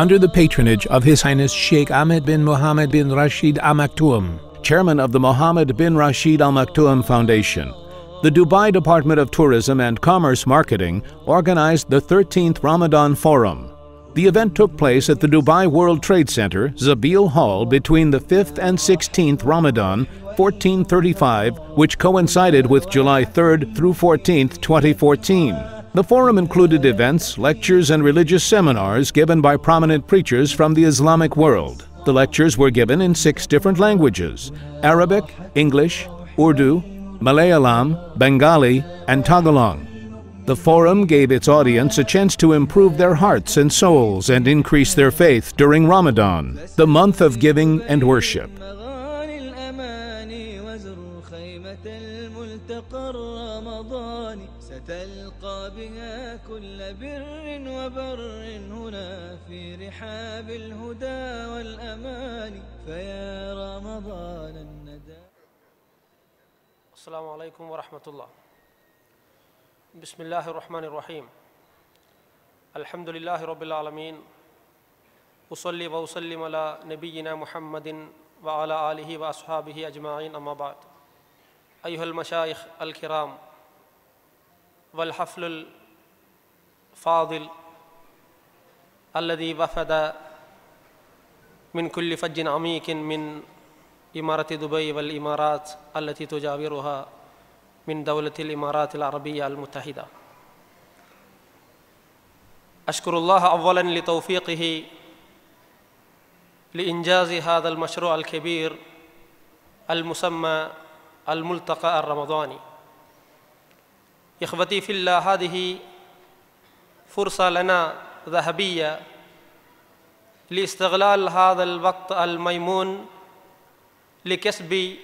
under the patronage of His Highness Sheikh Ahmed bin Mohammed bin Rashid Al Maktoum, chairman of the Mohammed bin Rashid Al Maktoum Foundation. The Dubai Department of Tourism and Commerce Marketing organized the 13th Ramadan Forum. The event took place at the Dubai World Trade Center, Zabil Hall, between the 5th and 16th Ramadan, 1435, which coincided with July 3rd through 14th, 2014. The forum included events, lectures, and religious seminars given by prominent preachers from the Islamic world. The lectures were given in six different languages Arabic, English, Urdu, Malayalam, Bengali, and Tagalog. The forum gave its audience a chance to improve their hearts and souls and increase their faith during Ramadan, the month of giving and worship. بر وبر هنا في رحاب الهدى والأمان فيا رمضان الندى السلام عليكم ورحمة الله بسم الله الرحمن الرحيم الحمد لله رب العالمين أصلي وأسلم على نبينا محمد وعلى آله وأصحابه أجمعين أما بعد أيها المشايخ الكرام والحفل فاضل الذي وفد من كل فج عميق من إمارة دبي والإمارات التي تجاورها من دولة الإمارات العربية المتحدة أشكر الله أولا لتوفيقه لإنجاز هذا المشروع الكبير المسمى الملتقى الرمضاني إخوتي في الله هذه فرصة لنا ذهبية لاستغلال هذا الوقت الميمون لكسب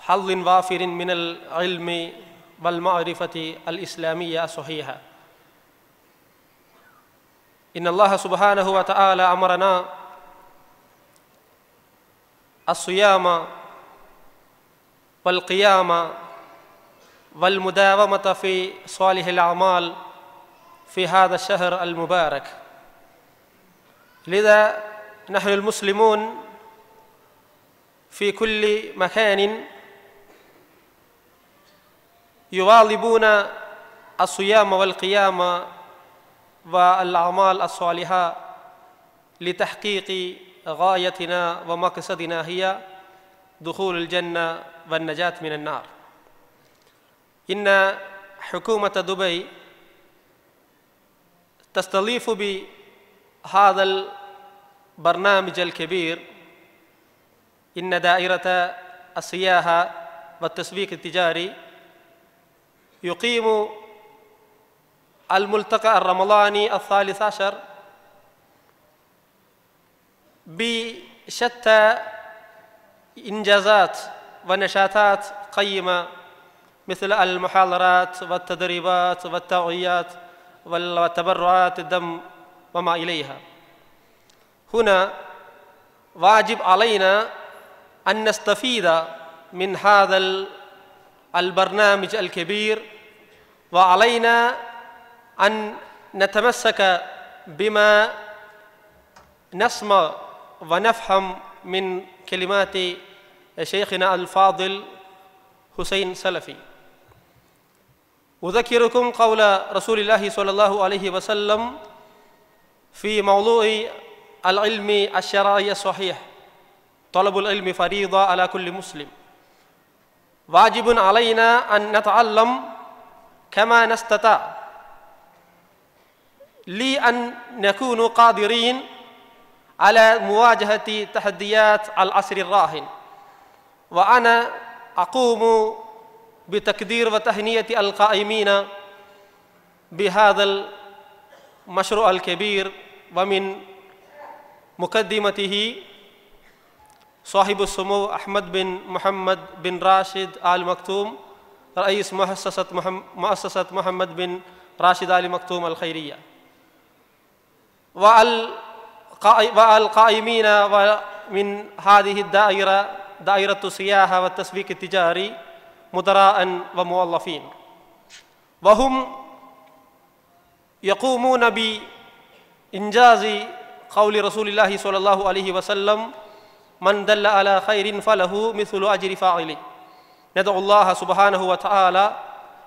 حظ وافر من العلم والمعرفة الإسلامية الصحيحة إن الله سبحانه وتعالى أمرنا الصيام والقيام والمداومة في صالح الأعمال في هذا الشهر المبارك لذا نحن المسلمون في كل مكان يواظبون الصيام والقيام والأعمال الصالحة لتحقيق غايتنا ومقصدنا هي دخول الجنة والنجاة من النار إن حكومة دبي تستضيف بهذا البرنامج الكبير إن دائرة السياحة والتسويق التجاري يقيم الملتقى الرمضاني الثالث عشر بشتى إنجازات ونشاطات قيمة مثل المحاضرات والتدريبات والتوعيات والتبرعات الدم وما إليها هنا واجب علينا أن نستفيد من هذا البرنامج الكبير وعلينا أن نتمسك بما نسمع ونفهم من كلمات شيخنا الفاضل حسين سلفي أذكركم قول رسول الله صلى الله عليه وسلم في موضوع العلم الشرعي الصحيح طلب العلم فريضة على كل مسلم واجب علينا أن نتعلم كما نستطاع لأن نكون قادرين على مواجهة تحديات العصر الراهن وأنا أقوم بتقدير وتهنية القائمين بهذا المشروع الكبير ومن مقدمته صاحب السمو أحمد بن محمد بن راشد آل مكتوم رئيس مؤسسة مؤسسة محمد بن راشد آل مكتوم الخيرية والقائمين من هذه الدائرة دائرة السياحة والتسويق التجاري مدراء وموظفين وهم يقومون بإنجاز قول رسول الله صلى الله عليه وسلم من دل على خير فله مثل أجر فاعله ندعو الله سبحانه وتعالى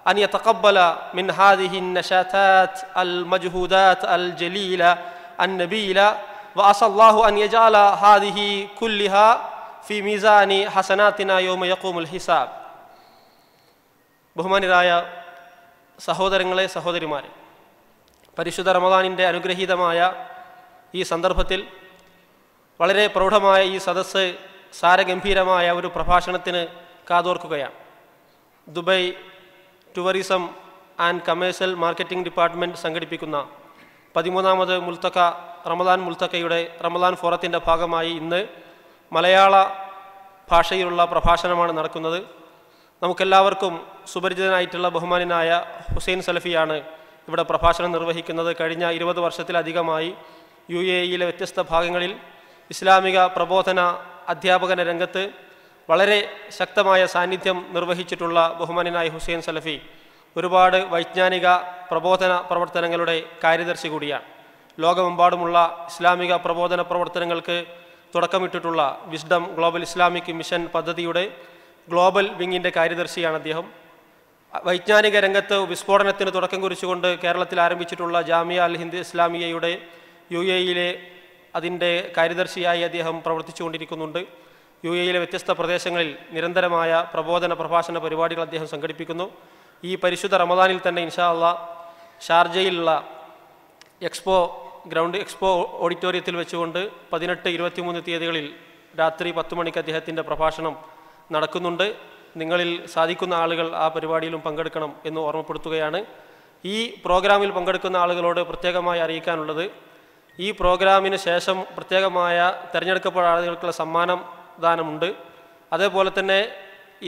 أن يتقبل من هذه النشاتات المجهودات الجليلة النبيلة وعسى الله أن يجعل هذه كلها في ميزان حسناتنا يوم يقوم الحساب ബഹുമാനിതരായ സഹോദരങ്ങളെ സഹോദരിമാരെ പരിശുദ്ധ റമദാനിൻ്റെ അനുഗ്രഹീതമായ ഈ സന്ദർഭത്തിൽ വളരെ പ്രൗഢമായ ഈ സദസ്സ് സാരഗംഭീരമായ ഒരു പ്രഭാഷണത്തിന് കാതോർക്കുകയാണ് Dubai tourism and commercial marketing department സംഘടിപ്പിക്കുന്ന പതിമൂന്നാമത് മുൽത്തക്ക റമദാൻ മുൽത്തക്കയുടെ റമദാൻ ഫോറത്തിൻ്റെ ഭാഗമായി ഇന്ന് മലയാള ഭാഷയിലുള്ള പ്രഭാഷണമാണ് നടക്കുന്നത് നമുക്കെല്ലാവർക്കും സുപരിചിതനായിട്ടുള്ള ബഹുമാനായ ഹുസൈൻ സലഫിയാണ് ഇവിടെ പ്രഭാഷണം നിർവഹിക്കുന്നത് കഴിഞ്ഞ ഇരുപത് വർഷത്തിലധികമായി യു എ ഇയിലെ വ്യത്യസ്ത ഭാഗങ്ങളിൽ ഇസ്ലാമിക പ്രബോധന അധ്യാപകന രംഗത്ത് വളരെ ശക്തമായ സാന്നിധ്യം നിർവഹിച്ചിട്ടുള്ള ബഹുമാനായ ഹുസൈൻ സലഫി ഒരുപാട് വൈജ്ഞാനിക പ്രബോധന പ്രവർത്തനങ്ങളുടെ കാര്യദർശി കൂടിയാണ് ലോകമെമ്പാടുമുള്ള ഇസ്ലാമിക പ്രബോധന പ്രവർത്തനങ്ങൾക്ക് തുടക്കമിട്ടിട്ടുള്ള വിസ്ഡം ഗ്ലോബൽ ഇസ്ലാമിക് മിഷൻ പദ്ധതിയുടെ ഗ്ലോബൽ വിങ്ങിൻ്റെ കാര്യദർശിയാണ് അദ്ദേഹം വൈജ്ഞാനിക രംഗത്ത് വിസ്ഫോടനത്തിന് തുടക്കം കുറിച്ചുകൊണ്ട് കേരളത്തിൽ ആരംഭിച്ചിട്ടുള്ള ജാമിയ അൽ ഹിന്ദ് ഇസ്ലാമിയയുടെ യു എ യിലെ അതിൻ്റെ കാര്യദർശിയായി അദ്ദേഹം പ്രവർത്തിച്ചുകൊണ്ടിരിക്കുന്നുണ്ട് യു യിലെ വ്യത്യസ്ത പ്രദേശങ്ങളിൽ നിരന്തരമായ പ്രബോധന പ്രഭാഷണ പരിപാടികൾ അദ്ദേഹം സംഘടിപ്പിക്കുന്നു ഈ പരിശുദ്ധ റമദാനിൽ തന്നെ ഇൻഷാ അല്ല ഷാർജയിലുള്ള എക്സ്പോ ഗ്രൗണ്ട് എക്സ്പോ ഓഡിറ്റോറിയത്തിൽ വെച്ചുകൊണ്ട് പതിനെട്ട് ഇരുപത്തിമൂന്ന് തീയതികളിൽ രാത്രി പത്ത് മണിക്ക് അദ്ദേഹത്തിൻ്റെ പ്രഭാഷണം നടക്കുന്നുണ്ട് നിങ്ങളിൽ സാധിക്കുന്ന ആളുകൾ ആ പരിപാടിയിലും പങ്കെടുക്കണം എന്ന് ഓർമ്മപ്പെടുത്തുകയാണ് ഈ പ്രോഗ്രാമിൽ പങ്കെടുക്കുന്ന ആളുകളോട് പ്രത്യേകമായി അറിയിക്കാനുള്ളത് ഈ പ്രോഗ്രാമിന് ശേഷം പ്രത്യേകമായ തിരഞ്ഞെടുക്കപ്പെട്ട ആളുകൾക്കുള്ള സമ്മാനം ദാനമുണ്ട് അതേപോലെ തന്നെ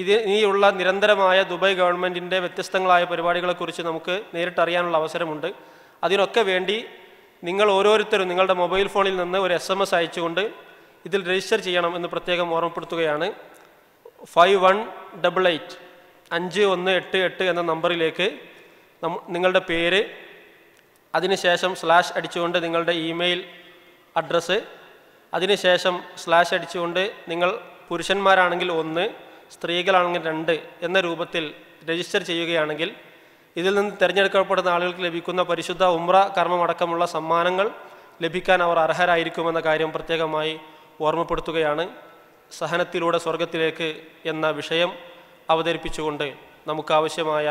ഇത് ഇനിയുള്ള നിരന്തരമായ ദുബായ് ഗവൺമെൻറ്റിൻ്റെ വ്യത്യസ്തങ്ങളായ പരിപാടികളെക്കുറിച്ച് നമുക്ക് നേരിട്ടറിയാനുള്ള അവസരമുണ്ട് അതിനൊക്കെ വേണ്ടി നിങ്ങൾ ഓരോരുത്തരും നിങ്ങളുടെ മൊബൈൽ ഫോണിൽ നിന്ന് ഒരു എസ് എം എസ് അയച്ചുകൊണ്ട് ഇതിൽ രജിസ്റ്റർ ചെയ്യണം എന്ന് പ്രത്യേകം ഓർമ്മപ്പെടുത്തുകയാണ് ഫൈവ് വൺ ഡബിൾ എയ്റ്റ് അഞ്ച് ഒന്ന് എട്ട് എട്ട് എന്ന നമ്പറിലേക്ക് നിങ്ങളുടെ പേര് അതിനുശേഷം സ്ലാഷ് അടിച്ചുകൊണ്ട് നിങ്ങളുടെ ഇമെയിൽ അഡ്രസ്സ് അതിനുശേഷം സ്ലാഷ് അടിച്ചുകൊണ്ട് നിങ്ങൾ പുരുഷന്മാരാണെങ്കിൽ ഒന്ന് സ്ത്രീകളാണെങ്കിൽ രണ്ട് എന്ന രൂപത്തിൽ രജിസ്റ്റർ ചെയ്യുകയാണെങ്കിൽ ഇതിൽ നിന്ന് തിരഞ്ഞെടുക്കപ്പെടുന്ന ആളുകൾക്ക് ലഭിക്കുന്ന പരിശുദ്ധ ഉമ്ര കർമ്മമടക്കമുള്ള സമ്മാനങ്ങൾ ലഭിക്കാൻ അവർ അർഹരായിരിക്കുമെന്ന കാര്യം പ്രത്യേകമായി ഓർമ്മപ്പെടുത്തുകയാണ് സഹനത്തിലൂടെ സ്വർഗത്തിലേക്ക് എന്ന വിഷയം അവതരിപ്പിച്ചുകൊണ്ട് നമുക്കാവശ്യമായ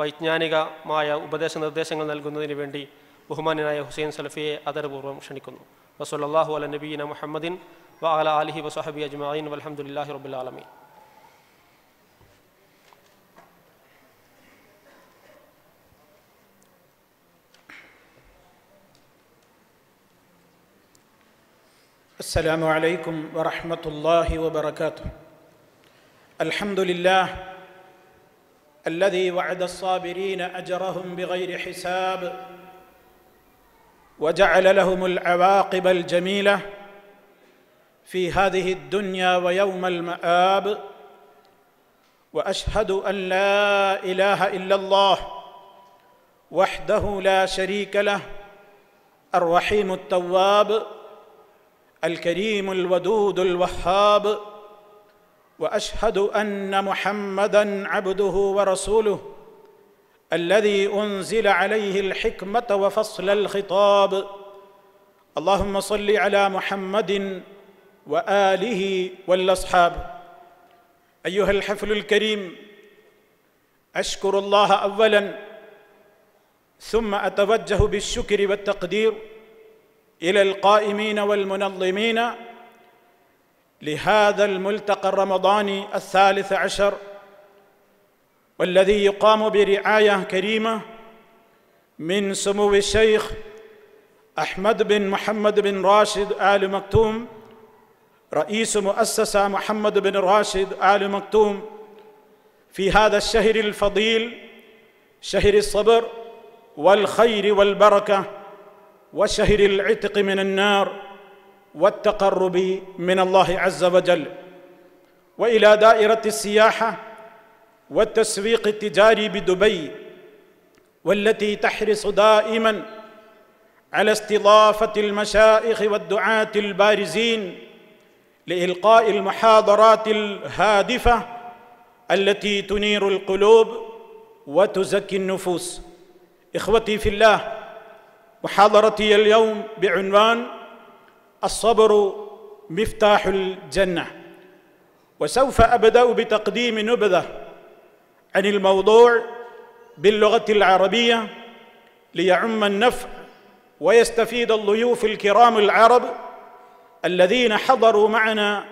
വൈജ്ഞാനികമായ ഉപദേശ നിർദ്ദേശങ്ങൾ നൽകുന്നതിന് വേണ്ടി ബഹുമാനായ ഹുസൈൻ സലഫിയെ ആദരപൂർവ്വം ക്ഷണിക്കുന്നു വസല്ലാഹു അല നബീന മുഹമ്മദിൻ വഅല അലഹി വസഹബി അജ്മാൻ വലഹമുല്ലാഹി റബുലാലമീൻ السلام عليكم ورحمة الله وبركاته الحمد لله الذي وعد الصابرين أجرهم بغير حساب وجعل لهم العواقب الجميلة في هذه الدنيا ويوم المآب وأشهد أن لا إله إلا الله وحده لا شريك له الرحيم التواب الكريم الودود الوهاب واشهد ان محمدا عبده ورسوله الذي انزل عليه الحكمه وفصل الخطاب اللهم صل على محمد واله والاصحاب ايها الحفل الكريم اشكر الله اولا ثم اتوجه بالشكر والتقدير الى القائمين والمنظمين لهذا الملتقى الرمضاني الثالث عشر والذي يقام برعايه كريمه من سمو الشيخ احمد بن محمد بن راشد ال مكتوم رئيس مؤسسه محمد بن راشد ال مكتوم في هذا الشهر الفضيل شهر الصبر والخير والبركه وشهر العتق من النار والتقرب من الله عز وجل والى دائره السياحه والتسويق التجاري بدبي والتي تحرص دائما على استضافه المشائخ والدعاه البارزين لالقاء المحاضرات الهادفه التي تنير القلوب وتزكي النفوس اخوتي في الله محاضرتي اليوم بعنوان الصبر مفتاح الجنه وسوف ابدا بتقديم نبذه عن الموضوع باللغه العربيه ليعم النفع ويستفيد الضيوف الكرام العرب الذين حضروا معنا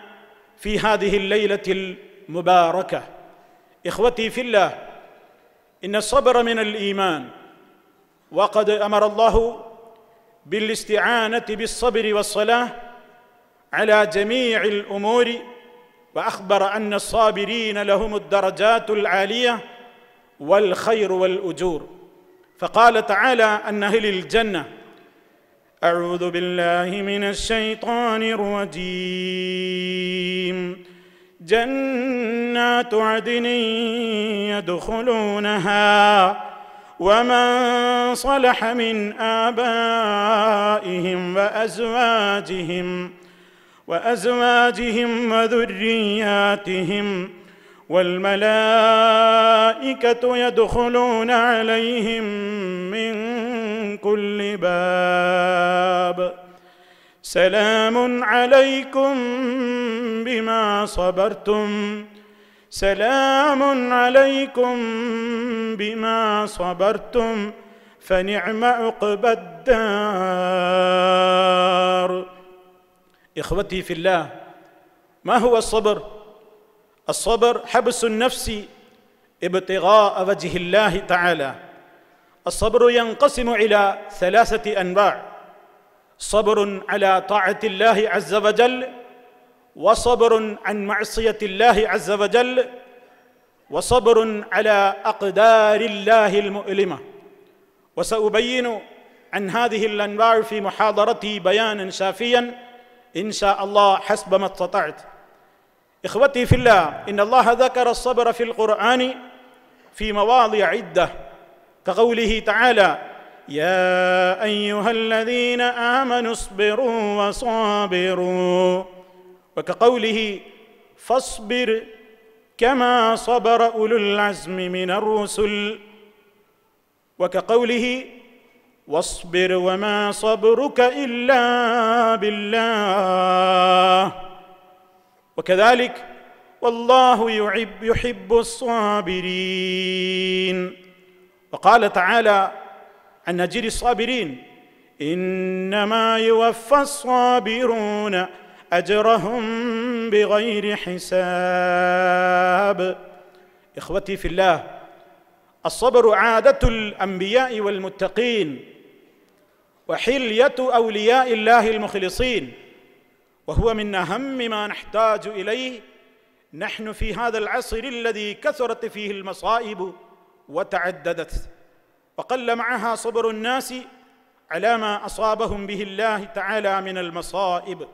في هذه الليله المباركه اخوتي في الله ان الصبر من الايمان وقد امر الله بالاستعانه بالصبر والصلاه على جميع الامور واخبر ان الصابرين لهم الدرجات العاليه والخير والاجور فقال تعالى ان اهل الجنه اعوذ بالله من الشيطان الرجيم جنات عدن يدخلونها ومن صلح من آبائهم وأزواجهم وأزواجهم وذرياتهم والملائكة يدخلون عليهم من كل باب سلام عليكم بما صبرتم سلام عليكم بما صبرتم فنعم عقبى الدار اخوتي في الله ما هو الصبر الصبر حبس النفس ابتغاء وجه الله تعالى الصبر ينقسم الى ثلاثه انواع صبر على طاعه الله عز وجل وصبر عن معصيه الله عز وجل وصبر على اقدار الله المؤلمه وسابين عن هذه الانواع في محاضرتي بيانا شافيا ان شاء الله حسب ما استطعت اخوتي في الله ان الله ذكر الصبر في القران في مواضع عده كقوله تعالى يا ايها الذين امنوا اصبروا وصابروا وكقوله فاصبر كما صبر اولو العزم من الرسل وكقوله واصبر وما صبرك الا بالله وكذلك والله يحب, يحب الصابرين وقال تعالى عن اجر الصابرين انما يوفى الصابرون اجرهم بغير حساب اخوتي في الله الصبر عاده الانبياء والمتقين وحليه اولياء الله المخلصين وهو من اهم ما نحتاج اليه نحن في هذا العصر الذي كثرت فيه المصائب وتعددت وقل معها صبر الناس على ما اصابهم به الله تعالى من المصائب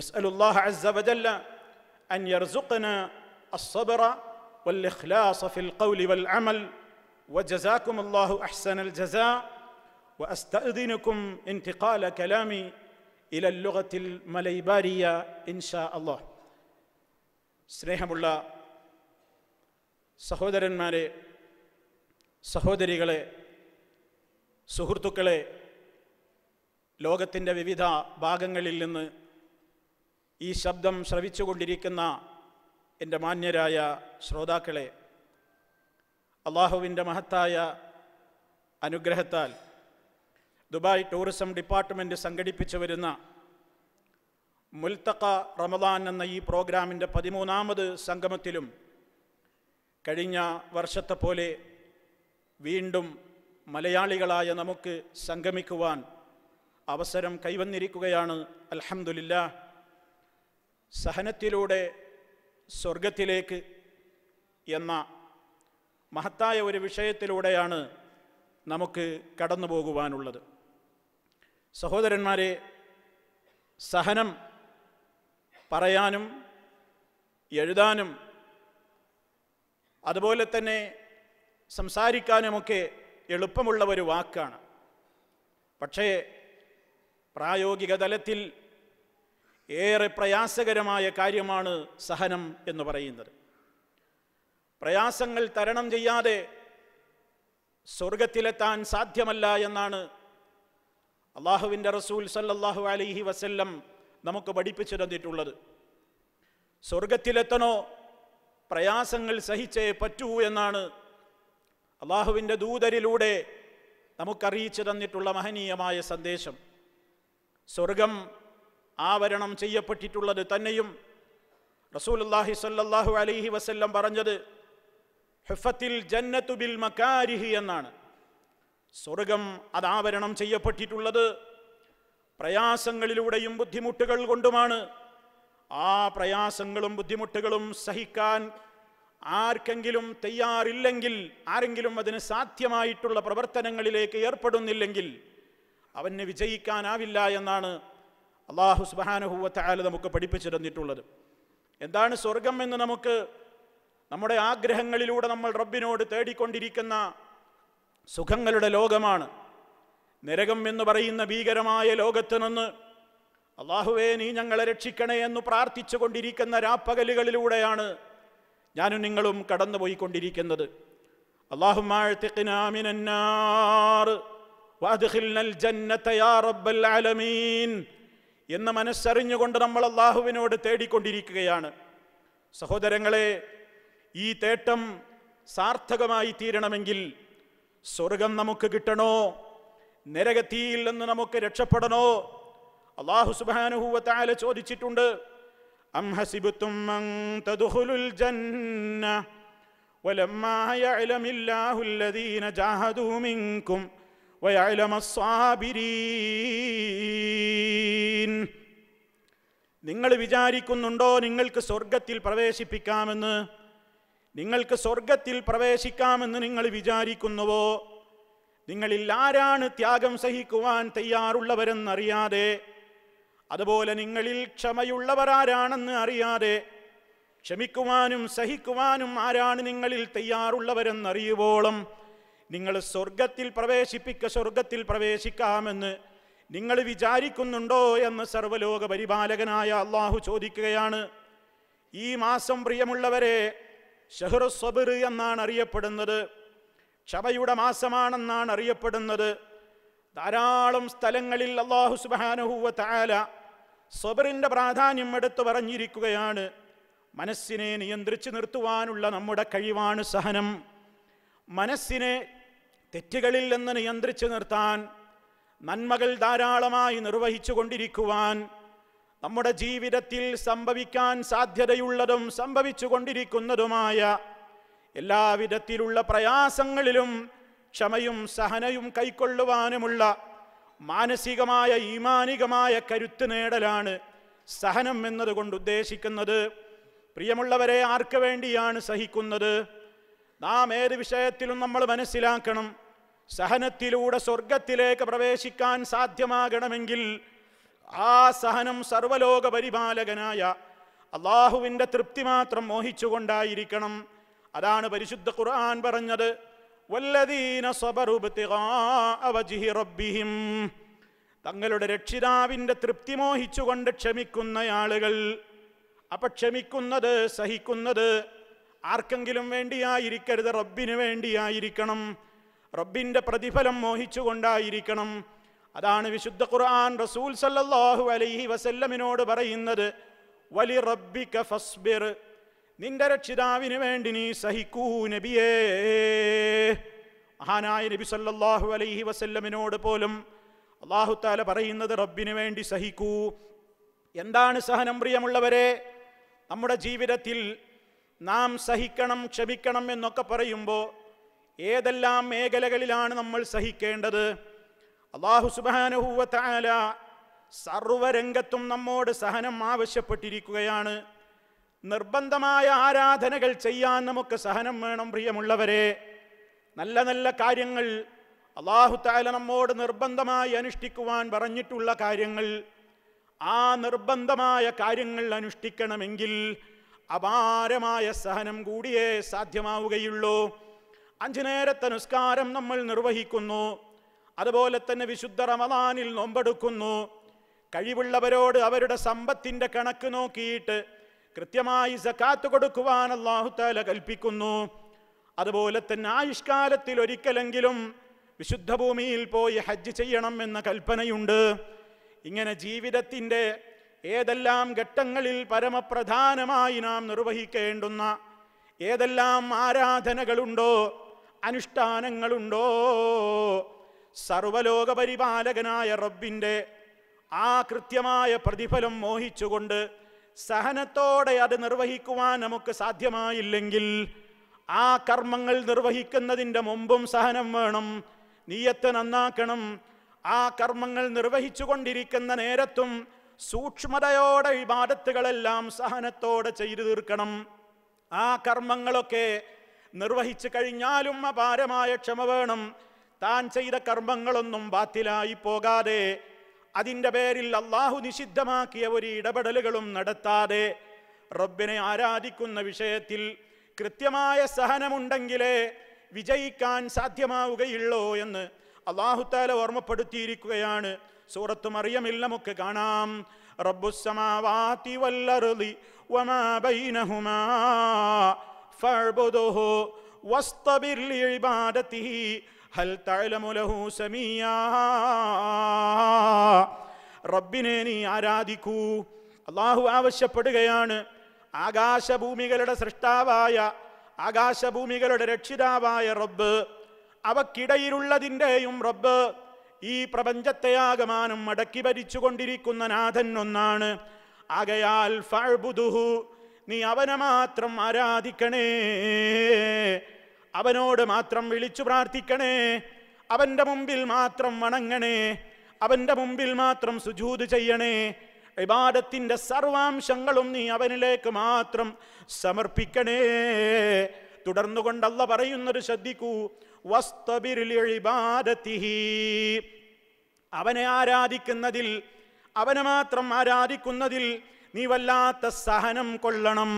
نسال الله عز وجل ان يرزقنا الصبر والاخلاص في القول والعمل وجزاكم الله احسن الجزاء واستاذنكم انتقال كلامي الى اللغه المليباريه ان شاء الله الله سخودر സ്നേഹമുള്ള സഹോദരന്മാരെ സഹോദരികളെ സുഹൃത്തുക്കളെ ലോകത്തിൻ്റെ വിവിധ ഭാഗങ്ങളിൽ നിന്ന് ഈ ശബ്ദം ശ്രവിച്ചുകൊണ്ടിരിക്കുന്ന എൻ്റെ മാന്യരായ ശ്രോതാക്കളെ അള്ളാഹുവിൻ്റെ മഹത്തായ അനുഗ്രഹത്താൽ ദുബായ് ടൂറിസം ഡിപ്പാർട്ട്മെൻറ്റ് സംഘടിപ്പിച്ചു വരുന്ന മുൽത്തക്ക റമദാൻ എന്ന ഈ പ്രോഗ്രാമിൻ്റെ പതിമൂന്നാമത് സംഗമത്തിലും കഴിഞ്ഞ വർഷത്തെ പോലെ വീണ്ടും മലയാളികളായ നമുക്ക് സംഗമിക്കുവാൻ അവസരം കൈവന്നിരിക്കുകയാണ് അലഹമുല്ലാ സഹനത്തിലൂടെ സ്വർഗത്തിലേക്ക് എന്ന മഹത്തായ ഒരു വിഷയത്തിലൂടെയാണ് നമുക്ക് കടന്നു പോകുവാനുള്ളത് സഹോദരന്മാരെ സഹനം പറയാനും എഴുതാനും അതുപോലെ തന്നെ സംസാരിക്കാനുമൊക്കെ എളുപ്പമുള്ള ഒരു വാക്കാണ് പക്ഷേ പ്രായോഗിക തലത്തിൽ ഏറെ പ്രയാസകരമായ കാര്യമാണ് സഹനം എന്ന് പറയുന്നത് പ്രയാസങ്ങൾ തരണം ചെയ്യാതെ സ്വർഗത്തിലെത്താൻ സാധ്യമല്ല എന്നാണ് അള്ളാഹുവിൻ്റെ റസൂൽ സല്ലല്ലാഹു അലൈഹി വസല്ലം നമുക്ക് പഠിപ്പിച്ചു തന്നിട്ടുള്ളത് സ്വർഗത്തിലെത്തണോ പ്രയാസങ്ങൾ സഹിച്ചേ പറ്റൂ എന്നാണ് അള്ളാഹുവിൻ്റെ ദൂതരിലൂടെ നമുക്കറിയിച്ചു തന്നിട്ടുള്ള മഹനീയമായ സന്ദേശം സ്വർഗം ആവരണം ചെയ്യപ്പെട്ടിട്ടുള്ളത് തന്നെയും റസൂലുല്ലാഹി സല്ലാഹു അലൈഹി വസല്ലം പറഞ്ഞത് ഹെഫത്തിൽ ജന്നത്തു ബിൽ മക്കാരിഹി എന്നാണ് സ്വർഗം അതാവരണം ചെയ്യപ്പെട്ടിട്ടുള്ളത് പ്രയാസങ്ങളിലൂടെയും ബുദ്ധിമുട്ടുകൾ കൊണ്ടുമാണ് ആ പ്രയാസങ്ങളും ബുദ്ധിമുട്ടുകളും സഹിക്കാൻ ആർക്കെങ്കിലും തയ്യാറില്ലെങ്കിൽ ആരെങ്കിലും അതിന് സാധ്യമായിട്ടുള്ള പ്രവർത്തനങ്ങളിലേക്ക് ഏർപ്പെടുന്നില്ലെങ്കിൽ അവന് വിജയിക്കാനാവില്ല എന്നാണ് അള്ളാഹു സുബാനുഹൂവത്തായാലും നമുക്ക് പഠിപ്പിച്ചു തന്നിട്ടുള്ളത് എന്താണ് സ്വർഗം എന്ന് നമുക്ക് നമ്മുടെ ആഗ്രഹങ്ങളിലൂടെ നമ്മൾ റബ്ബിനോട് തേടിക്കൊണ്ടിരിക്കുന്ന സുഖങ്ങളുടെ ലോകമാണ് നരകം എന്ന് പറയുന്ന ഭീകരമായ ലോകത്ത് നിന്ന് അള്ളാഹുവേ നീ ഞങ്ങളെ രക്ഷിക്കണേ എന്ന് പ്രാർത്ഥിച്ചു കൊണ്ടിരിക്കുന്ന രാപ്പകലുകളിലൂടെയാണ് ഞാനും നിങ്ങളും കടന്നുപോയിക്കൊണ്ടിരിക്കുന്നത് അള്ളാഹു എന്ന് മനസ്സറിഞ്ഞുകൊണ്ട് നമ്മൾ അള്ളാഹുവിനോട് തേടിക്കൊണ്ടിരിക്കുകയാണ് സഹോദരങ്ങളെ ഈ തേട്ടം സാർത്ഥകമായി തീരണമെങ്കിൽ സ്വർഗം നമുക്ക് കിട്ടണോ നരകത്തിയിൽ നിന്ന് നമുക്ക് രക്ഷപ്പെടണോ അള്ളാഹു സുബാനുഹൂവത്തായ ചോദിച്ചിട്ടുണ്ട് അംഹസിബുത്തും ولما നിങ്ങൾ വിചാരിക്കുന്നുണ്ടോ നിങ്ങൾക്ക് സ്വർഗത്തിൽ പ്രവേശിപ്പിക്കാമെന്ന് നിങ്ങൾക്ക് സ്വർഗത്തിൽ പ്രവേശിക്കാമെന്ന് നിങ്ങൾ വിചാരിക്കുന്നുവോ നിങ്ങളിൽ ആരാണ് ത്യാഗം സഹിക്കുവാൻ തയ്യാറുള്ളവരെന്നറിയാതെ അതുപോലെ നിങ്ങളിൽ ക്ഷമയുള്ളവർ ആരാണെന്ന് അറിയാതെ ക്ഷമിക്കുവാനും സഹിക്കുവാനും ആരാണ് നിങ്ങളിൽ തയ്യാറുള്ളവരെന്നറിയുവോളം നിങ്ങൾ സ്വർഗത്തിൽ പ്രവേശിപ്പിക്ക സ്വർഗത്തിൽ പ്രവേശിക്കാമെന്ന് നിങ്ങൾ വിചാരിക്കുന്നുണ്ടോ എന്ന് സർവലോക പരിപാലകനായ അള്ളാഹു ചോദിക്കുകയാണ് ഈ മാസം പ്രിയമുള്ളവരെ ഷഹ്റുസ്വബിർ എന്നാണ് അറിയപ്പെടുന്നത് ക്ഷമയുടെ മാസമാണെന്നാണ് അറിയപ്പെടുന്നത് ധാരാളം സ്ഥലങ്ങളിൽ അള്ളാഹു സുബാനഹുവ താല സ്വബറിൻ്റെ പ്രാധാന്യം എടുത്തു പറഞ്ഞിരിക്കുകയാണ് മനസ്സിനെ നിയന്ത്രിച്ചു നിർത്തുവാനുള്ള നമ്മുടെ കഴിവാണ് സഹനം മനസ്സിനെ തെറ്റുകളിൽ നിന്ന് നിയന്ത്രിച്ചു നിർത്താൻ നന്മകൾ ധാരാളമായി നിർവഹിച്ചു കൊണ്ടിരിക്കുവാൻ നമ്മുടെ ജീവിതത്തിൽ സംഭവിക്കാൻ സാധ്യതയുള്ളതും സംഭവിച്ചു കൊണ്ടിരിക്കുന്നതുമായ എല്ലാവിധത്തിലുള്ള പ്രയാസങ്ങളിലും ക്ഷമയും സഹനയും കൈക്കൊള്ളുവാനുമുള്ള മാനസികമായ ഈമാനികമായ കരുത്ത് നേടലാണ് സഹനം എന്നതുകൊണ്ട് ഉദ്ദേശിക്കുന്നത് പ്രിയമുള്ളവരെ ആർക്ക് വേണ്ടിയാണ് സഹിക്കുന്നത് നാം ഏത് വിഷയത്തിലും നമ്മൾ മനസ്സിലാക്കണം സഹനത്തിലൂടെ സ്വർഗത്തിലേക്ക് പ്രവേശിക്കാൻ സാധ്യമാകണമെങ്കിൽ ആ സഹനം സർവലോക പരിപാലകനായ അള്ളാഹുവിൻ്റെ തൃപ്തി മാത്രം മോഹിച്ചുകൊണ്ടായിരിക്കണം അതാണ് പരിശുദ്ധ ഖുർആൻ പറഞ്ഞത് തങ്ങളുടെ രക്ഷിതാവിൻ്റെ തൃപ്തി മോഹിച്ചുകൊണ്ട് ക്ഷമിക്കുന്ന ആളുകൾ അപ്പം ക്ഷമിക്കുന്നത് സഹിക്കുന്നത് ആർക്കെങ്കിലും വേണ്ടിയായിരിക്കരുത് റബ്ബിന് വേണ്ടിയായിരിക്കണം റബ്ബിൻ്റെ പ്രതിഫലം മോഹിച്ചുകൊണ്ടായിരിക്കണം അതാണ് വിശുദ്ധ ഖുർആൻ റസൂൽ സല്ലല്ലാഹു അലൈഹി വസല്ലമിനോട് പറയുന്നത് വലി റബ്ബിക ഫസ്ബിർ നിന്റെ രക്ഷിതാവിന് വേണ്ടി നീ സഹിക്കൂ നബിയേ മഹാനായ നബി സല്ലല്ലാഹു അലൈഹി വസല്ലമിനോട് പോലും അള്ളാഹു താല പറയുന്നത് റബ്ബിന് വേണ്ടി സഹിക്കൂ എന്താണ് സഹനം പ്രിയമുള്ളവരെ നമ്മുടെ ജീവിതത്തിൽ നാം സഹിക്കണം ക്ഷമിക്കണം എന്നൊക്കെ പറയുമ്പോൾ ഏതെല്ലാം മേഖലകളിലാണ് നമ്മൾ സഹിക്കേണ്ടത് അള്ളാഹു സുബാനഹൂവത്താല സർവരംഗത്തും നമ്മോട് സഹനം ആവശ്യപ്പെട്ടിരിക്കുകയാണ് നിർബന്ധമായ ആരാധനകൾ ചെയ്യാൻ നമുക്ക് സഹനം വേണം പ്രിയമുള്ളവരെ നല്ല നല്ല കാര്യങ്ങൾ അള്ളാഹു താല നമ്മോട് നിർബന്ധമായി അനുഷ്ഠിക്കുവാൻ പറഞ്ഞിട്ടുള്ള കാര്യങ്ങൾ ആ നിർബന്ധമായ കാര്യങ്ങൾ അനുഷ്ഠിക്കണമെങ്കിൽ അപാരമായ സഹനം കൂടിയേ സാധ്യമാവുകയുള്ളൂ അഞ്ചു നേരത്തെ നിസ്കാരം നമ്മൾ നിർവഹിക്കുന്നു അതുപോലെ തന്നെ വിശുദ്ധ റമദാനിൽ നോമ്പെടുക്കുന്നു കഴിവുള്ളവരോട് അവരുടെ സമ്പത്തിൻ്റെ കണക്ക് നോക്കിയിട്ട് കൃത്യമായി സക്കാത്ത് കൊടുക്കുവാൻ അള്ളാഹുത്താല കൽപ്പിക്കുന്നു അതുപോലെ തന്നെ ആയുഷ്കാലത്തിൽ ഒരിക്കലെങ്കിലും വിശുദ്ധ ഭൂമിയിൽ പോയി ഹജ്ജ് ചെയ്യണം എന്ന കൽപ്പനയുണ്ട് ഇങ്ങനെ ജീവിതത്തിൻ്റെ ഏതെല്ലാം ഘട്ടങ്ങളിൽ പരമപ്രധാനമായി നാം നിർവഹിക്കേണ്ടുന്ന ഏതെല്ലാം ആരാധനകളുണ്ടോ അനുഷ്ഠാനങ്ങളുണ്ടോ സർവലോകപരിപാലകനായ റബ്ബിൻ്റെ ആ കൃത്യമായ പ്രതിഫലം മോഹിച്ചുകൊണ്ട് സഹനത്തോടെ അത് നിർവഹിക്കുവാൻ നമുക്ക് സാധ്യമായില്ലെങ്കിൽ ആ കർമ്മങ്ങൾ നിർവഹിക്കുന്നതിൻ്റെ മുമ്പും സഹനം വേണം നീയത്ത് നന്നാക്കണം ആ കർമ്മങ്ങൾ നിർവഹിച്ചു കൊണ്ടിരിക്കുന്ന നേരത്തും സൂക്ഷ്മതയോടെ ഇബാദത്തുകളെല്ലാം സഹനത്തോടെ ചെയ്തു തീർക്കണം ആ കർമ്മങ്ങളൊക്കെ നിർവഹിച്ചു കഴിഞ്ഞാലും അപാരമായ ക്ഷമ വേണം താൻ ചെയ്ത കർമ്മങ്ങളൊന്നും ബാത്തിലായി പോകാതെ അതിൻ്റെ പേരിൽ അള്ളാഹു നിഷിദ്ധമാക്കിയ ഒരു ഇടപെടലുകളും നടത്താതെ റബ്ബിനെ ആരാധിക്കുന്ന വിഷയത്തിൽ കൃത്യമായ സഹനമുണ്ടെങ്കിലേ വിജയിക്കാൻ സാധ്യമാവുകയുള്ളോ എന്ന് അള്ളാഹുത്താല ഓർമ്മപ്പെടുത്തിയിരിക്കുകയാണ് സൂറത്ത് മറിയമിൽ നമുക്ക് കാണാം റബ്ബുസമാവാതി വല്ലറുതി വമാ ബൈനഹുമാ ഫഅബ്ദുഹു വസ്തബിർ ലിഇബാദതിഹി ഹൽ തഅലമു ലഹു സമീയാ റബ്ബിനെ നീ ആരാധിക്കൂ അള്ളാഹു ആവശ്യപ്പെടുകയാണ് ആകാശഭൂമികളുടെ സൃഷ്ടാവായ ആകാശഭൂമികളുടെ രക്ഷിതാവായ റബ്ബ് അവക്കിടയിലുള്ളതിൻ്റെയും റബ്ബ് ഈ പ്രപഞ്ചത്തെ ആകമാനം അടക്കി ഭരിച്ചുകൊണ്ടിരിക്കുന്ന നാഥൻ ഒന്നാണ് അകയാൽ ഫഴുതുഹു നീ അവനെ മാത്രം ആരാധിക്കണേ അവനോട് മാത്രം വിളിച്ചു പ്രാർത്ഥിക്കണേ അവൻ്റെ മുമ്പിൽ മാത്രം വണങ്ങണേ അവൻ്റെ മുമ്പിൽ മാത്രം സുജൂത് ചെയ്യണേ വിവാദത്തിൻ്റെ സർവാംശങ്ങളും നീ അവനിലേക്ക് മാത്രം സമർപ്പിക്കണേ തുടർന്നുകൊണ്ടല്ല പറയുന്നത് ശ്രദ്ധിക്കൂ അവനെ ആരാധിക്കുന്നതിൽ അവനെ മാത്രം ആരാധിക്കുന്നതിൽ നീ വല്ലാത്ത സഹനം കൊള്ളണം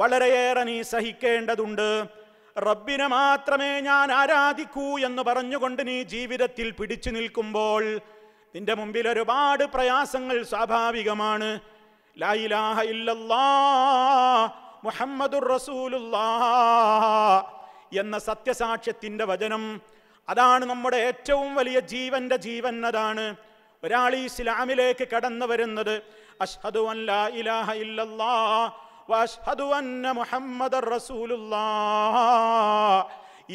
വളരെയേറെ നീ സഹിക്കേണ്ടതുണ്ട് റബ്ബിനെ മാത്രമേ ഞാൻ ആരാധിക്കൂ എന്ന് പറഞ്ഞുകൊണ്ട് നീ ജീവിതത്തിൽ പിടിച്ചു നിൽക്കുമ്പോൾ നിന്റെ മുമ്പിൽ ഒരുപാട് പ്രയാസങ്ങൾ സ്വാഭാവികമാണ് ലായിലാഹ ഇല്ലല്ലാ മുഹമ്മദുർ റസൂലുല്ലാ എന്ന സത്യസാക്ഷ്യത്തിൻ്റെ വചനം അതാണ് നമ്മുടെ ഏറ്റവും വലിയ ജീവന്റെ ജീവൻ അതാണ് ഒരാൾ ഈ ഇസ്ലാമിലേക്ക് കടന്നു വരുന്നത് അഷ്ഹദു ഇലാഹ ഇല്ലല്ലാ അന്ന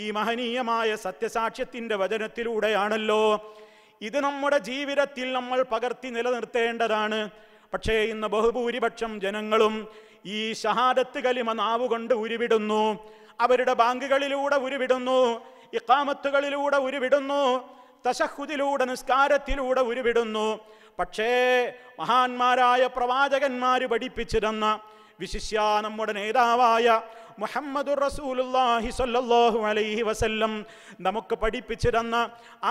ഈ മഹനീയമായ സത്യസാക്ഷ്യത്തിൻ്റെ വചനത്തിലൂടെയാണല്ലോ ഇത് നമ്മുടെ ജീവിതത്തിൽ നമ്മൾ പകർത്തി നിലനിർത്തേണ്ടതാണ് പക്ഷേ ഇന്ന് ബഹുഭൂരിപക്ഷം ജനങ്ങളും ഈ ഷഹാദത്ത് കലിമ നാവുകൊണ്ട് ഉരുവിടുന്നു അവരുടെ ബാങ്കുകളിലൂടെ ഉരുവിടുന്നു ഇക്കാമത്തുകളിലൂടെ ഉരുവിടുന്നു തശഹുദിലൂടെ നിസ്കാരത്തിലൂടെ ഉരുവിടുന്നു പക്ഷേ മഹാന്മാരായ പ്രവാചകന്മാര് പഠിപ്പിച്ചിരുന്ന വിശിഷ്യ നമ്മുടെ നേതാവായ മുഹമ്മദ് റസൂലുല്ലാഹി സല്ലല്ലാഹു അലൈഹി വസല്ലം നമുക്ക് പഠിപ്പിച്ചിരുന്ന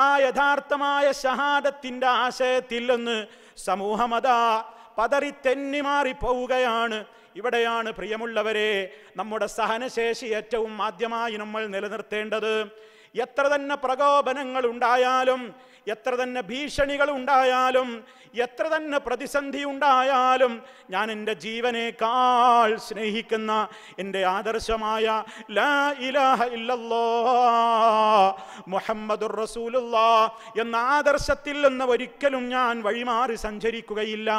ആ യഥാർത്ഥമായ ഷഹാദത്തിൻ്റെ ആശയത്തിൽ നിന്ന് സമൂഹമതാ തെന്നിമാറി പോവുകയാണ് ഇവിടെയാണ് പ്രിയമുള്ളവരെ നമ്മുടെ സഹനശേഷി ഏറ്റവും ആദ്യമായി നമ്മൾ നിലനിർത്തേണ്ടത് എത്ര തന്നെ പ്രകോപനങ്ങൾ ഉണ്ടായാലും എത്ര തന്നെ ഭീഷണികൾ ഉണ്ടായാലും എത്ര തന്നെ പ്രതിസന്ധി ഉണ്ടായാലും ഞാൻ എൻ്റെ ജീവനേക്കാൾ സ്നേഹിക്കുന്ന എൻ്റെ ആദർശമായ ലാ ഇലാഹ ഇല്ലല്ലോ മുഹമ്മദുർ റസൂലുള്ള എന്ന ആദർശത്തിൽ നിന്ന് ഒരിക്കലും ഞാൻ വഴിമാറി സഞ്ചരിക്കുകയില്ല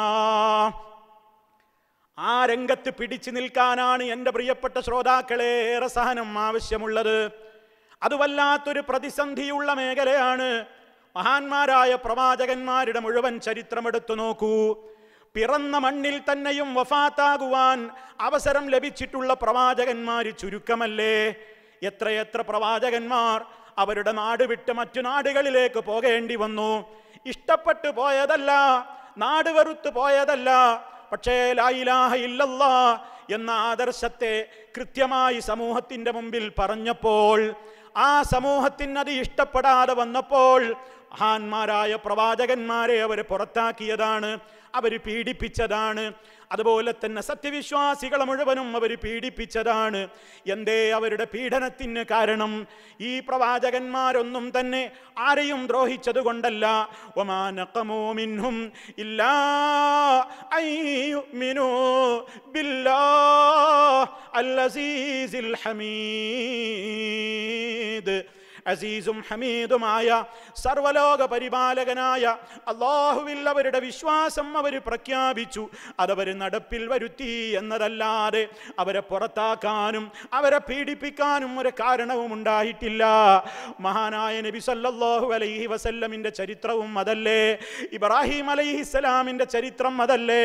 ആ രംഗത്ത് പിടിച്ചു നിൽക്കാനാണ് എൻ്റെ പ്രിയപ്പെട്ട ശ്രോതാക്കളെ ഏറെ സഹനം ആവശ്യമുള്ളത് അത് വല്ലാത്തൊരു പ്രതിസന്ധിയുള്ള മേഖലയാണ് മഹാന്മാരായ പ്രവാചകന്മാരുടെ മുഴുവൻ ചരിത്രമെടുത്തു നോക്കൂ പിറന്ന മണ്ണിൽ തന്നെയും വഫാത്താകുവാൻ അവസരം ലഭിച്ചിട്ടുള്ള പ്രവാചകന്മാർ ചുരുക്കമല്ലേ എത്രയെത്ര പ്രവാചകന്മാർ അവരുടെ നാട് വിട്ട് മറ്റു നാടുകളിലേക്ക് പോകേണ്ടി വന്നു ഇഷ്ടപ്പെട്ടു പോയതല്ല നാട് വെറുത്തു പോയതല്ല പക്ഷേ ലായിലാഹ ഇല്ലല്ലാ എന്ന ആദർശത്തെ കൃത്യമായി സമൂഹത്തിൻ്റെ മുമ്പിൽ പറഞ്ഞപ്പോൾ ആ സമൂഹത്തിന് അത് ഇഷ്ടപ്പെടാതെ വന്നപ്പോൾ മഹാന്മാരായ പ്രവാചകന്മാരെ അവർ പുറത്താക്കിയതാണ് അവർ പീഡിപ്പിച്ചതാണ് അതുപോലെ തന്നെ സത്യവിശ്വാസികളെ മുഴുവനും അവർ പീഡിപ്പിച്ചതാണ് എന്തേ അവരുടെ പീഡനത്തിന് കാരണം ഈ പ്രവാചകന്മാരൊന്നും തന്നെ ആരെയും ദ്രോഹിച്ചത് കൊണ്ടല്ല ഒമാനക്കമോമിന്നും ഇല്ലാ ഹമീദ് അസീസും ഹമീദുമായ സർവലോക പരിപാലകനായ അള്ളാഹുവിൽ അവരുടെ വിശ്വാസം അവർ പ്രഖ്യാപിച്ചു അതവർ നടപ്പിൽ വരുത്തി എന്നതല്ലാതെ അവരെ പുറത്താക്കാനും അവരെ പീഡിപ്പിക്കാനും ഒരു കാരണവും ഉണ്ടായിട്ടില്ല മഹാനായ നബി സല്ലല്ലാഹു അലൈഹി വസല്ലമിൻ്റെ ചരിത്രവും അതല്ലേ ഇബ്രാഹിം സ്വലാമിൻ്റെ ചരിത്രം അതല്ലേ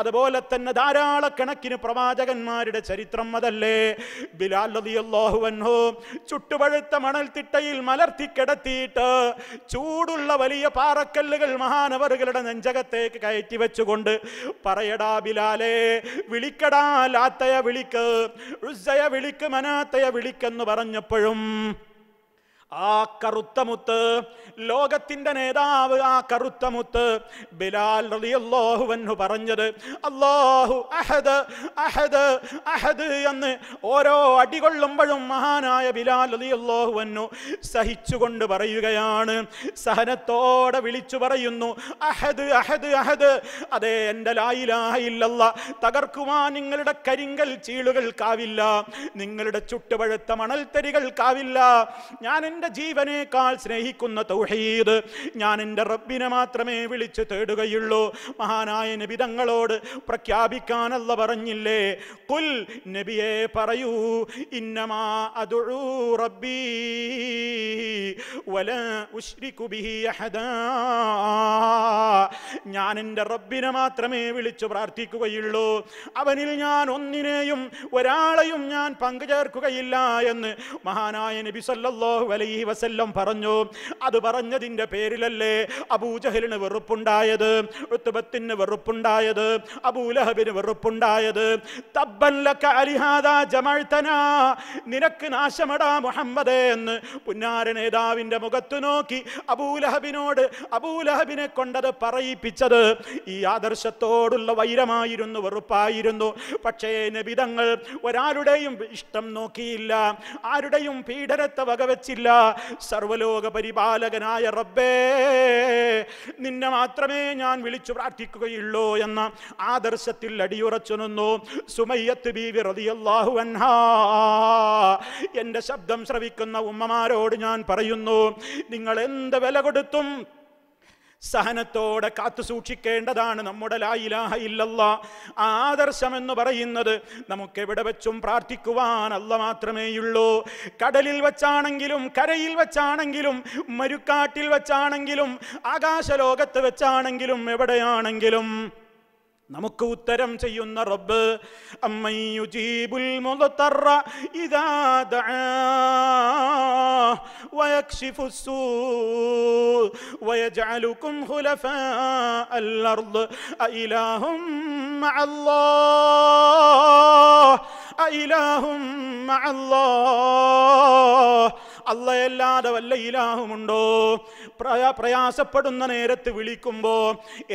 അതുപോലെ തന്നെ ധാരാളക്കണക്കിന് പ്രവാചകന്മാരുടെ ചരിത്രം അതല്ലേ ബിലാൽ അള്ളാഹു അൻഹോ ചുട്ടുപഴുത്ത തിട്ട കോട്ടയിൽ മലർത്തി കിടത്തിയിട്ട് ചൂടുള്ള വലിയ പാറക്കല്ലുകൾ മഹാനവറുകളുടെ നെഞ്ചകത്തേക്ക് കയറ്റി വെച്ചുകൊണ്ട് പറയടാ ബിലാലേ വിളിക്കടാ ലാത്തയ വിളിക്ക് ഉസ്സയ വിളിക്ക് മനാത്തയ വിളിക്കെന്ന് പറഞ്ഞപ്പോഴും ആ കറുത്ത മുത്ത് ലോകത്തിന്റെ നേതാവ് ആ കറുത്ത മുത്ത് ബിലാൽ റളിയല്ലാഹുവന്നു പറഞ്ഞത് അല്ലാഹു അഹദ് അഹദ് അഹദ് എന്ന് ഓരോ അടി കൊള്ളുമ്പോഴും മഹാനായ ബിലാൽ റളിയല്ലാഹുവന്നു സഹിച്ചുകൊണ്ട് പറയുകയാണ് സഹനത്തോടെ വിളിച്ചു പറയുന്നു അഹദ് അഹദ് അഹദ് അതെ എൻ്റെ ലായിലായില്ലല്ല തകർക്കുവാൻ നിങ്ങളുടെ കരിങ്കൽ ചീളുകൾക്കാവില്ല നിങ്ങളുടെ ചുട്ടുപഴുത്ത മണൽത്തരികൾക്കാവില്ല ഞാൻ തൻ്റെ ജീവനേക്കാൾ സ്നേഹിക്കുന്ന തൗഹീദ് ഞാൻ എൻ്റെ റബ്ബിനെ മാത്രമേ വിളിച്ച് തേടുകയുള്ളൂ മഹാനായ നബി തങ്ങളോട് പ്രഖ്യാപിക്കാനല്ല പറഞ്ഞില്ലേ കുൽ നബിയെ പറയൂ ഇന്നമാ അതുഴൂ റബ്ബി വല ഞാൻ എൻ്റെ റബ്ബിനെ മാത്രമേ വിളിച്ചു പ്രാർത്ഥിക്കുകയുള്ളൂ അവനിൽ ഞാൻ ഒന്നിനെയും ഒരാളെയും ഞാൻ പങ്കുചേർക്കുകയില്ല എന്ന് മഹാനായ നബി സല്ലല്ലാഹു അലൈഹി അലൈഹി വസല്ലം പറഞ്ഞു അത് പറഞ്ഞതിൻ്റെ പേരിലല്ലേ അബൂജഹലിന് വെറുപ്പുണ്ടായത് ഉത്തുബത്തിന് വെറുപ്പുണ്ടായത് അബൂലഹബിന് വെറുപ്പുണ്ടായത് നിനക്ക് നാശമടാ മുഹമ്മദേ എന്ന് പുന്നാര നേതാവിൻ്റെ മുഖത്തു നോക്കി അബൂലഹബിനോട് അബൂലഹബിനെ കൊണ്ടത് പറയിപ്പിച്ചത് ഈ ആദർശത്തോടുള്ള വൈരമായിരുന്നു വെറുപ്പായിരുന്നു പക്ഷേ നബിതങ്ങൾ ഒരാളുടെയും ഇഷ്ടം നോക്കിയില്ല ആരുടെയും പീഡനത്തെ വകവെച്ചില്ല സർവലോക പരിപാലകനായ റബ്ബേ നിന്നെ മാത്രമേ ഞാൻ വിളിച്ചു പ്രാർത്ഥിക്കുകയുള്ളൂ എന്ന ആദർശത്തിൽ അടിയുറച്ചു നിന്നു സുമയ്യത്ത് ബീവി റതിയല്ലാഹു അൻഹാ എൻ്റെ ശബ്ദം ശ്രവിക്കുന്ന ഉമ്മമാരോട് ഞാൻ പറയുന്നു നിങ്ങൾ എന്ത് വില കൊടുത്തും സഹനത്തോടെ കാത്തു സൂക്ഷിക്കേണ്ടതാണ് നമ്മുടെ ലായിലാഹ ഇല്ലല്ല ആദർശം എന്ന് പറയുന്നത് നമുക്കെവിടെ വെച്ചും പ്രാർത്ഥിക്കുവാൻ അല്ല മാത്രമേയുള്ളൂ കടലിൽ വെച്ചാണെങ്കിലും കരയിൽ വെച്ചാണെങ്കിലും മരുക്കാട്ടിൽ വെച്ചാണെങ്കിലും ആകാശലോകത്ത് വെച്ചാണെങ്കിലും എവിടെയാണെങ്കിലും നമുക്ക് ഉത്തരം ചെയ്യുന്ന റബ്ബ് അമ്മയുജീബുൽ മുദത്തറ ഇദാ ദആ വയക്ഷിഫു സൂ വയജഅലുകും ഖുലഫാഅൽ അർദ് അഇലാഹും മഅ അല്ലാഹ് അഇലാഹും മഅ അല്ലാഹ് അള്ളയല്ലാതെ വല്ല ഇലാഹുമുണ്ടോ പ്രയാ പ്രയാസപ്പെടുന്ന നേരത്ത് വിളിക്കുമ്പോൾ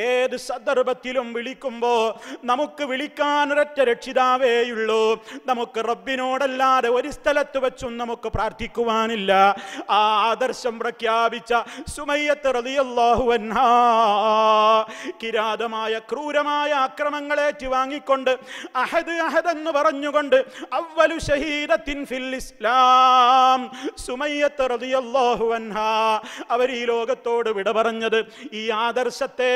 ഏത് സന്ദർഭത്തിലും വിളിക്കുമ്പോൾ നമുക്ക് വിളിക്കാൻ ഒരൊറ്റ രക്ഷിതാവേയുള്ളൂ നമുക്ക് റബ്ബിനോടല്ലാതെ ഒരു സ്ഥലത്ത് വെച്ചും നമുക്ക് പ്രാർത്ഥിക്കുവാനില്ല ആ ആദർശം പ്രഖ്യാപിച്ച സുമയ്യത്ത് റതിയല്ലാഹു കിരാതമായ ക്രൂരമായ അക്രമങ്ങളേറ്റ് വാങ്ങിക്കൊണ്ട് അഹദ് അഹദ് എന്ന് പറഞ്ഞുകൊണ്ട് അവലു ഷഹീദത്തിൻ ഫിൽ ഇസ്ലാം സുമ ഉമയ്യത്ത് റളിയല്ലാഹു അൻഹ അവർ ഈ ലോകത്തോട് വിട പറഞ്ഞത് ഈ ആദർശത്തെ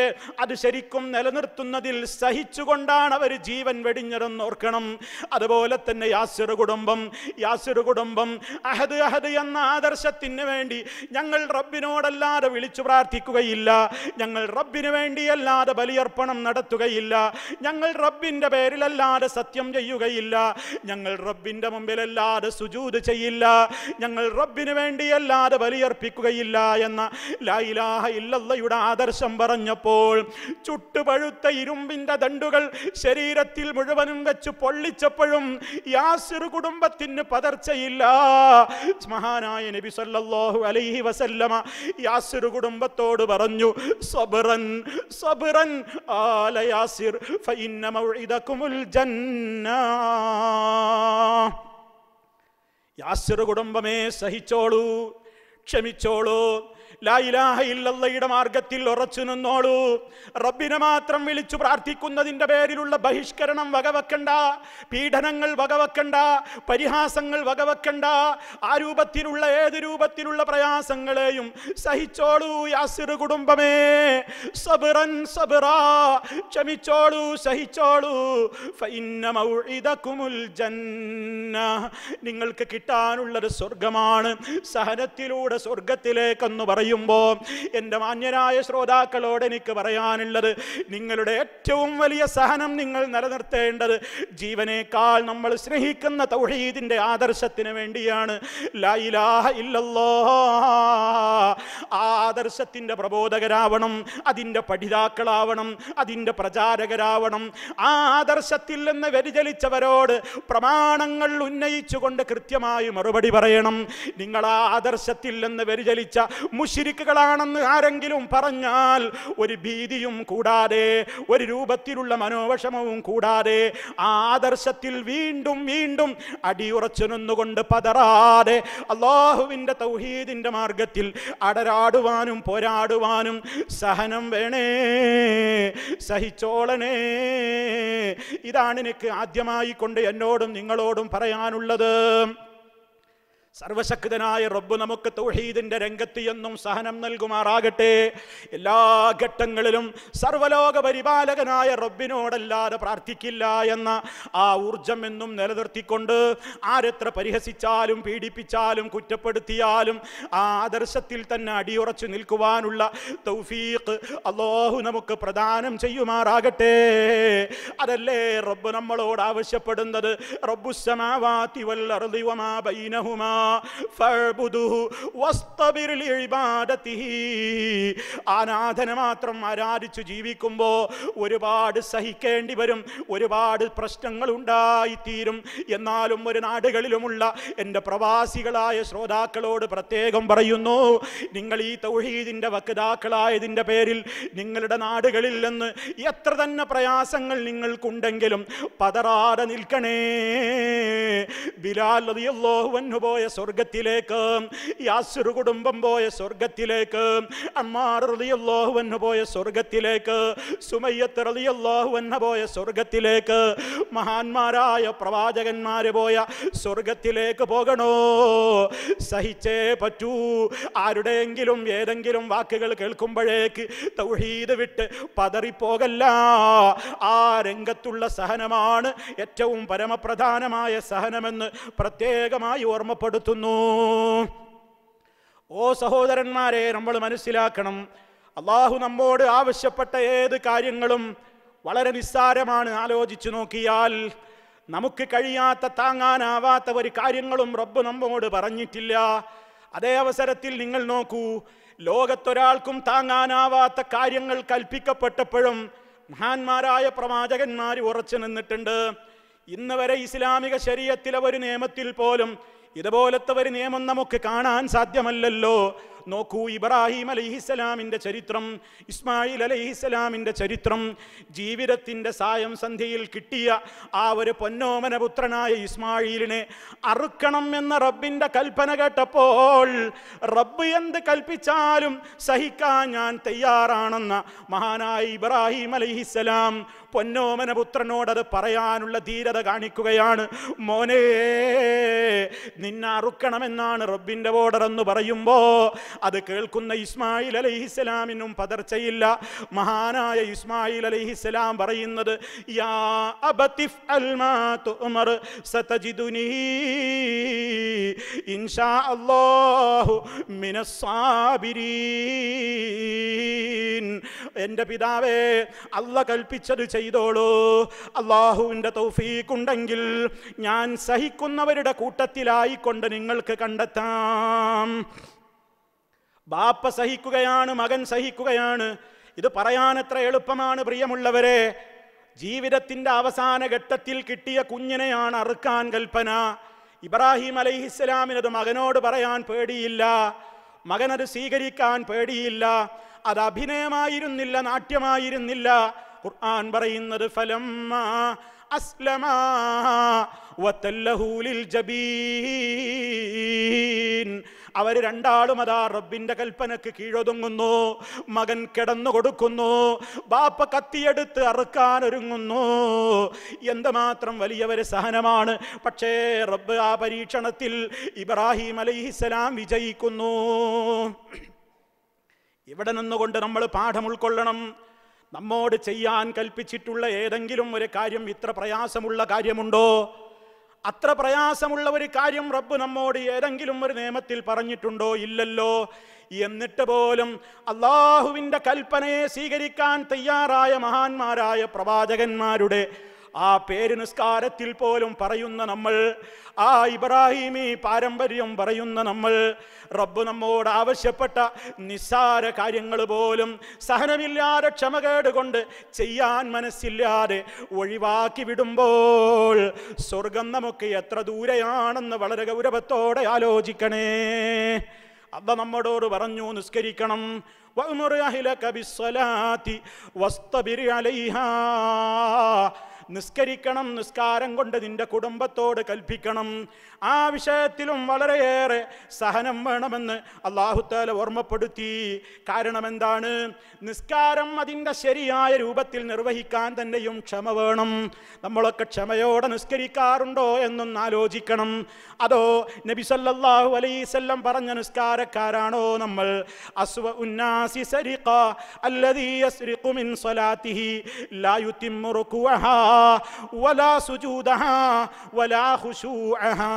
അത് ശരിക്കും നിലനിർത്തുന്നതിൽ സഹിച്ചുകൊണ്ടാണ് അവർ ജീവൻ വെടിഞ്ഞതെന്ന് ഓർക്കണം അതുപോലെ തന്നെ യാസിർ കുടുംബം യാസിർ കുടുംബം അഹദ് അഹദ് എന്ന ആദർശത്തിന് വേണ്ടി ഞങ്ങൾ റബ്ബിനോടല്ലാതെ വിളിച്ചു പ്രാർത്ഥിക്കുകയില്ല ഞങ്ങൾ റബ്ബിന് വേണ്ടിയല്ലാതെ ബലിയർപ്പണം നടത്തുകയില്ല ഞങ്ങൾ റബ്ബിൻ്റെ പേരിലല്ലാതെ സത്യം ചെയ്യുകയില്ല ഞങ്ങൾ റബ്ബിൻ്റെ മുമ്പിലല്ലാതെ സുജൂത് ചെയ്യില്ല ഞങ്ങൾ റബ്ബ് റബ്ബിന് വേണ്ടിയല്ലാതെ ബലിയർപ്പിക്കുകയില്ല എന്ന ലൈലാഹ ഇല്ലയുടെ ആദർശം പറഞ്ഞപ്പോൾ ചുട്ടുപഴുത്ത ഇരുമ്പിൻ്റെ ദണ്ടുകൾ ശരീരത്തിൽ മുഴുവനും വെച്ച് പൊള്ളിച്ചപ്പോഴും യാസിർ കുടുംബത്തിന് പതർച്ചയില്ല മഹാനായ നബി സല്ലല്ലാഹു അലൈഹി വസല്ലമ യാസിർ കുടുംബത്തോട് പറഞ്ഞു സബറൻ സബറൻ ആല യാസിർ ഫഇന്ന മൗഇദകുമുൽ ജന്ന യാസിറ കുടുംബമേ സഹിച്ചോളൂ ക്ഷമിച്ചോളൂ ലായിലാഹയില്ലയുടെ മാർഗത്തിൽ ഉറച്ചു നിന്നോളൂ റബ്ബിനെ മാത്രം വിളിച്ചു പ്രാർത്ഥിക്കുന്നതിൻ്റെ പേരിലുള്ള ബഹിഷ്കരണം വകവെക്കണ്ട പീഡനങ്ങൾ വകവെക്കണ്ട പരിഹാസങ്ങൾ വകവെക്കണ്ട ആ രൂപത്തിലുള്ള ഏത് രൂപത്തിലുള്ള പ്രയാസങ്ങളെയും സഹിച്ചോളൂ യാസിർ കുടുംബമേ സബിറൻ സബിറാ ക്ഷമിച്ചോളൂ സഹിച്ചോളൂ ജന്ന നിങ്ങൾക്ക് കിട്ടാനുള്ളത് സ്വർഗമാണ് സഹനത്തിലൂടെ സ്വർഗത്തിലേക്കെന്ന് പറയും പറയുമ്പോൾ എൻ്റെ മാന്യരായ ശ്രോതാക്കളോട് എനിക്ക് പറയാനുള്ളത് നിങ്ങളുടെ ഏറ്റവും വലിയ സഹനം നിങ്ങൾ നിലനിർത്തേണ്ടത് ജീവനേക്കാൾ നമ്മൾ സ്നേഹിക്കുന്ന തൗഹീദിൻ്റെ ആദർശത്തിന് വേണ്ടിയാണ് ലൈലാഹ ഇല്ലല്ലോ ആദർശത്തിൻ്റെ പ്രബോധകരാവണം അതിൻ്റെ പഠിതാക്കളാവണം അതിൻ്റെ പ്രചാരകരാവണം ആ ആദർശത്തിൽ നിന്ന് വ്യതിചലിച്ചവരോട് പ്രമാണങ്ങൾ ഉന്നയിച്ചുകൊണ്ട് കൃത്യമായി മറുപടി പറയണം നിങ്ങൾ ആ ആദർശത്തിൽ നിന്ന് വ്യതിചലിച്ച മുഷ മുഷിരിക്കുകളാണെന്ന് ആരെങ്കിലും പറഞ്ഞാൽ ഒരു ഭീതിയും കൂടാതെ ഒരു രൂപത്തിലുള്ള മനോവശമവും കൂടാതെ ആദർശത്തിൽ വീണ്ടും വീണ്ടും അടിയുറച്ചു നിന്നുകൊണ്ട് പതറാതെ അള്ളാഹുവിൻ്റെ തൗഹീദിൻ്റെ മാർഗത്തിൽ അടരാടുവാനും പോരാടുവാനും സഹനം വേണേ സഹിച്ചോളണേ ഇതാണ് എനിക്ക് ആദ്യമായിക്കൊണ്ട് കൊണ്ട് എന്നോടും നിങ്ങളോടും പറയാനുള്ളത് സർവശക്തനായ റബ്ബ് നമുക്ക് തൗഹീദിന്റെ രംഗത്ത് എന്നും സഹനം നൽകുമാറാകട്ടെ എല്ലാ ഘട്ടങ്ങളിലും സർവലോക പരിപാലകനായ റബ്ബിനോടല്ലാതെ പ്രാർത്ഥിക്കില്ല എന്ന ആ ഊർജം എന്നും നിലനിർത്തിക്കൊണ്ട് ആരെത്ര പരിഹസിച്ചാലും പീഡിപ്പിച്ചാലും കുറ്റപ്പെടുത്തിയാലും ആ ആദർശത്തിൽ തന്നെ അടിയുറച്ചു നിൽക്കുവാനുള്ള തൗഫീഖ് അള്ളാഹു നമുക്ക് പ്രദാനം ചെയ്യുമാറാകട്ടെ അതല്ലേ റബ്ബ് നമ്മളോട് ആവശ്യപ്പെടുന്നത് റബ്ബുസമാവാത്തി വൽ അർദി വമാ ബൈനഹുമാ ആരാധന മാത്രം ആരാധിച്ചു ജീവിക്കുമ്പോൾ ഒരുപാട് സഹിക്കേണ്ടി വരും ഒരുപാട് പ്രശ്നങ്ങൾ ഉണ്ടായിത്തീരും എന്നാലും ഒരു നാടുകളിലുമുള്ള എൻ്റെ പ്രവാസികളായ ശ്രോതാക്കളോട് പ്രത്യേകം പറയുന്നു നിങ്ങൾ ഈ തൗഹീദിൻ്റെ വക്താക്കളായതിൻ്റെ പേരിൽ നിങ്ങളുടെ നാടുകളിൽ നിന്ന് എത്ര തന്നെ പ്രയാസങ്ങൾ നിങ്ങൾക്കുണ്ടെങ്കിലും പതറാതെ നിൽക്കണേ ബിലാൽ അതിയല്ലോ സ്വർഗത്തിലേക്ക് യാസുരു കുടുംബം പോയ സ്വർഗത്തിലേക്ക് അമ്മാർ റളിയല്ലാഹുവന്ന് പോയ സ്വർഗത്തിലേക്ക് സുമയ്യത്ത് റളിയല്ലാഹുവന്ന പോയ സ്വർഗത്തിലേക്ക് മഹാന്മാരായ പ്രവാചകന്മാർ പോയ സ്വർഗത്തിലേക്ക് പോകണോ സഹിച്ചേ പറ്റൂ ആരുടെയെങ്കിലും ഏതെങ്കിലും വാക്കുകൾ കേൾക്കുമ്പോഴേക്ക് തൗഹീദ് വിട്ട് പതറിപ്പോകല്ല ആ രംഗത്തുള്ള സഹനമാണ് ഏറ്റവും പരമപ്രധാനമായ സഹനമെന്ന് പ്രത്യേകമായി ഓർമ്മപ്പെടുത്തും പുലർത്തുന്നു ഓ സഹോദരന്മാരെ നമ്മൾ മനസ്സിലാക്കണം അള്ളാഹു നമ്മോട് ആവശ്യപ്പെട്ട ഏത് കാര്യങ്ങളും വളരെ നിസ്സാരമാണ് ആലോചിച്ചു നോക്കിയാൽ നമുക്ക് കഴിയാത്ത താങ്ങാനാവാത്ത ഒരു കാര്യങ്ങളും റബ്ബ് നമ്മോട് പറഞ്ഞിട്ടില്ല അതേ അവസരത്തിൽ നിങ്ങൾ നോക്കൂ ലോകത്തൊരാൾക്കും താങ്ങാനാവാത്ത കാര്യങ്ങൾ കൽപ്പിക്കപ്പെട്ടപ്പോഴും മഹാന്മാരായ പ്രവാചകന്മാർ ഉറച്ചു നിന്നിട്ടുണ്ട് ഇന്ന് വരെ ഇസ്ലാമിക ശരീരത്തിലെ ഒരു നിയമത്തിൽ പോലും ഇതുപോലത്തെ ഒരു നിയമം നമുക്ക് കാണാൻ സാധ്യമല്ലല്ലോ നോക്കൂ ഇബ്രാഹിം അലൈഹിസ്സലാമിൻ്റെ ചരിത്രം ഇസ്മായിൽ അലൈഹിസ്സലാമിൻ്റെ ചരിത്രം ജീവിതത്തിൻ്റെ സായം സന്ധ്യയിൽ കിട്ടിയ ആ ഒരു പൊന്നോമന പുത്രനായ ഇസ്മായിലിനെ അറുക്കണം എന്ന റബ്ബിൻ്റെ കൽപ്പന കേട്ടപ്പോൾ റബ്ബ് എന്ത് കൽപ്പിച്ചാലും സഹിക്കാൻ ഞാൻ തയ്യാറാണെന്ന മഹാനായ ഇബ്രാഹിം അലൈഹിസ്സലാം പൊന്നോമന പുത്രനോടത് പറയാനുള്ള ധീരത കാണിക്കുകയാണ് മോനെ നിന്നെ അറുക്കണമെന്നാണ് റബ്ബിൻ്റെ ഓർഡർ എന്ന് പറയുമ്പോൾ അത് കേൾക്കുന്ന ഇസ്മായിൽ അലൈഹിസ്സലാമിനും പതർച്ചയില്ല മഹാനായ ഇസ്മായിൽ അലഹിസ്സലാം പറയുന്നത് യാ അബതിഫ് സതജിദുനി അല്ലാഹു പിതാവേ അല്ല കൽപ്പിച്ചത് ചെയ്തോളൂ അള്ളാഹുവിൻ്റെ തൗഫീക്കുണ്ടെങ്കിൽ ഞാൻ സഹിക്കുന്നവരുടെ കൂട്ടത്തിലായിക്കൊണ്ട് നിങ്ങൾക്ക് കണ്ടെത്താം ബാപ്പ സഹിക്കുകയാണ് മകൻ സഹിക്കുകയാണ് ഇത് പറയാനത്ര എളുപ്പമാണ് പ്രിയമുള്ളവരെ ജീവിതത്തിൻ്റെ അവസാന ഘട്ടത്തിൽ കിട്ടിയ കുഞ്ഞിനെയാണ് അറുക്കാൻ കൽപ്പന ഇബ്രാഹിം അലൈഹിസ്സലാമിനത് മകനോട് പറയാൻ പേടിയില്ല മകനത് സ്വീകരിക്കാൻ പേടിയില്ല അത് അഭിനയമായിരുന്നില്ല നാട്യമായിരുന്നില്ല ഖുർആൻ പറയുന്നത് ഫലം അസ്ലമാ ജബീൻ അവർ രണ്ടാളും അതാ റബ്ബിന്റെ കൽപ്പനക്ക് കീഴൊതുങ്ങുന്നു മകൻ കിടന്നു കൊടുക്കുന്നു ബാപ്പ കത്തിയെടുത്ത് അറുക്കാൻ ഒരുങ്ങുന്നു എന്തുമാത്രം വലിയവർ സഹനമാണ് പക്ഷേ റബ്ബ് ആ പരീക്ഷണത്തിൽ ഇബ്രാഹിം അലൈഹിസ്സലാം വിജയിക്കുന്നു ഇവിടെ നിന്നുകൊണ്ട് നമ്മൾ പാഠം ഉൾക്കൊള്ളണം നമ്മോട് ചെയ്യാൻ കൽപ്പിച്ചിട്ടുള്ള ഏതെങ്കിലും ഒരു കാര്യം ഇത്ര പ്രയാസമുള്ള കാര്യമുണ്ടോ അത്ര പ്രയാസമുള്ള ഒരു കാര്യം റബ്ബ് നമ്മോട് ഏതെങ്കിലും ഒരു നിയമത്തിൽ പറഞ്ഞിട്ടുണ്ടോ ഇല്ലല്ലോ എന്നിട്ട് പോലും അള്ളാഹുവിൻ്റെ കൽപ്പനയെ സ്വീകരിക്കാൻ തയ്യാറായ മഹാന്മാരായ പ്രവാചകന്മാരുടെ ആ പേര് നിസ്കാരത്തിൽ പോലും പറയുന്ന നമ്മൾ ആ ഇബ്രാഹിമി പാരമ്പര്യം പറയുന്ന നമ്മൾ റബ്ബ് നമ്മോട് ആവശ്യപ്പെട്ട നിസ്സാര കാര്യങ്ങൾ പോലും സഹനമില്ലാതെ ക്ഷമകേട് കൊണ്ട് ചെയ്യാൻ മനസ്സില്ലാതെ ഒഴിവാക്കി വിടുമ്പോൾ സ്വർഗം നമുക്ക് എത്ര ദൂരെയാണെന്ന് വളരെ ഗൗരവത്തോടെ ആലോചിക്കണേ അവ നമ്മടോട് പറഞ്ഞു നിസ്കരിക്കണം വഅ്മുർ അഹ്ലക ബിസ്സലാത്തി അലൈഹാ നിസ്കരിക്കണം നിസ്കാരം കൊണ്ട് നിന്റെ കുടുംബത്തോട് കൽപ്പിക്കണം ആ വിഷയത്തിലും വളരെയേറെ സഹനം വേണമെന്ന് അള്ളാഹുത്താല ഓർമ്മപ്പെടുത്തി കാരണം എന്താണ് നിസ്കാരം അതിൻ്റെ ശരിയായ രൂപത്തിൽ നിർവഹിക്കാൻ തന്നെയും ക്ഷമ വേണം നമ്മളൊക്കെ ക്ഷമയോടെ നിസ്കരിക്കാറുണ്ടോ എന്നൊന്ന് ആലോചിക്കണം അതോ നബി സല്ലാഹു അലൈസല്ലം പറഞ്ഞ നിസ്കാരക്കാരാണോ നമ്മൾ അസ്വ ഉന്നാസി സരിഖ അല്ലദീ യസ്രിഖു മിൻ സ്വലാത്തിഹി ലാ യുതിമ്മു റുകുഅഹാ വലാ സുജൂദഹാ വലാ ഖുശൂഅഹാ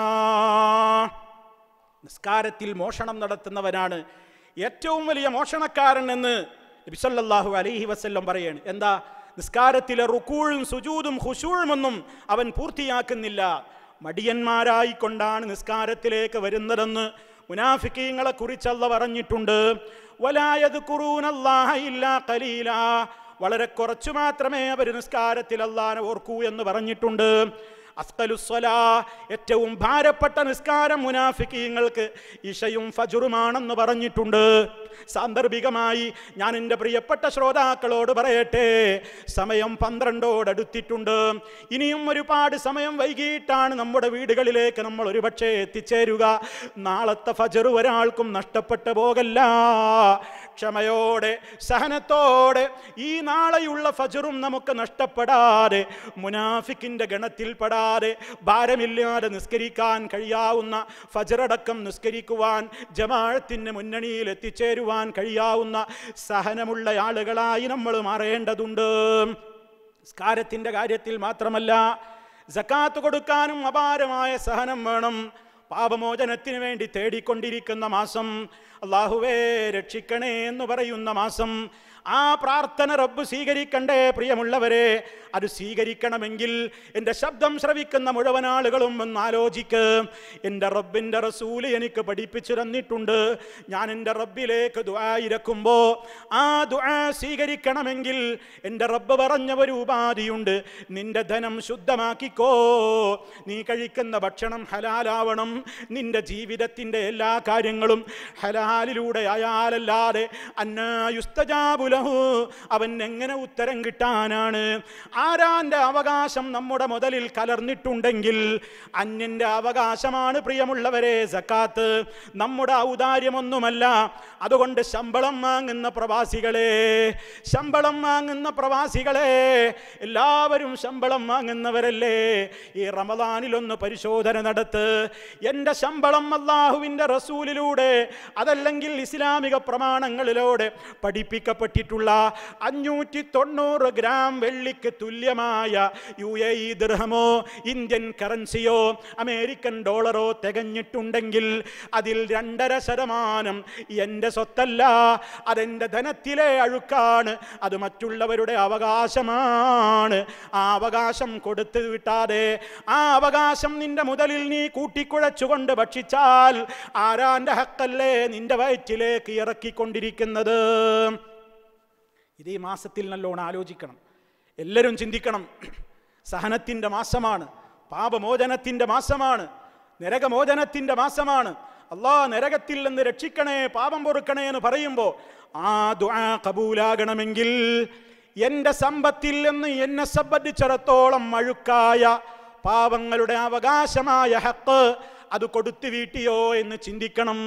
നിസ്കാരത്തിൽ മോഷണം നടത്തുന്നവനാണ് ഏറ്റവും വലിയ മോഷണക്കാരൻ എന്ന് ബിസല്ലാഹു അലൈഹി വസ്ല്ലം പറയാണ് എന്താ നിസ്കാരത്തിലെ റുക്കൂഴും സുജൂതും ഹുഷൂഴുമൊന്നും അവൻ പൂർത്തിയാക്കുന്നില്ല മടിയന്മാരായിക്കൊണ്ടാണ് നിസ്കാരത്തിലേക്ക് വരുന്നതെന്ന് മുനാഫിക്കീങ്ങളെ കുറിച്ചല്ല പറഞ്ഞിട്ടുണ്ട് വലായത് കുറൂനല്ലാഹ ഇല്ലാ കലീല വളരെ കുറച്ചു മാത്രമേ അവർ നിസ്കാരത്തിൽ ഓർക്കൂ എന്ന് പറഞ്ഞിട്ടുണ്ട് അസ്കലുസ്വലാ ഏറ്റവും ഭാരപ്പെട്ട നിസ്കാരം മുനാഫിക്കീങ്ങൾക്ക് ഇഷയും ഫജുറുമാണെന്ന് പറഞ്ഞിട്ടുണ്ട് സാന്ദർഭികമായി ഞാൻ എൻ്റെ പ്രിയപ്പെട്ട ശ്രോതാക്കളോട് പറയട്ടെ സമയം പന്ത്രണ്ടോടടുത്തിട്ടുണ്ട് ഇനിയും ഒരുപാട് സമയം വൈകിട്ടാണ് നമ്മുടെ വീടുകളിലേക്ക് നമ്മൾ ഒരുപക്ഷെ എത്തിച്ചേരുക നാളത്തെ ഫജറു ഒരാൾക്കും നഷ്ടപ്പെട്ടു പോകല്ല ക്ഷമയോടെ സഹനത്തോടെ ഈ നാളെയുള്ള ഫജറും നമുക്ക് നഷ്ടപ്പെടാതെ മുനാഫിക്കിൻ്റെ ഗണത്തിൽപ്പെടാതെ ഭാരമില്ലാതെ നിസ്കരിക്കാൻ കഴിയാവുന്ന ഫജറടക്കം നിസ്കരിക്കുവാൻ ജമാഴത്തിന് മുന്നണിയിൽ എത്തിച്ചേരുവാൻ കഴിയാവുന്ന സഹനമുള്ള ആളുകളായി നമ്മൾ മാറേണ്ടതുണ്ട് സ്കാരത്തിൻ്റെ കാര്യത്തിൽ മാത്രമല്ല ജക്കാത്ത് കൊടുക്കാനും അപാരമായ സഹനം വേണം പാപമോചനത്തിന് വേണ്ടി തേടിക്കൊണ്ടിരിക്കുന്ന മാസം അള്ളാഹുവേ രക്ഷിക്കണേ എന്ന് പറയുന്ന മാസം ആ പ്രാർത്ഥന റബ്ബ് സ്വീകരിക്കണ്ടേ പ്രിയമുള്ളവരെ അത് സ്വീകരിക്കണമെങ്കിൽ എൻ്റെ ശബ്ദം ശ്രവിക്കുന്ന മുഴുവൻ ആളുകളും ഒന്ന് ആലോചിക്ക് എൻ്റെ റബ്ബിൻ്റെ റസൂല് എനിക്ക് പഠിപ്പിച്ചു തന്നിട്ടുണ്ട് ഞാൻ എൻ്റെ റബ്ബിലേക്ക് ദുആയിരക്കുമ്പോൾ ആ ദുആ സ്വീകരിക്കണമെങ്കിൽ എൻ്റെ റബ്ബ് പറഞ്ഞ ഒരു ഉപാധിയുണ്ട് നിന്റെ ധനം ശുദ്ധമാക്കിക്കോ നീ കഴിക്കുന്ന ഭക്ഷണം ഹലാലാവണം നിന്റെ ജീവിതത്തിൻ്റെ എല്ലാ കാര്യങ്ങളും ഹലാലിലൂടെ അയാലല്ലാതെ അന്നായുസ്തജാബുൽ ലഹു അവൻ എങ്ങനെ ഉത്തരം കിട്ടാനാണ് ആരാൻ്റെ അവകാശം നമ്മുടെ മുതലിൽ കലർന്നിട്ടുണ്ടെങ്കിൽ അന്യൻ്റെ അവകാശമാണ് പ്രിയമുള്ളവരെ സക്കാത്ത് നമ്മുടെ ഔദാര്യമൊന്നുമല്ല അതുകൊണ്ട് ശമ്പളം വാങ്ങുന്ന പ്രവാസികളെ ശമ്പളം വാങ്ങുന്ന പ്രവാസികളെ എല്ലാവരും ശമ്പളം വാങ്ങുന്നവരല്ലേ ഈ റമദാനിലൊന്ന് പരിശോധന നടത്ത് എൻ്റെ ശമ്പളം അള്ളാഹുവിൻ്റെ റസൂലിലൂടെ അതല്ലെങ്കിൽ ഇസ്ലാമിക പ്രമാണങ്ങളിലൂടെ പഠിപ്പിക്കപ്പെട്ട നൽകിയിട്ടുള്ള അഞ്ഞൂറ്റി തൊണ്ണൂറ് ഗ്രാം വെള്ളിക്ക് തുല്യമായ യു എ ഇ ദൃഹമോ ഇന്ത്യൻ കറൻസിയോ അമേരിക്കൻ ഡോളറോ തികഞ്ഞിട്ടുണ്ടെങ്കിൽ അതിൽ രണ്ടര ശതമാനം എൻ്റെ സ്വത്തല്ല അതെൻ്റെ ധനത്തിലെ അഴുക്കാണ് അത് മറ്റുള്ളവരുടെ അവകാശമാണ് ആ അവകാശം കൊടുത്തു വിട്ടാതെ ആ അവകാശം നിന്റെ മുതലിൽ നീ കൂട്ടിക്കുഴച്ചുകൊണ്ട് ഭക്ഷിച്ചാൽ ആരാൻ്റെ ഹക്കല്ലേ നിന്റെ വയറ്റിലേക്ക് ഇറക്കിക്കൊണ്ടിരിക്കുന്നത് ഇതേ മാസത്തിൽ നല്ലോണം ആലോചിക്കണം എല്ലാവരും ചിന്തിക്കണം സഹനത്തിൻ്റെ മാസമാണ് പാപമോചനത്തിൻ്റെ മാസമാണ് നരകമോചനത്തിൻ്റെ മാസമാണ് അള്ളാ നരകത്തിൽ നിന്ന് രക്ഷിക്കണേ പാപം പൊറുക്കണേ എന്ന് പറയുമ്പോൾ ആ ദുആ കബൂലാകണമെങ്കിൽ എൻ്റെ സമ്പത്തിൽ നിന്ന് എന്നെ സംബന്ധിച്ചിടത്തോളം അഴുക്കായ പാപങ്ങളുടെ അവകാശമായ ഹക്ക് അത് കൊടുത്തു വീട്ടിയോ എന്ന് ചിന്തിക്കണം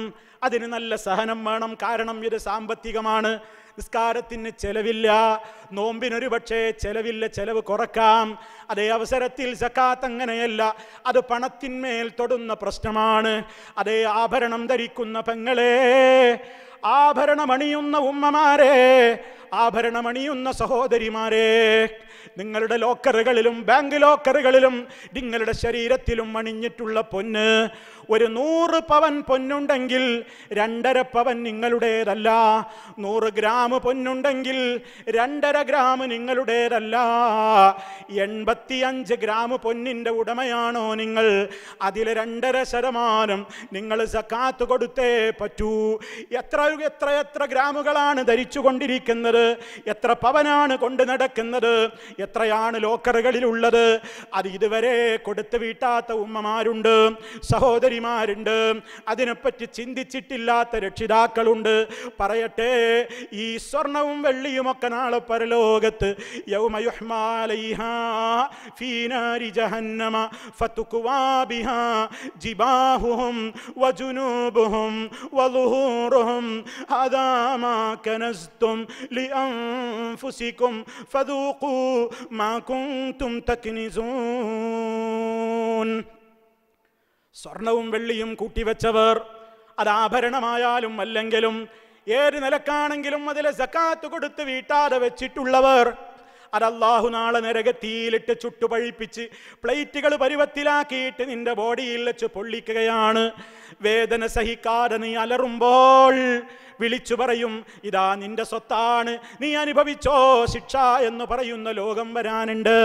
അതിന് നല്ല സഹനം വേണം കാരണം ഇത് സാമ്പത്തികമാണ് നിസ്കാരത്തിന് ചെലവില്ല നോമ്പിനൊരു പക്ഷേ ചെലവില്ല ചെലവ് കുറക്കാം അതേ അവസരത്തിൽ സക്കാത്ത് അങ്ങനെയല്ല അത് പണത്തിന്മേൽ തൊടുന്ന പ്രശ്നമാണ് അതേ ആഭരണം ധരിക്കുന്ന പെങ്ങളെ ആഭരണമണിയുന്ന ഉമ്മമാരെ ആഭരണമണിയുന്ന സഹോദരിമാരെ നിങ്ങളുടെ ലോക്കറുകളിലും ബാങ്ക് ലോക്കറുകളിലും നിങ്ങളുടെ ശരീരത്തിലും അണിഞ്ഞിട്ടുള്ള പൊന്ന് ഒരു നൂറ് പവൻ പൊന്നുണ്ടെങ്കിൽ രണ്ടര പവൻ നിങ്ങളുടേതല്ല നൂറ് ഗ്രാം പൊന്നുണ്ടെങ്കിൽ രണ്ടര ഗ്രാം നിങ്ങളുടേതല്ല എൺപത്തിയഞ്ച് ഗ്രാം പൊന്നിൻ്റെ ഉടമയാണോ നിങ്ങൾ അതിൽ രണ്ടര ശതമാനം നിങ്ങൾ സക്കാത്ത് കൊടുത്തേ പറ്റൂ എത്ര എത്ര ഗ്രാമുകളാണ് ധരിച്ചുകൊണ്ടിരിക്കുന്നത് എത്ര പവനാണ് കൊണ്ട് നടക്കുന്നത് എത്രയാണ് ലോക്കറുകളിലുള്ളത് അത് ഇതുവരെ കൊടുത്തു വീട്ടാത്ത ഉമ്മമാരുണ്ട് സഹോദരിമാരുണ്ട് അതിനെപ്പറ്റി ചിന്തിച്ചിട്ടില്ലാത്ത രക്ഷിതാക്കളുണ്ട് പറയട്ടെ ഈ സ്വർണവും വെള്ളിയുമൊക്കെ നാളെ പരലോകത്ത് ജിബാഹുഹും വജുനൂബുഹും വലുഹൂറുഹും هذا ما كنزتم لأنفسكم فذوقوا ما كنتم تكنزون സ്വർണവും വെള്ളിയും കൂട്ടിവെച്ചവർ അത് ആഭരണമായാലും അല്ലെങ്കിലും ഏത് നിലക്കാണെങ്കിലും അതിലെ സക്കാത്ത് കൊടുത്ത് വീട്ടാതെ വെച്ചിട്ടുള്ളവർ അതല്ലാഹു നാളെ നരകത്തിയിലിട്ട് ചുട്ടുപഴിപ്പിച്ച് പ്ലേറ്റുകൾ പരുവത്തിലാക്കിയിട്ട് നിന്റെ ബോഡിയിൽ വെച്ച് പൊള്ളിക്കുകയാണ് വേദന സഹിക്കാതെ നീ അലറുമ്പോൾ വിളിച്ചു പറയും ഇതാ നിന്റെ സ്വത്താണ് നീ അനുഭവിച്ചോ ശിക്ഷ എന്ന് പറയുന്ന ലോകം വരാനുണ്ട്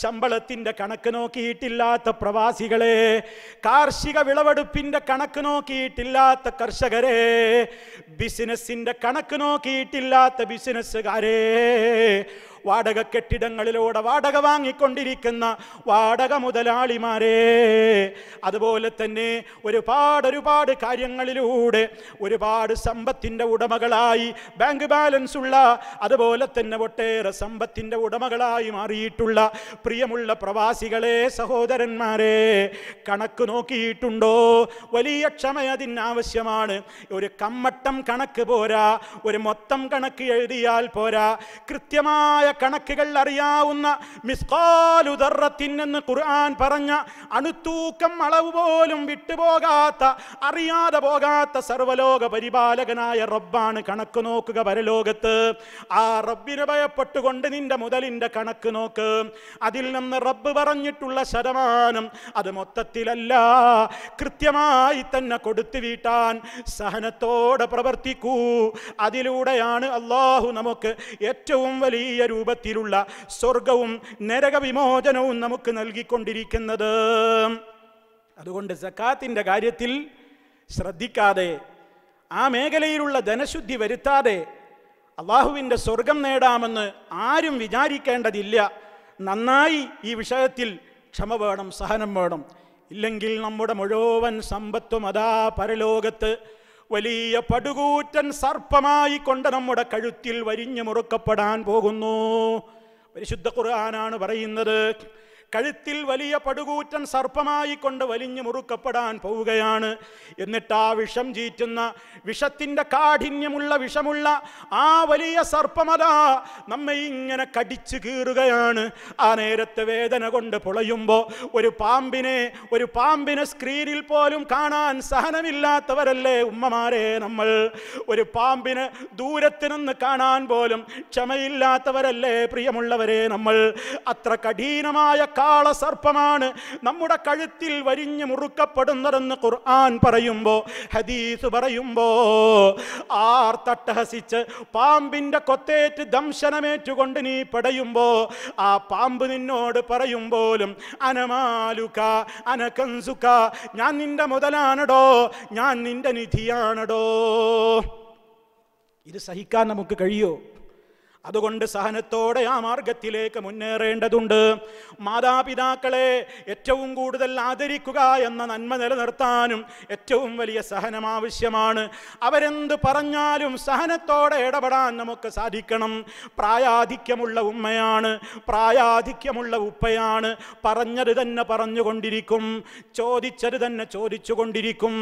ശമ്പളത്തിൻ്റെ കണക്ക് നോക്കിയിട്ടില്ലാത്ത പ്രവാസികളെ കാർഷിക വിളവെടുപ്പിൻ്റെ കണക്ക് നോക്കിയിട്ടില്ലാത്ത കർഷകരെ ബിസിനസ്സിൻ്റെ കണക്ക് നോക്കിയിട്ടില്ലാത്ത ബിസിനസ്സുകാരെ വാടക കെട്ടിടങ്ങളിലൂടെ വാടക വാങ്ങിക്കൊണ്ടിരിക്കുന്ന വാടക മുതലാളിമാരെ അതുപോലെ തന്നെ ഒരുപാട് ഒരുപാട് കാര്യങ്ങളിലൂടെ ഒരുപാട് സമ്പത്തിൻ്റെ ഉടമകളായി ബാങ്ക് ബാലൻസ് ഉള്ള അതുപോലെ തന്നെ ഒട്ടേറെ സമ്പത്തിൻ്റെ ഉടമകളായി മാറിയിട്ടുള്ള പ്രിയമുള്ള പ്രവാസികളെ സഹോദരന്മാരെ കണക്ക് നോക്കിയിട്ടുണ്ടോ വലിയ ക്ഷമ അതിനാവശ്യമാണ് ഒരു കമ്മട്ടം കണക്ക് പോരാ ഒരു മൊത്തം കണക്ക് എഴുതിയാൽ പോരാ കൃത്യമായ കണക്കുകൾ അറിയാവുന്ന മിസ്കാലുദറത്തിനെന്ന് ഖുർആൻ പറഞ്ഞ അണുത്തൂക്കം അളവ് പോലും വിട്ടുപോകാത്ത അറിയാതെ പോകാത്ത സർവലോക പരിപാലകനായ റബ്ബാണ് കണക്ക് നോക്കുക പരലോകത്ത് ആ റബ്ബിനെ ഭയപ്പെട്ടുകൊണ്ട് നിന്റെ മുതലിൻ്റെ കണക്ക് നോക്ക് അതിൽ നിന്ന് റബ്ബ് പറഞ്ഞിട്ടുള്ള ശതമാനം അത് മൊത്തത്തിലല്ല കൃത്യമായി തന്നെ കൊടുത്തു വീട്ടാൻ സഹനത്തോടെ പ്രവർത്തിക്കൂ അതിലൂടെയാണ് അള്ളാഹു നമുക്ക് ഏറ്റവും വലിയ രൂപത്തിലുള്ള സ്വർഗവും നരകവിമോചനവും നമുക്ക് നൽകിക്കൊണ്ടിരിക്കുന്നത് അതുകൊണ്ട് സക്കാത്തിൻ്റെ കാര്യത്തിൽ ശ്രദ്ധിക്കാതെ ആ മേഖലയിലുള്ള ധനശുദ്ധി വരുത്താതെ അള്ളാഹുവിൻ്റെ സ്വർഗം നേടാമെന്ന് ആരും വിചാരിക്കേണ്ടതില്ല നന്നായി ഈ വിഷയത്തിൽ ക്ഷമ വേണം സഹനം വേണം ഇല്ലെങ്കിൽ നമ്മുടെ മുഴുവൻ സമ്പത്തും അതാ പരലോകത്ത് വലിയ പടുകൂറ്റൻ സർപ്പമായി കൊണ്ട് നമ്മുടെ കഴുത്തിൽ വരിഞ്ഞു മുറുക്കപ്പെടാൻ പോകുന്നു പരിശുദ്ധ ഖുർആനാണ് പറയുന്നത് കഴുത്തിൽ വലിയ പടുകൂറ്റൻ സർപ്പമായിക്കൊണ്ട് വലിഞ്ഞു മുറുക്കപ്പെടാൻ പോവുകയാണ് എന്നിട്ട് ആ വിഷം ചീറ്റുന്ന വിഷത്തിൻ്റെ കാഠിന്യമുള്ള വിഷമുള്ള ആ വലിയ സർപ്പമതാ നമ്മെ ഇങ്ങനെ കടിച്ചു കീറുകയാണ് ആ നേരത്തെ വേദന കൊണ്ട് പുളയുമ്പോൾ ഒരു പാമ്പിനെ ഒരു പാമ്പിനെ സ്ക്രീനിൽ പോലും കാണാൻ സഹനമില്ലാത്തവരല്ലേ ഉമ്മമാരെ നമ്മൾ ഒരു പാമ്പിന് ദൂരത്തു നിന്ന് കാണാൻ പോലും ക്ഷമയില്ലാത്തവരല്ലേ പ്രിയമുള്ളവരെ നമ്മൾ അത്ര കഠിനമായ വിശാല സർപ്പമാണ് നമ്മുടെ കഴുത്തിൽ വരിഞ്ഞു മുറുക്കപ്പെടുന്നതെന്ന് ഖുർആൻ പറയുമ്പോ ഹദീസ് പറയുമ്പോ പറയുമ്പോൾ ആർത്തട്ടഹസിച്ച് പാമ്പിന്റെ കൊത്തേറ്റ് ദംശനമേറ്റുകൊണ്ട് നീ പടയുമ്പോ ആ പാമ്പ് നിന്നോട് പറയുമ്പോലും അനമാലുക അനകൻസുക ഞാൻ നിന്റെ മുതലാണടോ ഞാൻ നിന്റെ നിധിയാണടോ ഇത് സഹിക്കാൻ നമുക്ക് കഴിയോ അതുകൊണ്ട് സഹനത്തോടെ ആ മാർഗത്തിലേക്ക് മുന്നേറേണ്ടതുണ്ട് മാതാപിതാക്കളെ ഏറ്റവും കൂടുതൽ ആദരിക്കുക എന്ന നന്മ നിലനിർത്താനും ഏറ്റവും വലിയ സഹനം ആവശ്യമാണ് അവരെന്ത് പറഞ്ഞാലും സഹനത്തോടെ ഇടപെടാൻ നമുക്ക് സാധിക്കണം പ്രായാധിക്യമുള്ള ഉമ്മയാണ് പ്രായാധിക്യമുള്ള ഉപ്പയാണ് പറഞ്ഞത് തന്നെ പറഞ്ഞുകൊണ്ടിരിക്കും ചോദിച്ചത് തന്നെ ചോദിച്ചുകൊണ്ടിരിക്കും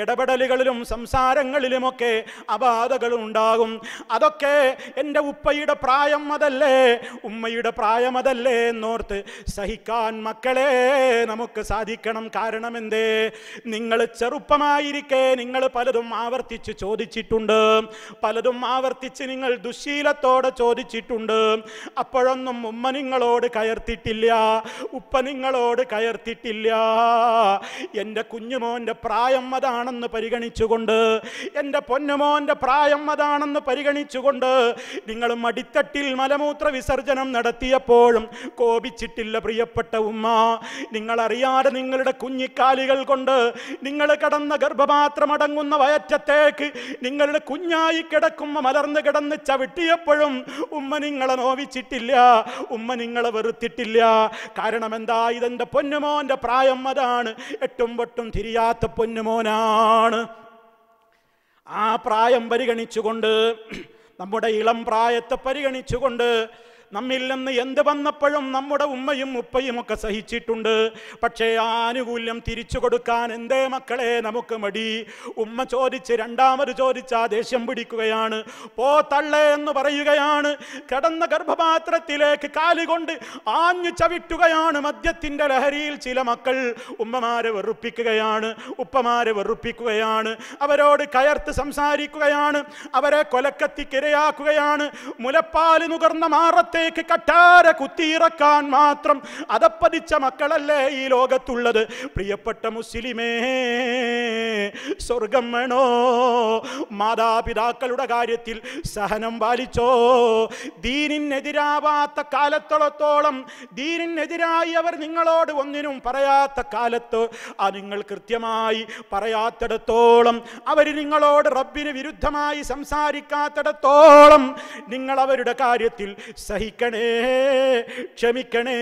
ഇടപെടലുകളിലും സംസാരങ്ങളിലുമൊക്കെ അബാധകളുണ്ടാകും അതൊക്കെ എൻ്റെ ഉപ്പയുടെ ഉമ്മയുടെ പ്രായം അതല്ലേ ഉമ്മയുടെ പ്രായം അതല്ലേ എന്നോർത്ത് സഹിക്കാൻ മക്കളെ നമുക്ക് സാധിക്കണം കാരണം എന്തേ നിങ്ങൾ ചെറുപ്പമായിരിക്കെ നിങ്ങൾ പലതും ആവർത്തിച്ച് ചോദിച്ചിട്ടുണ്ട് പലതും ആവർത്തിച്ച് നിങ്ങൾ ദുശീലത്തോടെ ചോദിച്ചിട്ടുണ്ട് അപ്പോഴൊന്നും ഉമ്മ നിങ്ങളോട് കയർത്തിട്ടില്ല ഉപ്പ നിങ്ങളോട് കയർത്തിട്ടില്ല എൻ്റെ കുഞ്ഞുമോൻ്റെ പ്രായം അതാണെന്ന് പരിഗണിച്ചുകൊണ്ട് എൻ്റെ പൊന്നുമോൻ്റെ പ്രായം അതാണെന്ന് പരിഗണിച്ചുകൊണ്ട് നിങ്ങൾ മടി അടിത്തട്ടിൽ മലമൂത്ര വിസർജനം നടത്തിയപ്പോഴും കോപിച്ചിട്ടില്ല പ്രിയപ്പെട്ട ഉമ്മ നിങ്ങളറിയാതെ നിങ്ങളുടെ കുഞ്ഞിക്കാലികൾ കൊണ്ട് നിങ്ങൾ കടന്ന ഗർഭപാത്രമടങ്ങുന്ന വയറ്റത്തേക്ക് നിങ്ങളുടെ കുഞ്ഞായി കിടക്കുമ്പോൾ മലർന്ന് കിടന്ന് ചവിട്ടിയപ്പോഴും ഉമ്മ നിങ്ങളെ നോവിച്ചിട്ടില്ല ഉമ്മ നിങ്ങളെ വെറുത്തിട്ടില്ല കാരണം എന്താ ഇതെന്റെ പൊന്നുമോന്റെ പ്രായം അതാണ് എട്ടും പൊട്ടും തിരിയാത്ത പൊന്നുമോനാണ് ആ പ്രായം പരിഗണിച്ചുകൊണ്ട് നമ്മുടെ ഇളം പ്രായത്തെ പരിഗണിച്ചുകൊണ്ട് നമ്മിൽ നിന്ന് എന്ത് വന്നപ്പോഴും നമ്മുടെ ഉമ്മയും ഉപ്പയും ഒക്കെ സഹിച്ചിട്ടുണ്ട് പക്ഷേ ആനുകൂല്യം തിരിച്ചു കൊടുക്കാൻ എന്തേ മക്കളെ നമുക്ക് മടി ഉമ്മ ചോദിച്ച് രണ്ടാമത് ചോദിച്ച് ദേഷ്യം പിടിക്കുകയാണ് പോ തള്ളേ എന്ന് പറയുകയാണ് കിടന്ന ഗർഭപാത്രത്തിലേക്ക് കാലുകൊണ്ട് ആഞ്ഞു ചവിട്ടുകയാണ് മദ്യത്തിൻ്റെ ലഹരിയിൽ ചില മക്കൾ ഉമ്മമാരെ വെറുപ്പിക്കുകയാണ് ഉപ്പമാരെ വെറുപ്പിക്കുകയാണ് അവരോട് കയർത്ത് സംസാരിക്കുകയാണ് അവരെ കൊലക്കത്തിക്കിരയാക്കുകയാണ് മുലപ്പാല് നുകർന്ന മാറത്തെ പുറത്തേക്ക് കട്ടാര കുത്തിയിറക്കാൻ മാത്രം അതപ്പതിച്ച മക്കളല്ലേ ഈ ലോകത്തുള്ളത് പ്രിയപ്പെട്ട മുസ്ലിമേ സ്വർഗം വേണോ മാതാപിതാക്കളുടെ കാര്യത്തിൽ സഹനം പാലിച്ചോ ദീനിനെതിരാവാത്ത കാലത്തോളത്തോളം ദീനിനെതിരായി അവർ നിങ്ങളോട് ഒന്നിനും പറയാത്ത കാലത്ത് ആ നിങ്ങൾ കൃത്യമായി പറയാത്തിടത്തോളം അവർ നിങ്ങളോട് റബ്ബിന് വിരുദ്ധമായി സംസാരിക്കാത്തിടത്തോളം നിങ്ങൾ അവരുടെ കാര്യത്തിൽ സഹി ക്ഷമിക്കണേ ക്ഷമിക്കണേ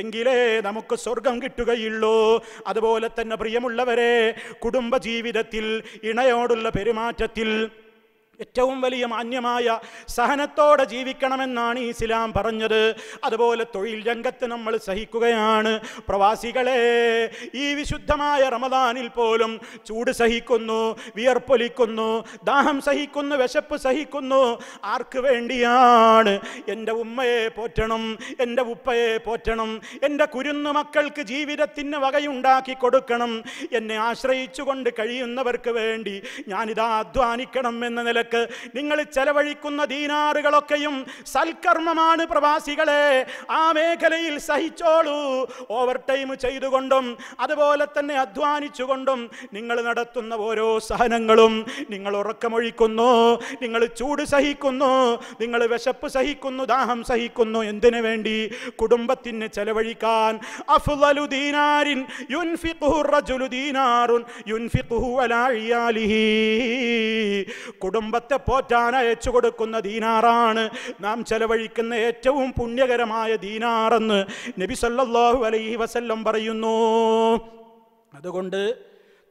എങ്കിലേ നമുക്ക് സ്വർഗം കിട്ടുകയുള്ളൂ അതുപോലെ തന്നെ പ്രിയമുള്ളവരെ കുടുംബജീവിതത്തിൽ ഇണയോടുള്ള പെരുമാറ്റത്തിൽ ഏറ്റവും വലിയ മാന്യമായ സഹനത്തോടെ ജീവിക്കണമെന്നാണ് ഇസ്ലാം പറഞ്ഞത് അതുപോലെ തൊഴിൽ രംഗത്ത് നമ്മൾ സഹിക്കുകയാണ് പ്രവാസികളെ ഈ വിശുദ്ധമായ റമദാനിൽ പോലും ചൂട് സഹിക്കുന്നു വിയർപ്പൊലിക്കുന്നു ദാഹം സഹിക്കുന്നു വിശപ്പ് സഹിക്കുന്നു ആർക്ക് വേണ്ടിയാണ് എൻ്റെ ഉമ്മയെ പോറ്റണം എൻ്റെ ഉപ്പയെ പോറ്റണം എൻ്റെ കുരുന്നു മക്കൾക്ക് ജീവിതത്തിന് വകയുണ്ടാക്കി കൊടുക്കണം എന്നെ ആശ്രയിച്ചുകൊണ്ട് കഴിയുന്നവർക്ക് വേണ്ടി ഞാനിതാ അധ്വാനിക്കണം എന്ന നില നിരക്ക് നിങ്ങൾ ചെലവഴിക്കുന്ന ദീനാറുകളൊക്കെയും സൽക്കർമ്മമാണ് പ്രവാസികളെ ആ മേഖലയിൽ സഹിച്ചോളൂ ഓവർ ടൈം ചെയ്തുകൊണ്ടും അതുപോലെ തന്നെ അധ്വാനിച്ചുകൊണ്ടും നിങ്ങൾ നടത്തുന്ന ഓരോ സഹനങ്ങളും നിങ്ങൾ ഉറക്കമൊഴിക്കുന്നു നിങ്ങൾ ചൂട് സഹിക്കുന്നു നിങ്ങൾ വിശപ്പ് സഹിക്കുന്നു ദാഹം സഹിക്കുന്നു എന്തിനു വേണ്ടി കുടുംബത്തിന് ചെലവഴിക്കാൻ അഫ്ളലു കുടുംബ സമ്പത്തെ പോറ്റാൻ അയച്ചു കൊടുക്കുന്ന ദീനാറാണ് നാം ചെലവഴിക്കുന്ന ഏറ്റവും പുണ്യകരമായ ദീനാറെന്ന് നബി സല്ലാഹു അലൈഹി വസല്ലം പറയുന്നു അതുകൊണ്ട്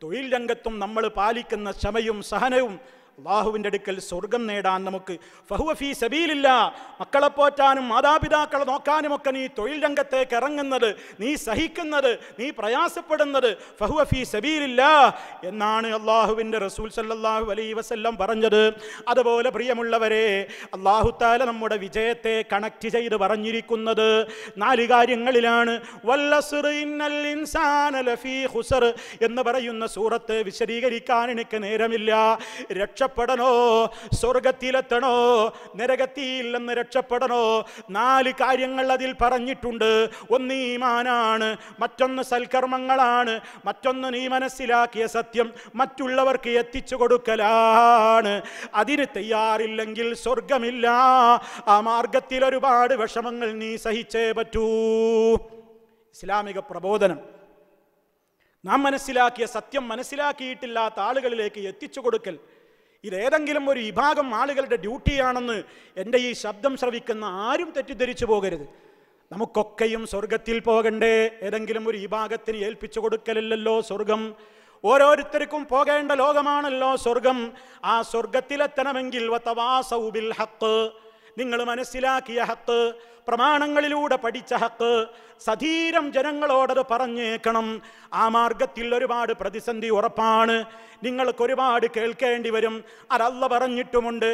തൊഴിൽ രംഗത്തും നമ്മൾ പാലിക്കുന്ന ക്ഷമയും സഹനവും അള്ളാഹുവിൻ്റെ അടുക്കൽ സ്വർഗം നേടാൻ നമുക്ക് ഫഹുവഫി സബീലില്ല മക്കളെ പോറ്റാനും മാതാപിതാക്കളെ നോക്കാനുമൊക്കെ നീ തൊഴിൽ രംഗത്തേക്ക് ഇറങ്ങുന്നത് നീ സഹിക്കുന്നത് നീ പ്രയാസപ്പെടുന്നത് ഫഹുവഫി സബീലില്ല എന്നാണ് അള്ളാഹുവിൻ്റെ റസൂൽ സല്ലാഹു അലൈ വസ്ല്ലാം പറഞ്ഞത് അതുപോലെ പ്രിയമുള്ളവരെ അള്ളാഹുത്താല നമ്മുടെ വിജയത്തെ കണക്ട് ചെയ്ത് പറഞ്ഞിരിക്കുന്നത് നാല് കാര്യങ്ങളിലാണ് എന്ന് പറയുന്ന സൂറത്ത് വിശദീകരിക്കാൻ എനിക്ക് നേരമില്ല രക്ഷ രക്ഷപ്പെടണോ സ്വർഗത്തിലെത്തണോ നരകത്തിൽ നിന്ന് രക്ഷപ്പെടണോ നാല് കാര്യങ്ങൾ അതിൽ പറഞ്ഞിട്ടുണ്ട് ഒന്ന് ഈമാനാണ് മറ്റൊന്ന് സൽക്കർമ്മങ്ങളാണ് മറ്റൊന്ന് നീ മനസ്സിലാക്കിയ സത്യം മറ്റുള്ളവർക്ക് എത്തിച്ചു കൊടുക്കലാണ് അതിന് തയ്യാറില്ലെങ്കിൽ സ്വർഗമില്ല ആ മാർഗത്തിൽ ഒരുപാട് വിഷമങ്ങൾ നീ സഹിച്ചേ പറ്റൂ ഇസ്ലാമിക പ്രബോധനം നാം മനസ്സിലാക്കിയ സത്യം മനസ്സിലാക്കിയിട്ടില്ലാത്ത ആളുകളിലേക്ക് എത്തിച്ചു കൊടുക്കൽ ഇതേതെങ്കിലും ഒരു വിഭാഗം ആളുകളുടെ ഡ്യൂട്ടിയാണെന്ന് എൻ്റെ ഈ ശബ്ദം ശ്രവിക്കുന്ന ആരും തെറ്റിദ്ധരിച്ചു പോകരുത് നമുക്കൊക്കെയും സ്വർഗത്തിൽ പോകണ്ടേ ഏതെങ്കിലും ഒരു വിഭാഗത്തിന് ഏൽപ്പിച്ചു കൊടുക്കലില്ലല്ലോ സ്വർഗം ഓരോരുത്തർക്കും പോകേണ്ട ലോകമാണല്ലോ സ്വർഗം ആ സ്വർഗത്തിലെത്തണമെങ്കിൽ നിങ്ങൾ മനസ്സിലാക്കിയ ഹത്ത് പ്രമാണങ്ങളിലൂടെ പഠിച്ച ഹക്ക് സധീരം ജനങ്ങളോടത് പറഞ്ഞേക്കണം ആ മാർഗത്തിൽ ഒരുപാട് പ്രതിസന്ധി ഉറപ്പാണ് നിങ്ങൾക്ക് ഒരുപാട് കേൾക്കേണ്ടി വരും അതല്ല പറഞ്ഞിട്ടുമുണ്ട്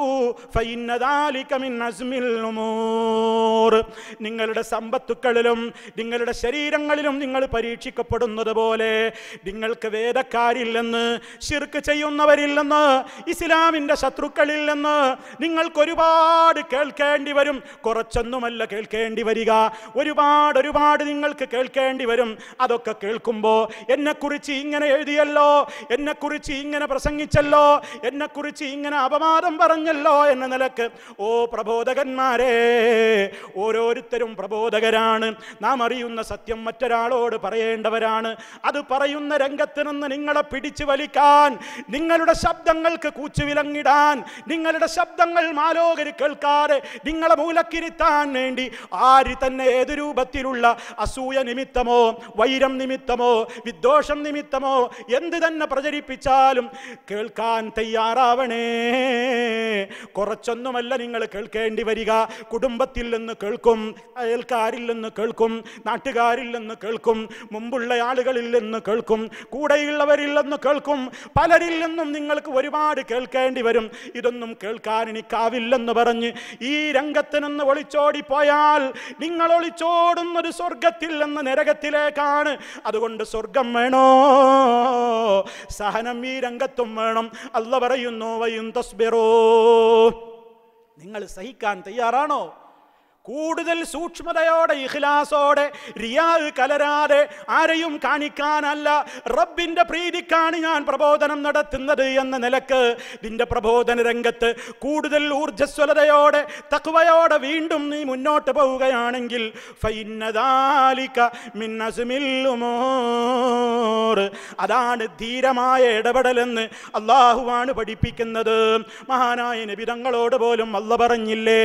ൂർ നിങ്ങളുടെ സമ്പത്തുക്കളിലും നിങ്ങളുടെ ശരീരങ്ങളിലും നിങ്ങൾ പരീക്ഷിക്കപ്പെടുന്നത് പോലെ നിങ്ങൾക്ക് വേദക്കാരില്ലെന്ന് ശിർക്ക് ചെയ്യുന്നവരില്ലെന്ന് ഇസ്ലാമിൻ്റെ ശത്രുക്കളില്ലെന്ന് നിങ്ങൾക്കൊരുപാട് കേൾക്കേണ്ടി വരും കുറച്ചൊന്നുമല്ല കേൾക്കേണ്ടി വരിക ഒരുപാട് ഒരുപാട് നിങ്ങൾക്ക് കേൾക്കേണ്ടി വരും അതൊക്കെ കേൾക്കുമ്പോൾ എന്നെക്കുറിച്ച് ഇങ്ങനെ എഴുതിയല്ലോ എന്നെക്കുറിച്ച് ഇങ്ങനെ പ്രസംഗിച്ചല്ലോ എന്നെക്കുറിച്ച് ഇങ്ങനെ അപവാദം പറഞ്ഞല്ലോ എന്ന നിലക്ക് ഓ പ്രബോധകന്മാരെ ഓ ഓരോരുത്തരും പ്രബോധകരാണ് നാം അറിയുന്ന സത്യം മറ്റൊരാളോട് പറയേണ്ടവരാണ് അത് പറയുന്ന രംഗത്ത് നിന്ന് നിങ്ങളെ പിടിച്ചു വലിക്കാൻ നിങ്ങളുടെ ശബ്ദങ്ങൾക്ക് കൂച്ചുവിലങ്ങിടാൻ നിങ്ങളുടെ ശബ്ദങ്ങൾ മാലോകരി കേൾക്കാതെ നിങ്ങളെ മൂലക്കിരുത്താൻ വേണ്ടി ആര് തന്നെ ഏത് രൂപത്തിലുള്ള അസൂയ നിമിത്തമോ വൈരം നിമിത്തമോ വിദ്വേഷം നിമിത്തമോ എന്ത് തന്നെ പ്രചരിപ്പിച്ചാലും കേൾക്കാൻ തയ്യാറാവണേ കുറച്ചൊന്നുമല്ല നിങ്ങൾ കേൾക്കേണ്ടി വരിക കുടുംബത്തിൽ നിന്ന് കേൾ കേൾക്കും അയൽക്കാരില്ലെന്ന് കേൾക്കും നാട്ടുകാരില്ലെന്ന് കേൾക്കും മുമ്പുള്ള ആളുകളില്ലെന്ന് കേൾക്കും കൂടെയുള്ളവരില്ലെന്ന് കേൾക്കും പലരിൽ നിന്നും നിങ്ങൾക്ക് ഒരുപാട് കേൾക്കേണ്ടി വരും ഇതൊന്നും കേൾക്കാൻ എനിക്കാവില്ലെന്ന് പറഞ്ഞ് ഈ രംഗത്തിനൊന്ന് ഒളിച്ചോടിപ്പോയാൽ നിങ്ങൾ ഒളിച്ചോടുന്നൊരു സ്വർഗത്തിൽ നിന്ന് നരകത്തിലേക്കാണ് അതുകൊണ്ട് സ്വർഗം വേണോ സഹനം ഈ രംഗത്തും വേണം അല്ല പറയുന്നു വയും തസ്ബിറോ നിങ്ങൾ സഹിക്കാൻ തയ്യാറാണോ കൂടുതൽ സൂക്ഷ്മതയോടെ ഇഖ്ലാസോടെ റിയാ കലരാതെ ആരെയും കാണിക്കാനല്ല റബ്ബിൻ്റെ പ്രീതിക്കാണ് ഞാൻ പ്രബോധനം നടത്തുന്നത് എന്ന നിലക്ക് നിന്റെ പ്രബോധന രംഗത്ത് കൂടുതൽ ഊർജ്ജസ്വലതയോടെ തക്വയോടെ വീണ്ടും നീ മുന്നോട്ട് പോവുകയാണെങ്കിൽ അതാണ് ധീരമായ ഇടപെടലെന്ന് അള്ളാഹുവാണ് പഠിപ്പിക്കുന്നത് മഹാനായ നബിതങ്ങളോട് പോലും അല്ല പറഞ്ഞില്ലേ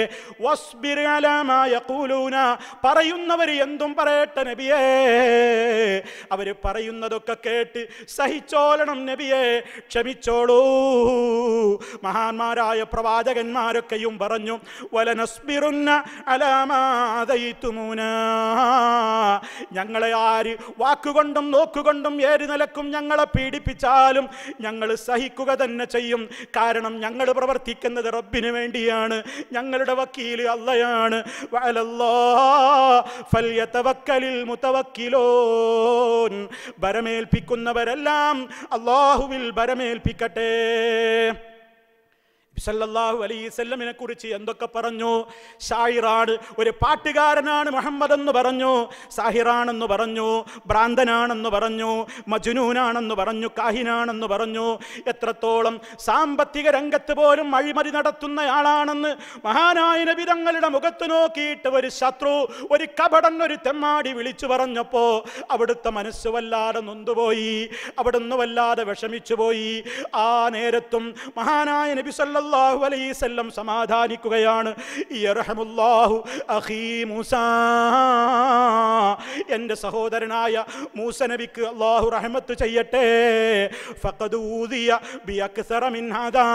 വസ്ബിരലമ യഖൂലൂന പറയുന്നവർ എന്തും പറയട്ടെ നബിയേ അവർ പറയുന്നതൊക്കെ കേട്ട് സഹിച്ചോളണം നബിയെ ക്ഷമിച്ചോളൂ മഹാന്മാരായ പ്രവാചകന്മാരൊക്കെയും പറഞ്ഞു വലനസ്മിറുന്ന അലാമാതയിത്തുമൂന ഞങ്ങളെ ആര് വാക്കുകൊണ്ടും നോക്കുകൊണ്ടും ഏത് നിലക്കും ഞങ്ങളെ പീഡിപ്പിച്ചാലും ഞങ്ങൾ സഹിക്കുക തന്നെ ചെയ്യും കാരണം ഞങ്ങൾ പ്രവർത്തിക്കുന്നത് റബ്ബിന് വേണ്ടിയാണ് ഞങ്ങളുടെ വക്കീൽ അല്ലയാണ് وعلى الله فليتوكل المتوكلون ഭരമേൽപ്പിക്കുന്നവരെല്ലാം അള്ളാഹുവിൽ ഭരമേൽപ്പിക്കട്ടെ സല്ലല്ലാഹു അലൈസല്ലമിനെ കുറിച്ച് എന്തൊക്കെ പറഞ്ഞു ഷായിറാണ് ഒരു പാട്ടുകാരനാണ് മുഹമ്മദ് എന്ന് പറഞ്ഞു സാഹിറാണെന്ന് പറഞ്ഞു ഭ്രാന്തനാണെന്ന് പറഞ്ഞു മജുനൂനാണെന്ന് പറഞ്ഞു കാഹിനാണെന്ന് പറഞ്ഞു എത്രത്തോളം സാമ്പത്തിക രംഗത്ത് പോലും അഴിമതി നടത്തുന്നയാളാണെന്ന് മഹാനായ നബി തങ്ങളുടെ മുഖത്ത് നോക്കിയിട്ട് ഒരു ശത്രു ഒരു കപടൻ ഒരു തെമ്മാടി വിളിച്ചു പറഞ്ഞപ്പോ അവിടുത്തെ മനസ്സ് വല്ലാതെ നൊന്തുപോയി അവിടുന്ന് വല്ലാതെ വിഷമിച്ചു പോയി ആ നേരത്തും മഹാനായ നബി സല്ല സല്ലല്ലാഹു അലൈഹി വസല്ലം സമാധാനിക്കുകയാണ് ഇർഹമുല്ലാഹു അഖീ മൂസ എൻ്റെ സഹോദരനായ മൂസ നബിക്ക് അള്ളാഹു റഹ്മത്ത് ചെയ്യട്ടെ ഫഖദ് ഊദിയ ബി അക്സറ മിൻ ഹാദാ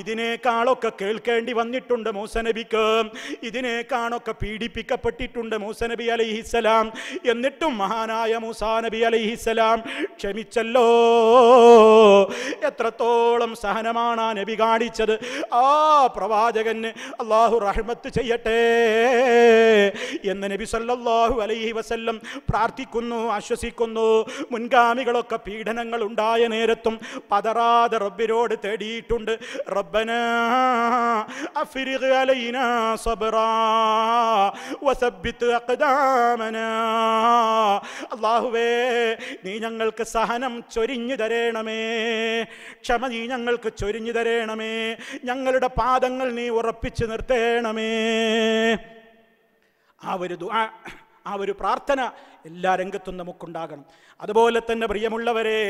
ഇതിനേക്കാളൊക്കെ കേൾക്കേണ്ടി വന്നിട്ടുണ്ട് മൂസ നബിക്ക് ഇതിനേക്കാളൊക്കെ പീഡിപ്പിക്കപ്പെട്ടിട്ടുണ്ട് മൂസ നബി അലൈഹിസ്സലാം എന്നിട്ടും മഹാനായ മൂസ നബി അലൈഹിസ്സലാം ക്ഷമിച്ചല്ലോ എത്രത്തോളം സഹനമാണ് ആ നബി കാണിച്ചത് ആ പ്രവാചകന് അള്ളാഹു റഹ്മത്ത് ചെയ്യട്ടെ എന്ന് നബി സല്ലാഹു അലൈഹി വസല്ലം പ്രാർത്ഥിക്കുന്നു ആശ്വസിക്കുന്നു മുൻഗാമികളൊക്കെ പീഡനങ്ങൾ ഉണ്ടായ നേരത്തും പതറാതെ റബ്ബിനോട് തേടിയിട്ടുണ്ട് റബ്ബന അള്ളാഹുവേ നീ ഞങ്ങൾക്ക് സഹനം ചൊരിഞ്ഞു തരേണമേ ക്ഷമ നീ ഞങ്ങൾക്ക് ചൊരിഞ്ഞു തരേണം നിർത്തേണമേ ഞങ്ങളുടെ പാദങ്ങൾ നീ ഉറപ്പിച്ച് നിർത്തേണമേ ആ ഒരു ദുആ ആ ഒരു പ്രാർത്ഥന എല്ലാ രംഗത്തും നമുക്കുണ്ടാകണം അതുപോലെ തന്നെ പ്രിയമുള്ളവരെ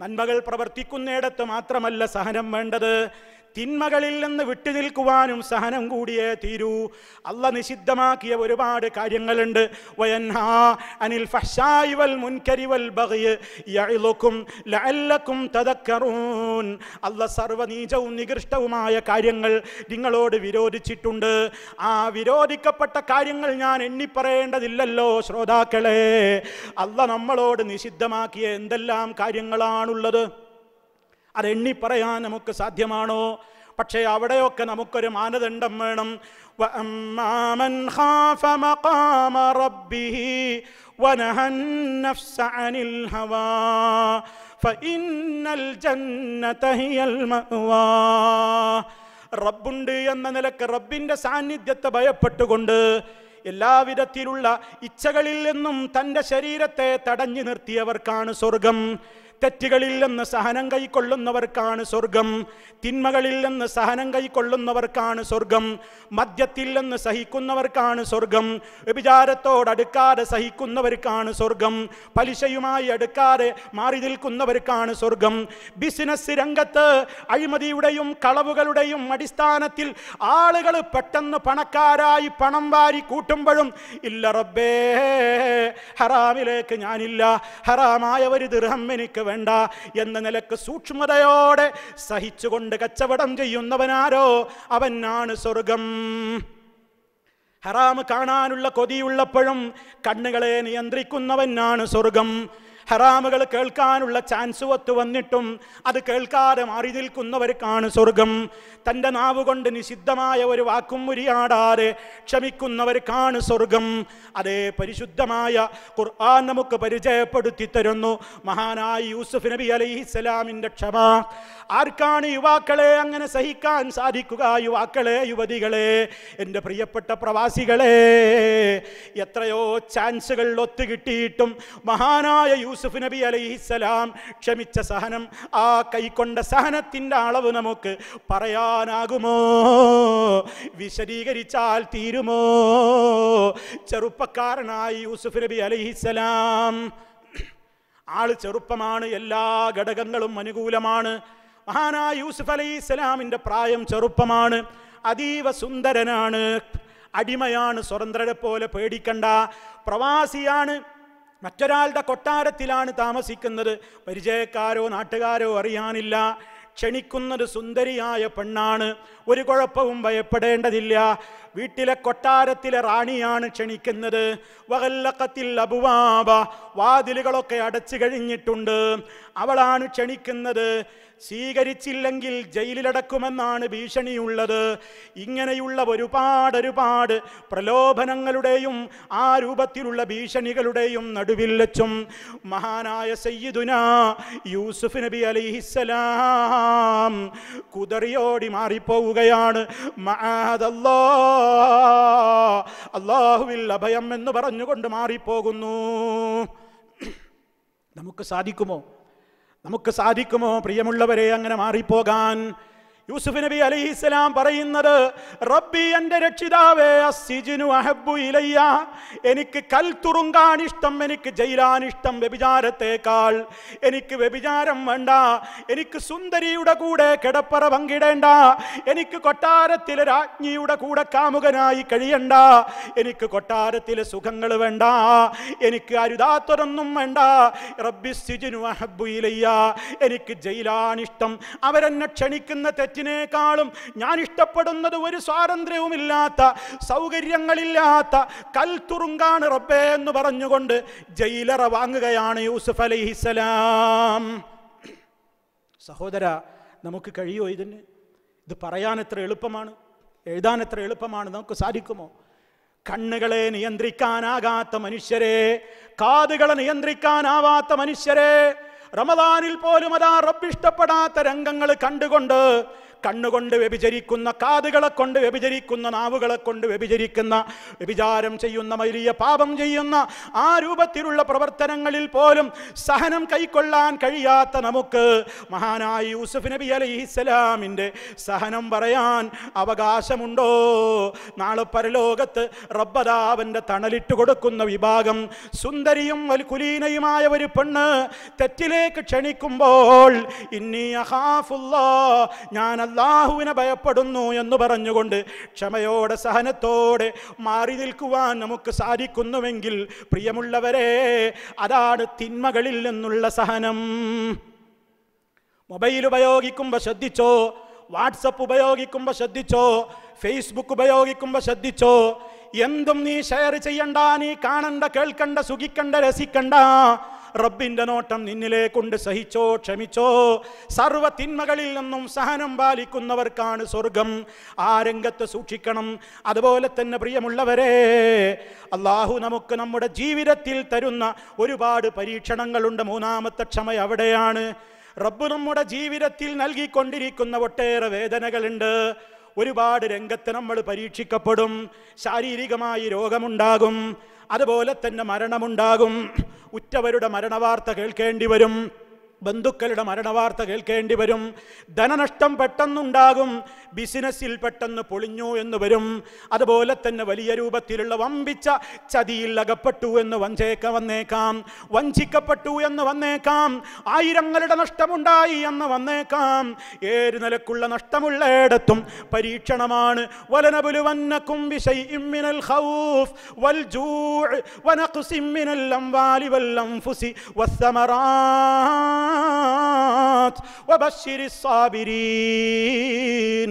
നന്മകൾ പ്രവർത്തിക്കുന്നിടത്ത് മാത്രമല്ല സഹനം വേണ്ടത് തിന്മകളിൽ നിന്ന് വിട്ടുനിൽക്കുവാനും സഹനം കൂടിയേ തീരൂ അല്ല നിഷിദ്ധമാക്കിയ ഒരുപാട് കാര്യങ്ങളുണ്ട് അനിൽ വൽ മുൻകരിവൽ തദക്കറൂൻ അല്ല സർവനീചവും നികൃഷ്ടവുമായ കാര്യങ്ങൾ നിങ്ങളോട് വിരോധിച്ചിട്ടുണ്ട് ആ വിരോധിക്കപ്പെട്ട കാര്യങ്ങൾ ഞാൻ എണ്ണിപ്പറയേണ്ടതില്ലല്ലോ ശ്രോതാക്കളെ അല്ല നമ്മളോട് നിഷിദ്ധമാക്കിയ എന്തെല്ലാം കാര്യങ്ങളാണുള്ളത് അതെണ്ണി പറയാൻ നമുക്ക് സാധ്യമാണോ പക്ഷേ അവിടെയൊക്കെ നമുക്കൊരു മാനദണ്ഡം വേണം റബ്ബുണ്ട് എന്ന നിലക്ക് റബ്ബിന്റെ സാന്നിധ്യത്തെ ഭയപ്പെട്ടുകൊണ്ട് എല്ലാവിധത്തിലുള്ള ഇച്ഛകളിൽ നിന്നും തൻ്റെ ശരീരത്തെ തടഞ്ഞു നിർത്തിയവർക്കാണ് സ്വർഗം തെറ്റുകളില്ലെന്ന് സഹനം കൈക്കൊള്ളുന്നവർക്കാണ് സ്വർഗം തിന്മകളില്ലെന്ന് സഹനം കൈക്കൊള്ളുന്നവർക്കാണ് സ്വർഗം മദ്യത്തില്ലെന്ന് സഹിക്കുന്നവർക്കാണ് സ്വർഗം വ്യഭിചാരത്തോടടുക്കാതെ സഹിക്കുന്നവർക്കാണ് സ്വർഗം പലിശയുമായി അടുക്കാതെ മാറി നിൽക്കുന്നവർക്കാണ് സ്വർഗം ബിസിനസ് രംഗത്ത് അഴിമതിയുടെയും കളവുകളുടെയും അടിസ്ഥാനത്തിൽ ആളുകൾ പെട്ടെന്ന് പണക്കാരായി പണം വാരി കൂട്ടുമ്പോഴും ഇല്ല റബ്ബേ ഹറാമിലേക്ക് ഞാനില്ല ഹറാമായ ഒരു ദൃഹം എനിക്ക് വേണ്ട എന്ന നിലക്ക് സൂക്ഷ്മതയോടെ സഹിച്ചുകൊണ്ട് കച്ചവടം ചെയ്യുന്നവനാരോ അവനാണ് സ്വർഗം ഹറാമ് കാണാനുള്ള കൊതിയുള്ളപ്പോഴും കണ്ണുകളെ നിയന്ത്രിക്കുന്നവനാണ് സ്വർഗം ഹറാമുകൾ കേൾക്കാനുള്ള ചാൻസ് ഒത്തു വന്നിട്ടും അത് കേൾക്കാതെ മാറി നിൽക്കുന്നവർക്കാണ് സ്വർഗം തൻ്റെ നാവുകൊണ്ട് നിഷിദ്ധമായ ഒരു വാക്കും ഉരിയാടാതെ ക്ഷമിക്കുന്നവർക്കാണ് സ്വർഗം അതേ പരിശുദ്ധമായ ഖുർആൻ നമുക്ക് പരിചയപ്പെടുത്തി തരുന്നു മഹാനായ യൂസുഫ് നബി അലൈഹിസ്സലാമിൻ്റെ ക്ഷമ ആർക്കാണ് യുവാക്കളെ അങ്ങനെ സഹിക്കാൻ സാധിക്കുക യുവാക്കളെ യുവതികളെ എൻ്റെ പ്രിയപ്പെട്ട പ്രവാസികളെ എത്രയോ ചാൻസുകൾ ഒത്തുകിട്ടിയിട്ടും മഹാനായ യൂസ് യൂസുഫ് നബി അലൈഹിസ്സലാം ക്ഷമിച്ച സഹനം ആ കൈക്കൊണ്ട സഹനത്തിൻ്റെ അളവ് നമുക്ക് പറയാനാകുമോ വിശദീകരിച്ചാൽ തീരുമോ ചെറുപ്പക്കാരനായി യൂസുഫ് നബി അലൈഹിസ്സലാം ആൾ ചെറുപ്പമാണ് എല്ലാ ഘടകങ്ങളും അനുകൂലമാണ് മഹാനായ യൂസുഫ് അലൈഹി ഇസ്ലാമിൻ്റെ പ്രായം ചെറുപ്പമാണ് അതീവ സുന്ദരനാണ് അടിമയാണ് സ്വതന്ത്രരെ പോലെ പേടിക്കണ്ട പ്രവാസിയാണ് മറ്റൊരാളുടെ കൊട്ടാരത്തിലാണ് താമസിക്കുന്നത് പരിചയക്കാരോ നാട്ടുകാരോ അറിയാനില്ല ക്ഷണിക്കുന്നത് സുന്ദരിയായ പെണ്ണാണ് ഒരു കുഴപ്പവും ഭയപ്പെടേണ്ടതില്ല വീട്ടിലെ കൊട്ടാരത്തിലെ റാണിയാണ് ക്ഷണിക്കുന്നത് വകല്ലക്കത്തിൽ അബുവാബ വാതിലുകളൊക്കെ അടച്ചു കഴിഞ്ഞിട്ടുണ്ട് അവളാണ് ക്ഷണിക്കുന്നത് സ്വീകരിച്ചില്ലെങ്കിൽ ജയിലിലടക്കുമെന്നാണ് ഭീഷണിയുള്ളത് ഇങ്ങനെയുള്ള ഒരുപാടൊരുപാട് പ്രലോഭനങ്ങളുടെയും ആ രൂപത്തിലുള്ള ഭീഷണികളുടെയും നടുവിൽ വെച്ചും മഹാനായ സയ്യിദുന യൂസുഫ് നബി അലിഹിസ്സലാം കുതറിയോടി മാറിപ്പോവുകയാണ് അള്ളാഹുവിൽ അഭയം എന്ന് പറഞ്ഞുകൊണ്ട് മാറിപ്പോകുന്നു നമുക്ക് സാധിക്കുമോ നമുക്ക് സാധിക്കുമോ പ്രിയമുള്ളവരെ അങ്ങനെ മാറിപ്പോകാൻ യൂസുഫ് നബി അലഹിസ്സലാം പറയുന്നത് റബ്ബി എൻ്റെ രക്ഷിതാവേ അസിജിനു അഹബു ഇലയ്യ എനിക്ക് കൽ തുറുങ്കാനിഷ്ടം ഇഷ്ടം എനിക്ക് ജയിലാനിഷ്ടം ഇഷ്ടം വ്യഭിചാരത്തേക്കാൾ എനിക്ക് വ്യഭിചാരം വേണ്ട എനിക്ക് സുന്ദരിയുടെ കൂടെ കിടപ്പറ പങ്കിടേണ്ട എനിക്ക് കൊട്ടാരത്തിലെ രാജ്ഞിയുടെ കൂടെ കാമുകനായി കഴിയണ്ട എനിക്ക് കൊട്ടാരത്തിലെ സുഖങ്ങൾ വേണ്ട എനിക്ക് അരുതാത്തൊരൊന്നും വേണ്ട റബ്ബി സിജിനു അഹബു ഇലയ്യ എനിക്ക് ജയിലാനിഷ്ടം ഇഷ്ടം അവരെന്നെ ക്ഷണിക്കുന്ന തെറ്റ് ടോയ്ലറ്റിനേക്കാളും ഞാൻ ഇഷ്ടപ്പെടുന്നത് ഒരു സ്വാതന്ത്ര്യവുമില്ലാത്ത സൗകര്യങ്ങളില്ലാത്ത കൽത്തുറുങ്കാണ് റബ്ബേ എന്ന് പറഞ്ഞുകൊണ്ട് ജയിലറ വാങ്ങുകയാണ് യൂസുഫ് അലൈഹിസ്സലാം സഹോദര നമുക്ക് കഴിയുമോ ഇതിന് ഇത് പറയാൻ എത്ര എളുപ്പമാണ് എഴുതാൻ എത്ര എളുപ്പമാണ് നമുക്ക് സാധിക്കുമോ കണ്ണുകളെ നിയന്ത്രിക്കാനാകാത്ത മനുഷ്യരെ കാതുകളെ നിയന്ത്രിക്കാനാവാത്ത മനുഷ്യരെ റമദാനിൽ പോലും അതാ റബ്ബിഷ്ടപ്പെടാത്ത രംഗങ്ങൾ കണ്ടുകൊണ്ട് കണ്ണുകൊണ്ട് വ്യഭിചരിക്കുന്ന കാതുകളെ കൊണ്ട് വ്യഭിചരിക്കുന്ന നാവുകളെ കൊണ്ട് വ്യഭിചരിക്കുന്ന വ്യഭിചാരം ചെയ്യുന്ന വലിയ പാപം ചെയ്യുന്ന ആ രൂപത്തിലുള്ള പ്രവർത്തനങ്ങളിൽ പോലും സഹനം കൈക്കൊള്ളാൻ കഴിയാത്ത നമുക്ക് മഹാനായ യൂസുഫ് നബി അലൈഹിസ്സലാമിൻ്റെ സഹനം പറയാൻ അവകാശമുണ്ടോ നാളെ പരലോകത്ത് റബ്ബദാവൻ്റെ തണലിട്ട് കൊടുക്കുന്ന വിഭാഗം സുന്ദരിയും വൽകുലീനയുമായ ഒരു പെണ്ണ് തെറ്റിലേക്ക് ക്ഷണിക്കുമ്പോൾ ഇന്നി അഹാഫുല്ലാ ഞാൻ അള്ളാഹുവിനെ ഭയപ്പെടുന്നു എന്ന് പറഞ്ഞുകൊണ്ട് ക്ഷമയോടെ സഹനത്തോടെ മാറി നിൽക്കുവാൻ നമുക്ക് സാധിക്കുന്നുവെങ്കിൽ പ്രിയമുള്ളവരെ അതാണ് തിന്മകളിൽ നിന്നുള്ള സഹനം മൊബൈൽ ഉപയോഗിക്കുമ്പോൾ ശ്രദ്ധിച്ചോ വാട്സപ്പ് ഉപയോഗിക്കുമ്പോൾ ശ്രദ്ധിച്ചോ ഫേസ്ബുക്ക് ഉപയോഗിക്കുമ്പോൾ ശ്രദ്ധിച്ചോ എന്തും നീ ഷെയർ ചെയ്യണ്ട നീ കാണണ്ട കേൾക്കണ്ട സുഖിക്കണ്ട രസിക്കണ്ട റബ്ബിൻ്റെ നോട്ടം നിന്നിലേ കൊണ്ട് സഹിച്ചോ ക്ഷമിച്ചോ സർവ തിന്മകളിൽ നിന്നും സഹനം പാലിക്കുന്നവർക്കാണ് സ്വർഗം ആ രംഗത്ത് സൂക്ഷിക്കണം അതുപോലെ തന്നെ പ്രിയമുള്ളവരെ അള്ളാഹു നമുക്ക് നമ്മുടെ ജീവിതത്തിൽ തരുന്ന ഒരുപാട് പരീക്ഷണങ്ങളുണ്ട് മൂന്നാമത്തെ ക്ഷമ അവിടെയാണ് റബ്ബ് നമ്മുടെ ജീവിതത്തിൽ നൽകിക്കൊണ്ടിരിക്കുന്ന ഒട്ടേറെ വേദനകളുണ്ട് ഒരുപാട് രംഗത്ത് നമ്മൾ പരീക്ഷിക്കപ്പെടും ശാരീരികമായി രോഗമുണ്ടാകും അതുപോലെ തന്നെ മരണമുണ്ടാകും ഉറ്റവരുടെ മരണവാർത്ത കേൾക്കേണ്ടി വരും ബന്ധുക്കളുടെ മരണവാർത്ത കേൾക്കേണ്ടി വരും ധനനഷ്ടം പെട്ടെന്നുണ്ടാകും ബിസിനസ്സിൽ പെട്ടെന്ന് പൊളിഞ്ഞു എന്ന് വരും അതുപോലെ തന്നെ വലിയ രൂപത്തിലുള്ള വമ്പിച്ച ചതിയിൽ അകപ്പെട്ടു എന്ന് വഞ്ചേക്ക വന്നേക്കാം വഞ്ചിക്കപ്പെട്ടു എന്ന് വന്നേക്കാം ആയിരങ്ങളുടെ നഷ്ടമുണ്ടായി എന്ന് വന്നേക്കാം ഏത് നിലക്കുള്ള നഷ്ടമുള്ളയിടത്തും പരീക്ഷണമാണ് വലനബുലുവന്നക്കും വിഷയം മിനൽ ഖൗഫ് വൽ ജൂഅ് ونقص من الأموال والأنفس وبشر الصابرين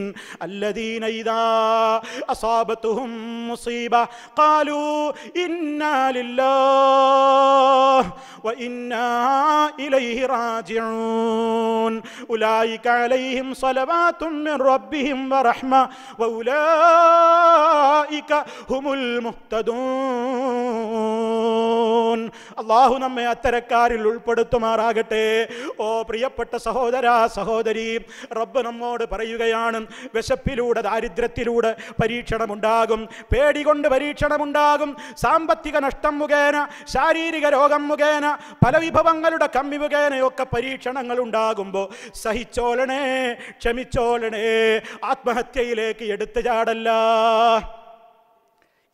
അള്ളാഹു നമ്മെ അത്തരക്കാരിൽ ഉൾപ്പെടുത്തുമാറാകട്ടെ ഓ പ്രിയപ്പെട്ട സഹോദര സഹോദരി റബ്ബ് നമ്മോട് പറയുകയാണ് വിശപ്പിലൂടെ ദാരിദ്ര്യത്തിലൂടെ പരീക്ഷണമുണ്ടാകും പേടി കൊണ്ട് പരീക്ഷണമുണ്ടാകും സാമ്പത്തിക നഷ്ടം മുഖേന ശാരീരിക രോഗം മുഖേന പല വിഭവങ്ങളുടെ കമ്മി മുഖേനയൊക്കെ പരീക്ഷണങ്ങൾ ഉണ്ടാകുമ്പോൾ സഹിച്ചോളണേ ക്ഷമിച്ചോളണേ ആത്മഹത്യയിലേക്ക് എടുത്തു ചാടല്ല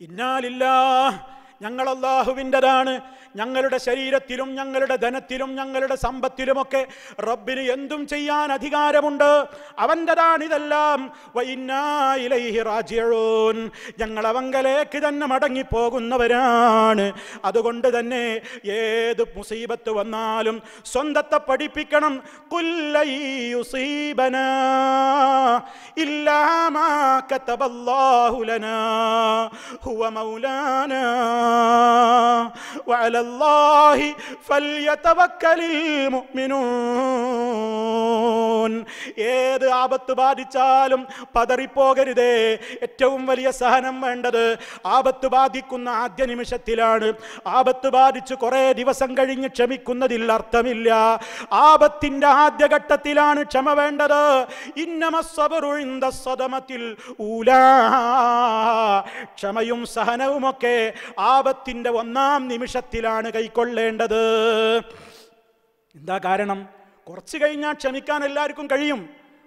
ഇന്നാലില്ല ഞങ്ങൾ ഞങ്ങളുടെ ശരീരത്തിലും ഞങ്ങളുടെ ധനത്തിലും ഞങ്ങളുടെ സമ്പത്തിലുമൊക്കെ റബ്ബിന് എന്തും ചെയ്യാൻ അധികാരമുണ്ട് അവൻ്റെതാണിതെല്ലാം ഞങ്ങൾ അവങ്കലേക്ക് തന്നെ മടങ്ങിപ്പോകുന്നവരാണ് അതുകൊണ്ട് തന്നെ ഏത് മുസീബത്ത് വന്നാലും സ്വന്തത്തെ പഠിപ്പിക്കണം കുല്ലീബന ഇല്ലാമാ ഹുവ മൗലാന വഅല അലല്ലാഹി ഫല്യതവക്കലിൽ മുഅ്മിനൂൻ ഏത് ആപത്ത് ബാധിച്ചാലും പതറിപ്പോകരുതേ ഏറ്റവും വലിയ സഹനം വേണ്ടത് ആപത്ത് ബാധിക്കുന്ന ആദ്യ നിമിഷത്തിലാണ് ആപത്ത് ബാധിച്ച് കുറേ ദിവസം കഴിഞ്ഞ് ക്ഷമിക്കുന്നതിൽ അർത്ഥമില്ല ആദ്യ ആദ്യഘട്ടത്തിലാണ് ക്ഷമ വേണ്ടത് ഇന്നമസ്വബറുണ്ടമത്തിൽ ഉലാ ക്ഷമയും സഹനവുമൊക്കെ ആപത്തിന്റെ ഒന്നാം നിമിഷത്തിലാണ് നിലപാടാണ് കൈക്കൊള്ളേണ്ടത് എന്താ കാരണം കുറച്ച് കഴിഞ്ഞാൽ ക്ഷമിക്കാൻ എല്ലാവർക്കും കഴിയും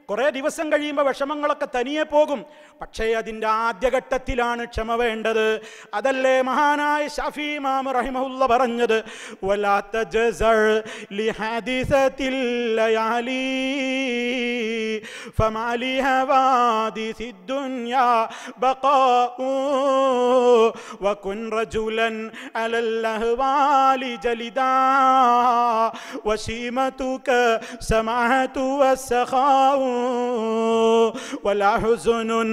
കുറേ ദിവസം കഴിയുമ്പോൾ വിഷമങ്ങളൊക്കെ തനിയെ പോകും പക്ഷേ അതിൻ്റെ ആദ്യഘട്ടത്തിലാണ് ക്ഷമ വേണ്ടത് അതല്ലേ മഹാനായ ഷഫി മാം റഹിമഹുല്ല പറഞ്ഞത് വലാത്ത ജസൾ ലയാലി ഫമാലി ഹവാദി സിദ്ദുന്യാ ബഖാഉ വകുൻ റജുലൻ അലല്ലഹ്വാലി ജലിദാ വശീമതുക സമാഹതു വസഖാഉ വലാ ഹുസുനുൻ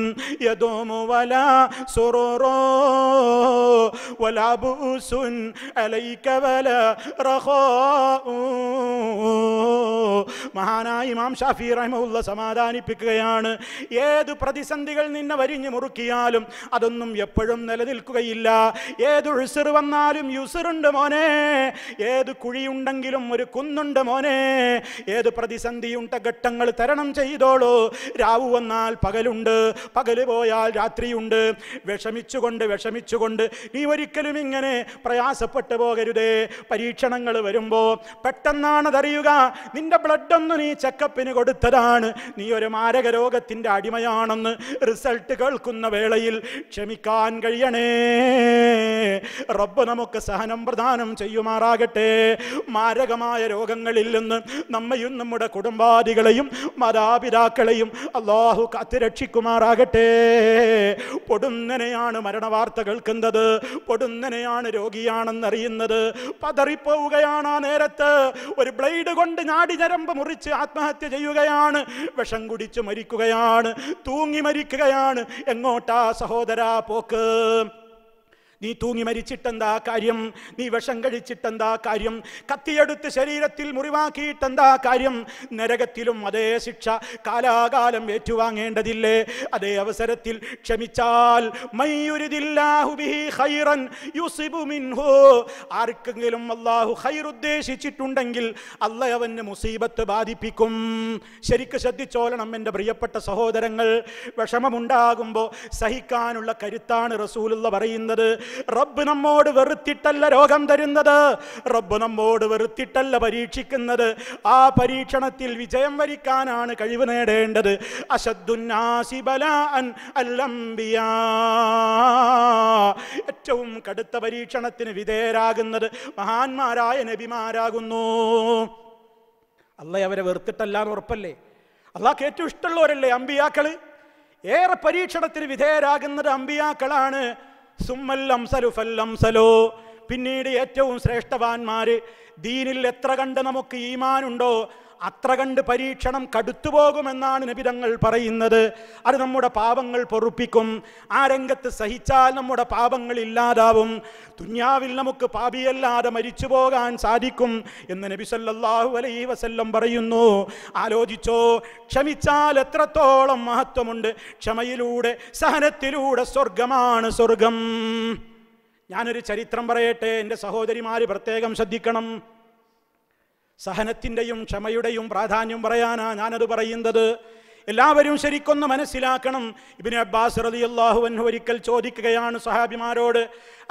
يدوم ولا سرور ولا بؤس عليك ولا رخاء മഹാനായ ഇമാം ഷാഫി റഹ്മുള്ള സമാധാനിപ്പിക്കുകയാണ് ഏത് പ്രതിസന്ധികൾ നിന്നെ വരിഞ്ഞു മുറുക്കിയാലും അതൊന്നും എപ്പോഴും നിലനിൽക്കുകയില്ല ഏത് ഉഴ്സർ വന്നാലും യുസിറുണ്ട് മോനെ ഏത് കുഴിയുണ്ടെങ്കിലും ഒരു കുന്നുണ്ട് മോനെ ഏത് പ്രതിസന്ധിയുണ്ട ഘട്ടങ്ങൾ തരണം ചെയ്തോളൂ രാവു വന്നാൽ പകലുണ്ട് പകല് പോയാൽ രാത്രിയുണ്ട് വിഷമിച്ചുകൊണ്ട് വിഷമിച്ചുകൊണ്ട് നീ ഒരിക്കലും ഇങ്ങനെ പ്രയാസപ്പെട്ടു പോകരുതേ പരീക്ഷണങ്ങൾ വരുമ്പോൾ പെട്ടെന്നാണതറിയുക നിന്റെ ബ്ലഡ് ഒന്ന് നീ ചെക്കപ്പിന് കൊടുത്തതാണ് നീ ഒരു മാരക രോഗത്തിൻ്റെ അടിമയാണെന്ന് റിസൾട്ട് കേൾക്കുന്ന വേളയിൽ ക്ഷമിക്കാൻ കഴിയണേ റബ്ബ് നമുക്ക് സഹനം പ്രദാനം ചെയ്യുമാറാകട്ടെ മാരകമായ രോഗങ്ങളിൽ നിന്ന് നമ്മയും നമ്മുടെ കുടുംബാദികളെയും മാതാപിതാക്കളെയും അള്ളാഹു കാത്തുരക്ഷിക്കുമാറാകട്ടെ പറയട്ടെ പൊടുന്നനെയാണ് മരണവാർത്ത കേൾക്കുന്നത് പൊടുന്നനെയാണ് രോഗിയാണെന്നറിയുന്നത് പതറിപ്പോവുകയാണ് ആ നേരത്ത് ഒരു ബ്ലേഡ് കൊണ്ട് ഞരമ്പ് മുറിച്ച് ആത്മഹത്യ ചെയ്യുകയാണ് വിഷം കുടിച്ച് മരിക്കുകയാണ് തൂങ്ങി മരിക്കുകയാണ് എങ്ങോട്ടാ സഹോദരാ പോക്ക് നീ തൂങ്ങി മരിച്ചിട്ടെന്താ കാര്യം നീ വിഷം കഴിച്ചിട്ടെന്താ കാര്യം കത്തിയെടുത്ത് ശരീരത്തിൽ മുറിവാക്കിയിട്ടെന്താ കാര്യം നരകത്തിലും അതേ ശിക്ഷ കാലാകാലം ഏറ്റുവാങ്ങേണ്ടതില്ലേ അതേ അവസരത്തിൽ ക്ഷമിച്ചാൽ ആർക്കെങ്കിലും അള്ളാഹു ഹൈർ ഉദ്ദേശിച്ചിട്ടുണ്ടെങ്കിൽ അല്ല അവന് മുസീബത്ത് ബാധിപ്പിക്കും ശരിക്ക് ശ്രദ്ധിച്ചോളണം എൻ്റെ പ്രിയപ്പെട്ട സഹോദരങ്ങൾ വിഷമമുണ്ടാകുമ്പോൾ സഹിക്കാനുള്ള കരുത്താണ് റസൂലുള്ള പറയുന്നത് റബ്ബ് നമ്മോട് വെറുത്തിട്ടല്ല രോഗം തരുന്നത് റബ്ബ് നമ്മോട് വെറുത്തിട്ടല്ല പരീക്ഷിക്കുന്നത് ആ പരീക്ഷണത്തിൽ വിജയം വരിക്കാനാണ് കഴിവ് നേടേണ്ടത് ഏറ്റവും കടുത്ത പരീക്ഷണത്തിന് വിധേയരാകുന്നത് മഹാന്മാരായ നബിമാരാകുന്നു അല്ല അവരെ വെറുത്തിട്ടല്ല എന്ന് ഉറപ്പല്ലേ അള്ളാഹ് ഏറ്റവും ഇഷ്ടമുള്ളവരല്ലേ അമ്പിയാക്കള് ഏറെ പരീക്ഷണത്തിന് വിധേയരാകുന്നത് അമ്പിയാക്കളാണ് സുമ്മൽ പിന്നീട് ഏറ്റവും ശ്രേഷ്ഠവാന്മാര് ദീനിൽ എത്ര കണ്ട് നമുക്ക് ഈമാനുണ്ടോ അത്ര കണ്ട് പരീക്ഷണം കടുത്തുപോകുമെന്നാണ് നബിതങ്ങൾ പറയുന്നത് അത് നമ്മുടെ പാപങ്ങൾ പൊറുപ്പിക്കും ആ രംഗത്ത് സഹിച്ചാൽ നമ്മുടെ പാപങ്ങൾ ഇല്ലാതാവും തുന്യാവിൽ നമുക്ക് പാപിയല്ലാതെ മരിച്ചു പോകാൻ സാധിക്കും എന്ന് നബി സല്ലാഹു അലൈ വസല്ലം പറയുന്നു ആലോചിച്ചോ ക്ഷമിച്ചാൽ എത്രത്തോളം മഹത്വമുണ്ട് ക്ഷമയിലൂടെ സഹനത്തിലൂടെ സ്വർഗമാണ് സ്വർഗം ഞാനൊരു ചരിത്രം പറയട്ടെ എൻ്റെ സഹോദരിമാര് പ്രത്യേകം ശ്രദ്ധിക്കണം സഹനത്തിൻ്റെയും ക്ഷമയുടെയും പ്രാധാന്യം പറയാനാ ഞാനത് പറയുന്നത് എല്ലാവരും ശരിക്കൊന്ന് മനസ്സിലാക്കണം ഇബിന് അബ്ബാസ് റതി അള്ളാഹു ഒരിക്കൽ ചോദിക്കുകയാണ് സഹാബിമാരോട്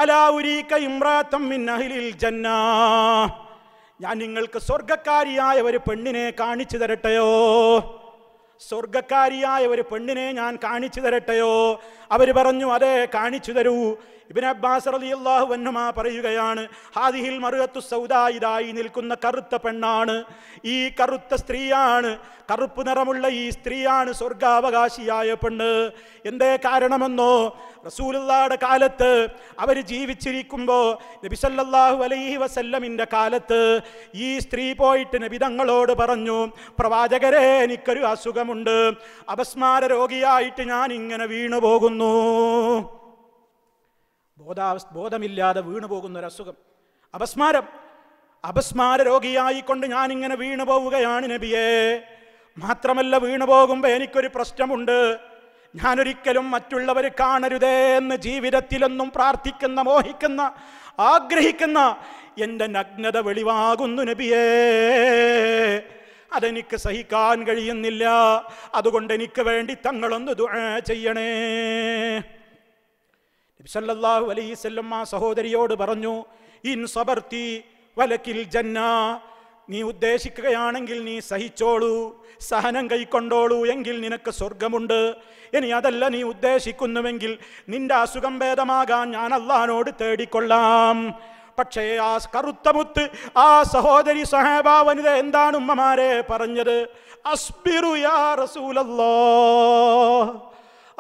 അലാഉരീക്ക ഇമ്രാത്തം മിന്നഹിലിൽ ജന്നാ ഞാൻ നിങ്ങൾക്ക് സ്വർഗക്കാരിയായ ഒരു പെണ്ണിനെ കാണിച്ചു തരട്ടെയോ സ്വർഗക്കാരിയായ ഒരു പെണ്ണിനെ ഞാൻ കാണിച്ചു തരട്ടെയോ അവർ പറഞ്ഞു അതെ കാണിച്ചു തരൂ ഇബിൻ അബ്ബാസ് റളിയല്ലാഹു വന്നുമ പറയുകയാണ് ഹാദിഹിൽ മറുകത്തു സൗദായിതായി നിൽക്കുന്ന കറുത്ത പെണ്ണാണ് ഈ കറുത്ത സ്ത്രീയാണ് കറുപ്പ് നിറമുള്ള ഈ സ്ത്രീയാണ് സ്വർഗാവകാശിയായ പെണ്ണ് എന്തേ കാരണമെന്നോ റസൂലുള്ളാടെ കാലത്ത് അവർ ജീവിച്ചിരിക്കുമ്പോൾ നബിസല്ലാഹു അലൈഹി വസല്ലമിൻ്റെ കാലത്ത് ഈ സ്ത്രീ പോയിട്ട് നബി തങ്ങളോട് പറഞ്ഞു പ്രവാചകരെ എനിക്കൊരു അസുഖമുണ്ട് അപസ്മാര രോഗിയായിട്ട് ഞാൻ ഇങ്ങനെ വീണു വരുന്നു ബോധാവസ് ബോധമില്ലാതെ വീണു പോകുന്ന ഒരു അസുഖം അപസ്മാരം അപസ്മാര രോഗിയായിക്കൊണ്ട് ഞാൻ വീണു പോവുകയാണ് നബിയെ മാത്രമല്ല വീണു പോകുമ്പോൾ എനിക്കൊരു പ്രശ്നമുണ്ട് ഞാനൊരിക്കലും മറ്റുള്ളവർ കാണരുതേ എന്ന് ജീവിതത്തിലൊന്നും പ്രാർത്ഥിക്കുന്ന മോഹിക്കുന്ന ആഗ്രഹിക്കുന്ന എൻ്റെ നഗ്നത വെളിവാകുന്നു നബിയേ അതെനിക്ക് സഹിക്കാൻ കഴിയുന്നില്ല അതുകൊണ്ട് എനിക്ക് വേണ്ടി തങ്ങളൊന്ന് ദുആ ചെയ്യണേ നബിസല്ലാഹു അലൈസല്ലം ആ സഹോദരിയോട് പറഞ്ഞു ഇൻ സബർത്തി വലക്കിൽ ജന്ന നീ ഉദ്ദേശിക്കുകയാണെങ്കിൽ നീ സഹിച്ചോളൂ സഹനം കൈക്കൊണ്ടോളൂ എങ്കിൽ നിനക്ക് സ്വർഗമുണ്ട് ഇനി അതല്ല നീ ഉദ്ദേശിക്കുന്നുവെങ്കിൽ നിന്റെ അസുഖം ഭേദമാകാൻ ഞാൻ അള്ളഹാനോട് തേടിക്കൊള്ളാം പക്ഷേ ആ കറുത്ത മുത്ത് ആ സഹോദരി സഹാബ വനിത എന്താണ് ഉമ്മമാരെ പറഞ്ഞത് അസ്ബിറു യാ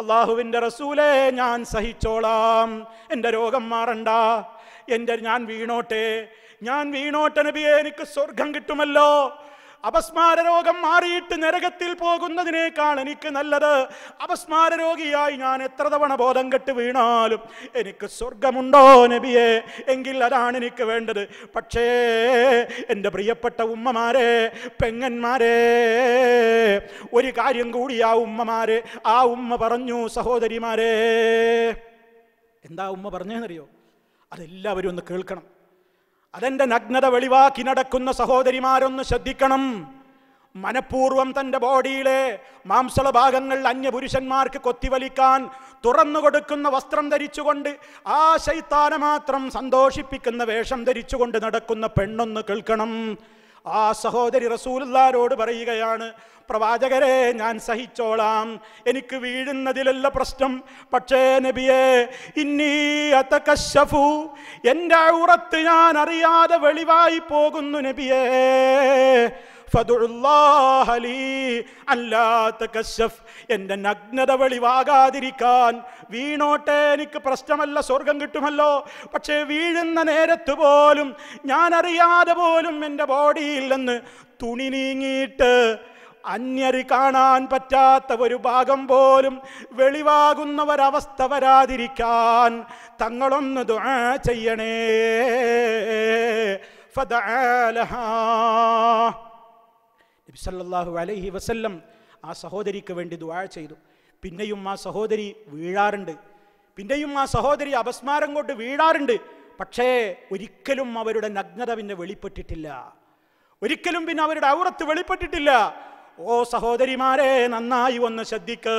അള്ളാഹുവിൻ്റെ റസൂലെ ഞാൻ സഹിച്ചോളാം എൻ്റെ രോഗം മാറണ്ട എൻ്റെ ഞാൻ വീണോട്ടെ ഞാൻ വീണോട്ടെ നബിയെ എനിക്ക് സ്വർഗം കിട്ടുമല്ലോ അപസ്മാര രോഗം മാറിയിട്ട് നരകത്തിൽ പോകുന്നതിനേക്കാൾ എനിക്ക് നല്ലത് അപസ്മാര രോഗിയായി ഞാൻ എത്ര തവണ ബോധം കെട്ട് വീണാലും എനിക്ക് സ്വർഗമുണ്ടോ നബിയെ എങ്കിൽ അതാണ് എനിക്ക് വേണ്ടത് പക്ഷേ എൻ്റെ പ്രിയപ്പെട്ട ഉമ്മമാരെ പെങ്ങന്മാരെ ഒരു കാര്യം കൂടി ആ ഉമ്മമാരെ ആ ഉമ്മ പറഞ്ഞു സഹോദരിമാരെ എന്താ ഉമ്മ പറഞ്ഞേന്നറിയോ അതെല്ലാവരും ഒന്ന് കേൾക്കണം അതെന്റെ നഗ്നത വെളിവാക്കി നടക്കുന്ന സഹോദരിമാരൊന്ന് ശ്രദ്ധിക്കണം മനഃപൂർവം തൻ്റെ ബോഡിയിലെ മാംസള ഭാഗങ്ങൾ അന്യപുരുഷന്മാർക്ക് കൊത്തിവലിക്കാൻ തുറന്നു കൊടുക്കുന്ന വസ്ത്രം ധരിച്ചുകൊണ്ട് ആ ശൈത്താന മാത്രം സന്തോഷിപ്പിക്കുന്ന വേഷം ധരിച്ചുകൊണ്ട് നടക്കുന്ന പെണ്ണൊന്ന് കേൾക്കണം ആ സഹോദരി റസൂലുള്ളാരോട് പറയുകയാണ് പ്രവാചകരെ ഞാൻ സഹിച്ചോളാം എനിക്ക് വീഴുന്നതിലല്ല പ്രശ്നം പക്ഷേ നബിയെ ഇന്നീ അതക്കശഫു എൻ്റെ ഉറത്ത് ഞാൻ അറിയാതെ വെളിവായി പോകുന്നു നബിയേ എന്റെ നഗ്നത വെളിവാകാതിരിക്കാൻ വീണോട്ടെ എനിക്ക് പ്രശ്നമല്ല സ്വർഗം കിട്ടുമല്ലോ പക്ഷേ വീഴുന്ന നേരത്തു പോലും ഞാൻ അറിയാതെ പോലും എൻ്റെ ബോഡിയിൽ നിന്ന് തുണി നീങ്ങിയിട്ട് അന്യര് കാണാൻ പറ്റാത്ത ഒരു ഭാഗം പോലും വെളിവാകുന്നവരവസ്ഥ വരാതിരിക്കാൻ തങ്ങളൊന്ന് ദുആ ചെയ്യണേ നബി സല്ലല്ലാഹു അലൈഹി വസല്ലം ആ സഹോദരിക്ക് വേണ്ടി ദുആ ചെയ്തു പിന്നെയും ആ സഹോദരി വീഴാറുണ്ട് പിന്നെയും ആ സഹോദരി അപസ്മാരം കൊണ്ട് വീഴാറുണ്ട് പക്ഷേ ഒരിക്കലും അവരുടെ നഗ്നത പിന്നെ വെളിപ്പെട്ടിട്ടില്ല ഒരിക്കലും പിന്നെ അവരുടെ ഔറത്ത് വെളിപ്പെട്ടിട്ടില്ല ഓ സഹോദരിമാരെ നന്നായി ഒന്ന് ശ്രദ്ധിക്ക്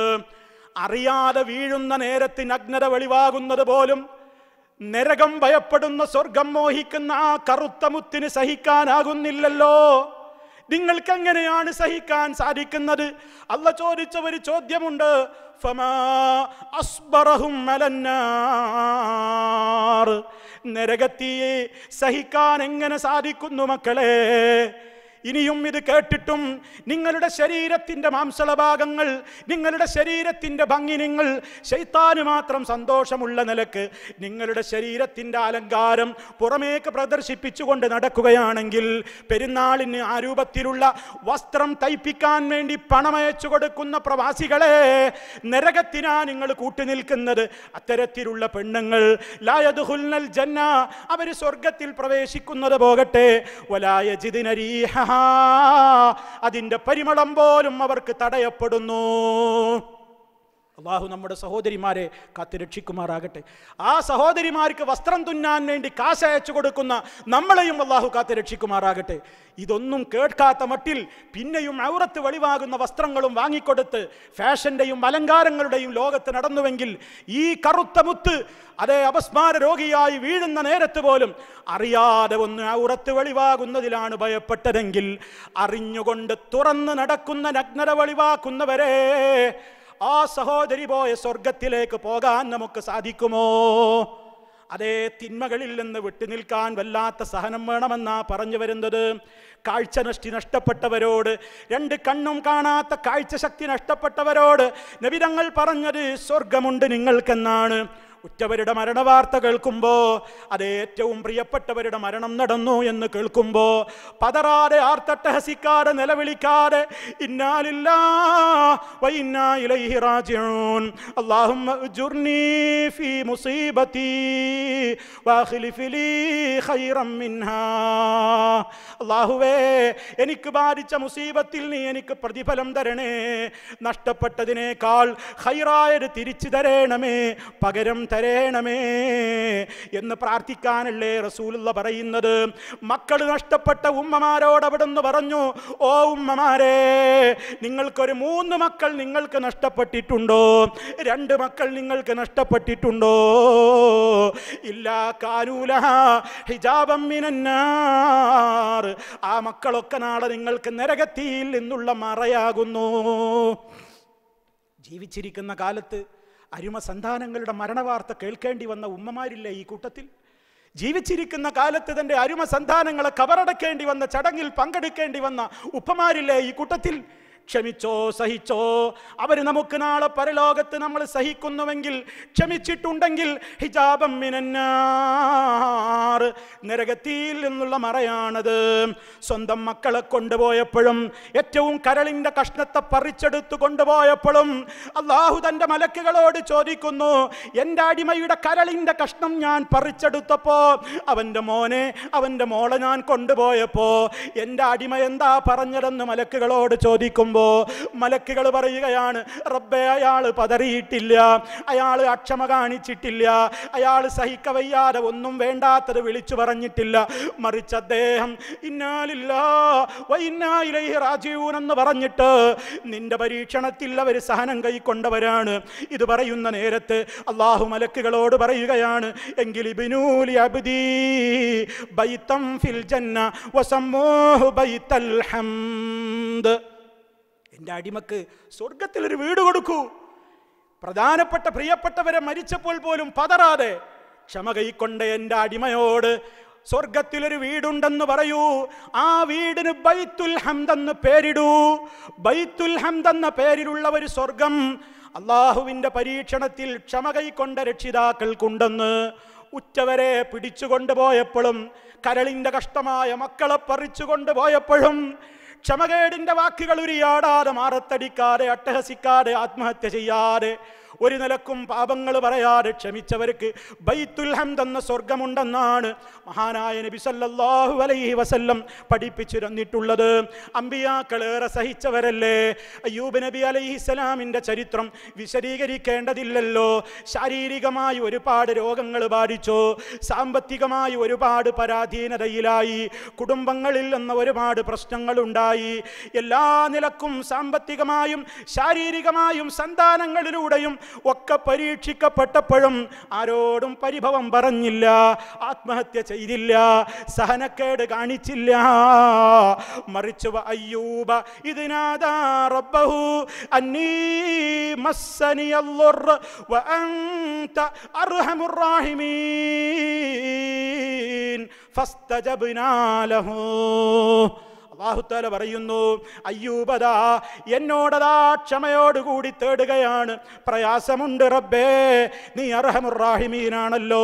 അറിയാതെ വീഴുന്ന നേരത്തിന് അഗ്നത വെളിവാകുന്നത് പോലും നരകം ഭയപ്പെടുന്ന സ്വർഗം മോഹിക്കുന്ന ആ കറുത്ത മുത്തിന് സഹിക്കാനാകുന്നില്ലല്ലോ നിങ്ങൾക്ക് എങ്ങനെയാണ് സഹിക്കാൻ സാധിക്കുന്നത് അല്ല ചോദിച്ച ഒരു ചോദ്യമുണ്ട് നരകത്തിയെ സഹിക്കാൻ എങ്ങനെ സാധിക്കുന്നു മക്കളെ ഇനിയും ഇത് കേട്ടിട്ടും നിങ്ങളുടെ ശരീരത്തിൻ്റെ ഭാഗങ്ങൾ നിങ്ങളുടെ ശരീരത്തിൻ്റെ ഭംഗി നിങ്ങൾ ശൈത്താന് മാത്രം സന്തോഷമുള്ള നിലക്ക് നിങ്ങളുടെ ശരീരത്തിൻ്റെ അലങ്കാരം പുറമേക്ക് പ്രദർശിപ്പിച്ചുകൊണ്ട് നടക്കുകയാണെങ്കിൽ പെരുന്നാളിന് ആ രൂപത്തിലുള്ള വസ്ത്രം തയ്പ്പിക്കാൻ വേണ്ടി പണമയച്ചു കൊടുക്കുന്ന പ്രവാസികളെ നരകത്തിനാ നിങ്ങൾ കൂട്ടുനിൽക്കുന്നത് അത്തരത്തിലുള്ള പെണ്ണുങ്ങൾ ഹുൽനൽ ജന്ന അവർ സ്വർഗത്തിൽ പ്രവേശിക്കുന്നത് പോകട്ടെ വലായ ജിതിനരീഹ അതിൻ്റെ പരിമളം പോലും അവർക്ക് തടയപ്പെടുന്നു അള്ളാഹു നമ്മുടെ സഹോദരിമാരെ കാത്തുരക്ഷിക്കുമാറാകട്ടെ ആ സഹോദരിമാർക്ക് വസ്ത്രം തുന്നാൻ വേണ്ടി കാശ അയച്ചു കൊടുക്കുന്ന നമ്മളെയും അള്ളാഹു കാത്തുരക്ഷിക്കുമാറാകട്ടെ ഇതൊന്നും കേൾക്കാത്ത മട്ടിൽ പിന്നെയും ഔറത്ത് വെളിവാകുന്ന വസ്ത്രങ്ങളും വാങ്ങിക്കൊടുത്ത് ഫാഷൻ്റെയും അലങ്കാരങ്ങളുടെയും ലോകത്ത് നടന്നുവെങ്കിൽ ഈ കറുത്ത മുത്ത് അതേ അപസ്മാര രോഗിയായി വീഴുന്ന നേരത്ത് പോലും അറിയാതെ ഒന്ന് ഔറത്ത് വെളിവാകുന്നതിലാണ് ഭയപ്പെട്ടതെങ്കിൽ അറിഞ്ഞുകൊണ്ട് തുറന്ന് നടക്കുന്ന നഗ്നത വെളിവാക്കുന്നവരെ ആ സഹോദരി പോയ സ്വർഗത്തിലേക്ക് പോകാൻ നമുക്ക് സാധിക്കുമോ അതേ തിന്മകളിൽ നിന്ന് വിട്ടുനിൽക്കാൻ വല്ലാത്ത സഹനം വേണമെന്നാ പറഞ്ഞു വരുന്നത് കാഴ്ച നഷ്ടി നഷ്ടപ്പെട്ടവരോട് രണ്ട് കണ്ണും കാണാത്ത കാഴ്ച ശക്തി നഷ്ടപ്പെട്ടവരോട് നബിതങ്ങൾ പറഞ്ഞത് സ്വർഗമുണ്ട് നിങ്ങൾക്കെന്നാണ് ഉറ്റവരുടെ മരണവാർത്ത കേൾക്കുമ്പോൾ അത് ഏറ്റവും പ്രിയപ്പെട്ടവരുടെ മരണം നടന്നു എന്ന് കേൾക്കുമ്പോൾ പതറാതെ ആർത്തട്ടഹസിക്കാതെ നിലവിളിക്കാതെ അള്ളാഹുവേ എനിക്ക് ബാധിച്ച മുസീബത്തിൽ നീ എനിക്ക് പ്രതിഫലം തരണേ നഷ്ടപ്പെട്ടതിനേക്കാൾ ഹൈറായത് തിരിച്ചു തരണമേ പകരം തരേണമേ എന്ന് പ്രാർത്ഥിക്കാനല്ലേ റസൂലുള്ള പറയുന്നത് മക്കൾ നഷ്ടപ്പെട്ട ഉമ്മമാരോട് അവിടെ നിന്ന് പറഞ്ഞു ഓ ഉമ്മമാരെ നിങ്ങൾക്കൊരു മൂന്ന് മക്കൾ നിങ്ങൾക്ക് നഷ്ടപ്പെട്ടിട്ടുണ്ടോ രണ്ട് മക്കൾ നിങ്ങൾക്ക് നഷ്ടപ്പെട്ടിട്ടുണ്ടോ ഇല്ല കാനൂല ഹിജാബമ്മിനാർ ആ മക്കളൊക്കെ നാളെ നിങ്ങൾക്ക് നരകത്തിയിൽ നിന്നുള്ള മറയാകുന്നു ജീവിച്ചിരിക്കുന്ന കാലത്ത് അരുമ സന്താനങ്ങളുടെ മരണവാർത്ത കേൾക്കേണ്ടി വന്ന ഉമ്മമാരില്ലേ ഈ കൂട്ടത്തിൽ ജീവിച്ചിരിക്കുന്ന കാലത്ത് തൻ്റെ അരുമ സന്താനങ്ങളെ കബറടക്കേണ്ടി വന്ന ചടങ്ങിൽ പങ്കെടുക്കേണ്ടി വന്ന ഉപ്പമാരില്ലേ ഈ കൂട്ടത്തിൽ ക്ഷമിച്ചോ സഹിച്ചോ അവർ നമുക്ക് നാളെ പരലോകത്ത് നമ്മൾ സഹിക്കുന്നുവെങ്കിൽ ക്ഷമിച്ചിട്ടുണ്ടെങ്കിൽ ഹിജാബം മിനന്നാറ് നരകത്തിയിൽ നിന്നുള്ള മറയാണത് സ്വന്തം മക്കളെ കൊണ്ടുപോയപ്പോഴും ഏറ്റവും കരളിൻ്റെ കഷ്ണത്തെ പറിച്ചെടുത്ത് കൊണ്ടുപോയപ്പോഴും അള്ളാഹു തൻ്റെ മലക്കുകളോട് ചോദിക്കുന്നു എൻ്റെ അടിമയുടെ കരളിൻ്റെ കഷ്ണം ഞാൻ പറിച്ചെടുത്തപ്പോൾ അവൻ്റെ മോനെ അവൻ്റെ മോളെ ഞാൻ കൊണ്ടുപോയപ്പോൾ എൻ്റെ അടിമ എന്താ പറഞ്ഞതെന്ന് മലക്കുകളോട് ചോദിക്കും പറയുമ്പോ മലക്കുകൾ പറയുകയാണ് റബ്ബെ അയാൾ പതറിയിട്ടില്ല അയാൾ അക്ഷമ കാണിച്ചിട്ടില്ല അയാൾ സഹിക്കവയ്യാതെ ഒന്നും വേണ്ടാത്തത് വിളിച്ചു പറഞ്ഞിട്ടില്ല മറിച്ച് അദ്ദേഹം ഇന്നാലില്ല വൈന്നായിലൈഹി രാജീവൻ എന്ന് പറഞ്ഞിട്ട് നിന്റെ പരീക്ഷണത്തിൽ അവർ സഹനം കൈക്കൊണ്ടവരാണ് ഇത് പറയുന്ന നേരത്ത് അള്ളാഹു മലക്കുകളോട് പറയുകയാണ് എങ്കിൽ ബൈത്തം ഫിൽ ജന്ന വസമ്മോഹു ബൈത്തൽ ഹംദ് എൻ്റെ അടിമക്ക് സ്വർഗത്തിലൊരു വീട് കൊടുക്കൂ പ്രധാനപ്പെട്ട പ്രിയപ്പെട്ടവരെ മരിച്ചപ്പോൾ പോലും പതറാതെ ക്ഷമ കൈക്കൊണ്ട് എൻ്റെ അടിമയോട് സ്വർഗത്തിലൊരു വീടുണ്ടെന്ന് പറയൂ ആ വീടിന് ബൈത്തുൽ ഹംദെന്ന് പേരിടൂ ബൈത്തുൽ ഹംദെന്ന പേരിലുള്ള ഒരു സ്വർഗം അള്ളാഹുവിൻ്റെ പരീക്ഷണത്തിൽ ക്ഷമ കൈക്കൊണ്ട രക്ഷിതാക്കൾക്കുണ്ടെന്ന് ഉച്ചവരെ പിടിച്ചു കൊണ്ടുപോയപ്പോഴും കരളിൻ്റെ കഷ്ടമായ മക്കളെ പറിച്ചു കൊണ്ടുപോയപ്പോഴും ക്ഷമകേടിന്റെ വാക്കുകൾ ഉരിയാടാതെ മാറത്തടിക്കാതെ അട്ടഹസിക്കാതെ ആത്മഹത്യ ചെയ്യാതെ ഒരു നിലക്കും പാപങ്ങൾ പറയാതെ ക്ഷമിച്ചവർക്ക് ബൈത്തുൽ തന്ന സ്വർഗമുണ്ടെന്നാണ് മഹാനായ നബി സല്ലല്ലാഹു അലൈഹി വസല്ലം പഠിപ്പിച്ചു തന്നിട്ടുള്ളത് ഏറെ സഹിച്ചവരല്ലേ അയ്യൂബ് നബി സ്വലാമിൻ്റെ ചരിത്രം വിശദീകരിക്കേണ്ടതില്ലല്ലോ ശാരീരികമായി ഒരുപാട് രോഗങ്ങൾ ബാധിച്ചു സാമ്പത്തികമായി ഒരുപാട് പരാധീനതയിലായി കുടുംബങ്ങളിൽ നിന്ന് ഒരുപാട് പ്രശ്നങ്ങളുണ്ടായി എല്ലാ നിലക്കും സാമ്പത്തികമായും ശാരീരികമായും സന്താനങ്ങളിലൂടെയും ഒക്കെ പരീക്ഷിക്കപ്പെട്ടപ്പോഴും ആരോടും പരിഭവം പറഞ്ഞില്ല ആത്മഹത്യ ചെയ്തില്ല സഹനക്കേട് കാണിച്ചില്ല മറിച്ചു അയ്യൂബ ഇതിനാദാ റബ്ബഹു അന്നീ മസ്സനി വ അൻത അർഹമുർ ഫസ്തജബ്നാ ലഹു അള്ളാഹുത്താല പറയുന്നു അയ്യൂബദാ എന്നോടതാ ക്ഷമയോടുകൂടി തേടുകയാണ് പ്രയാസമുണ്ട് റബ്ബേ നീ അർഹമുറാഹിമീനാണല്ലോ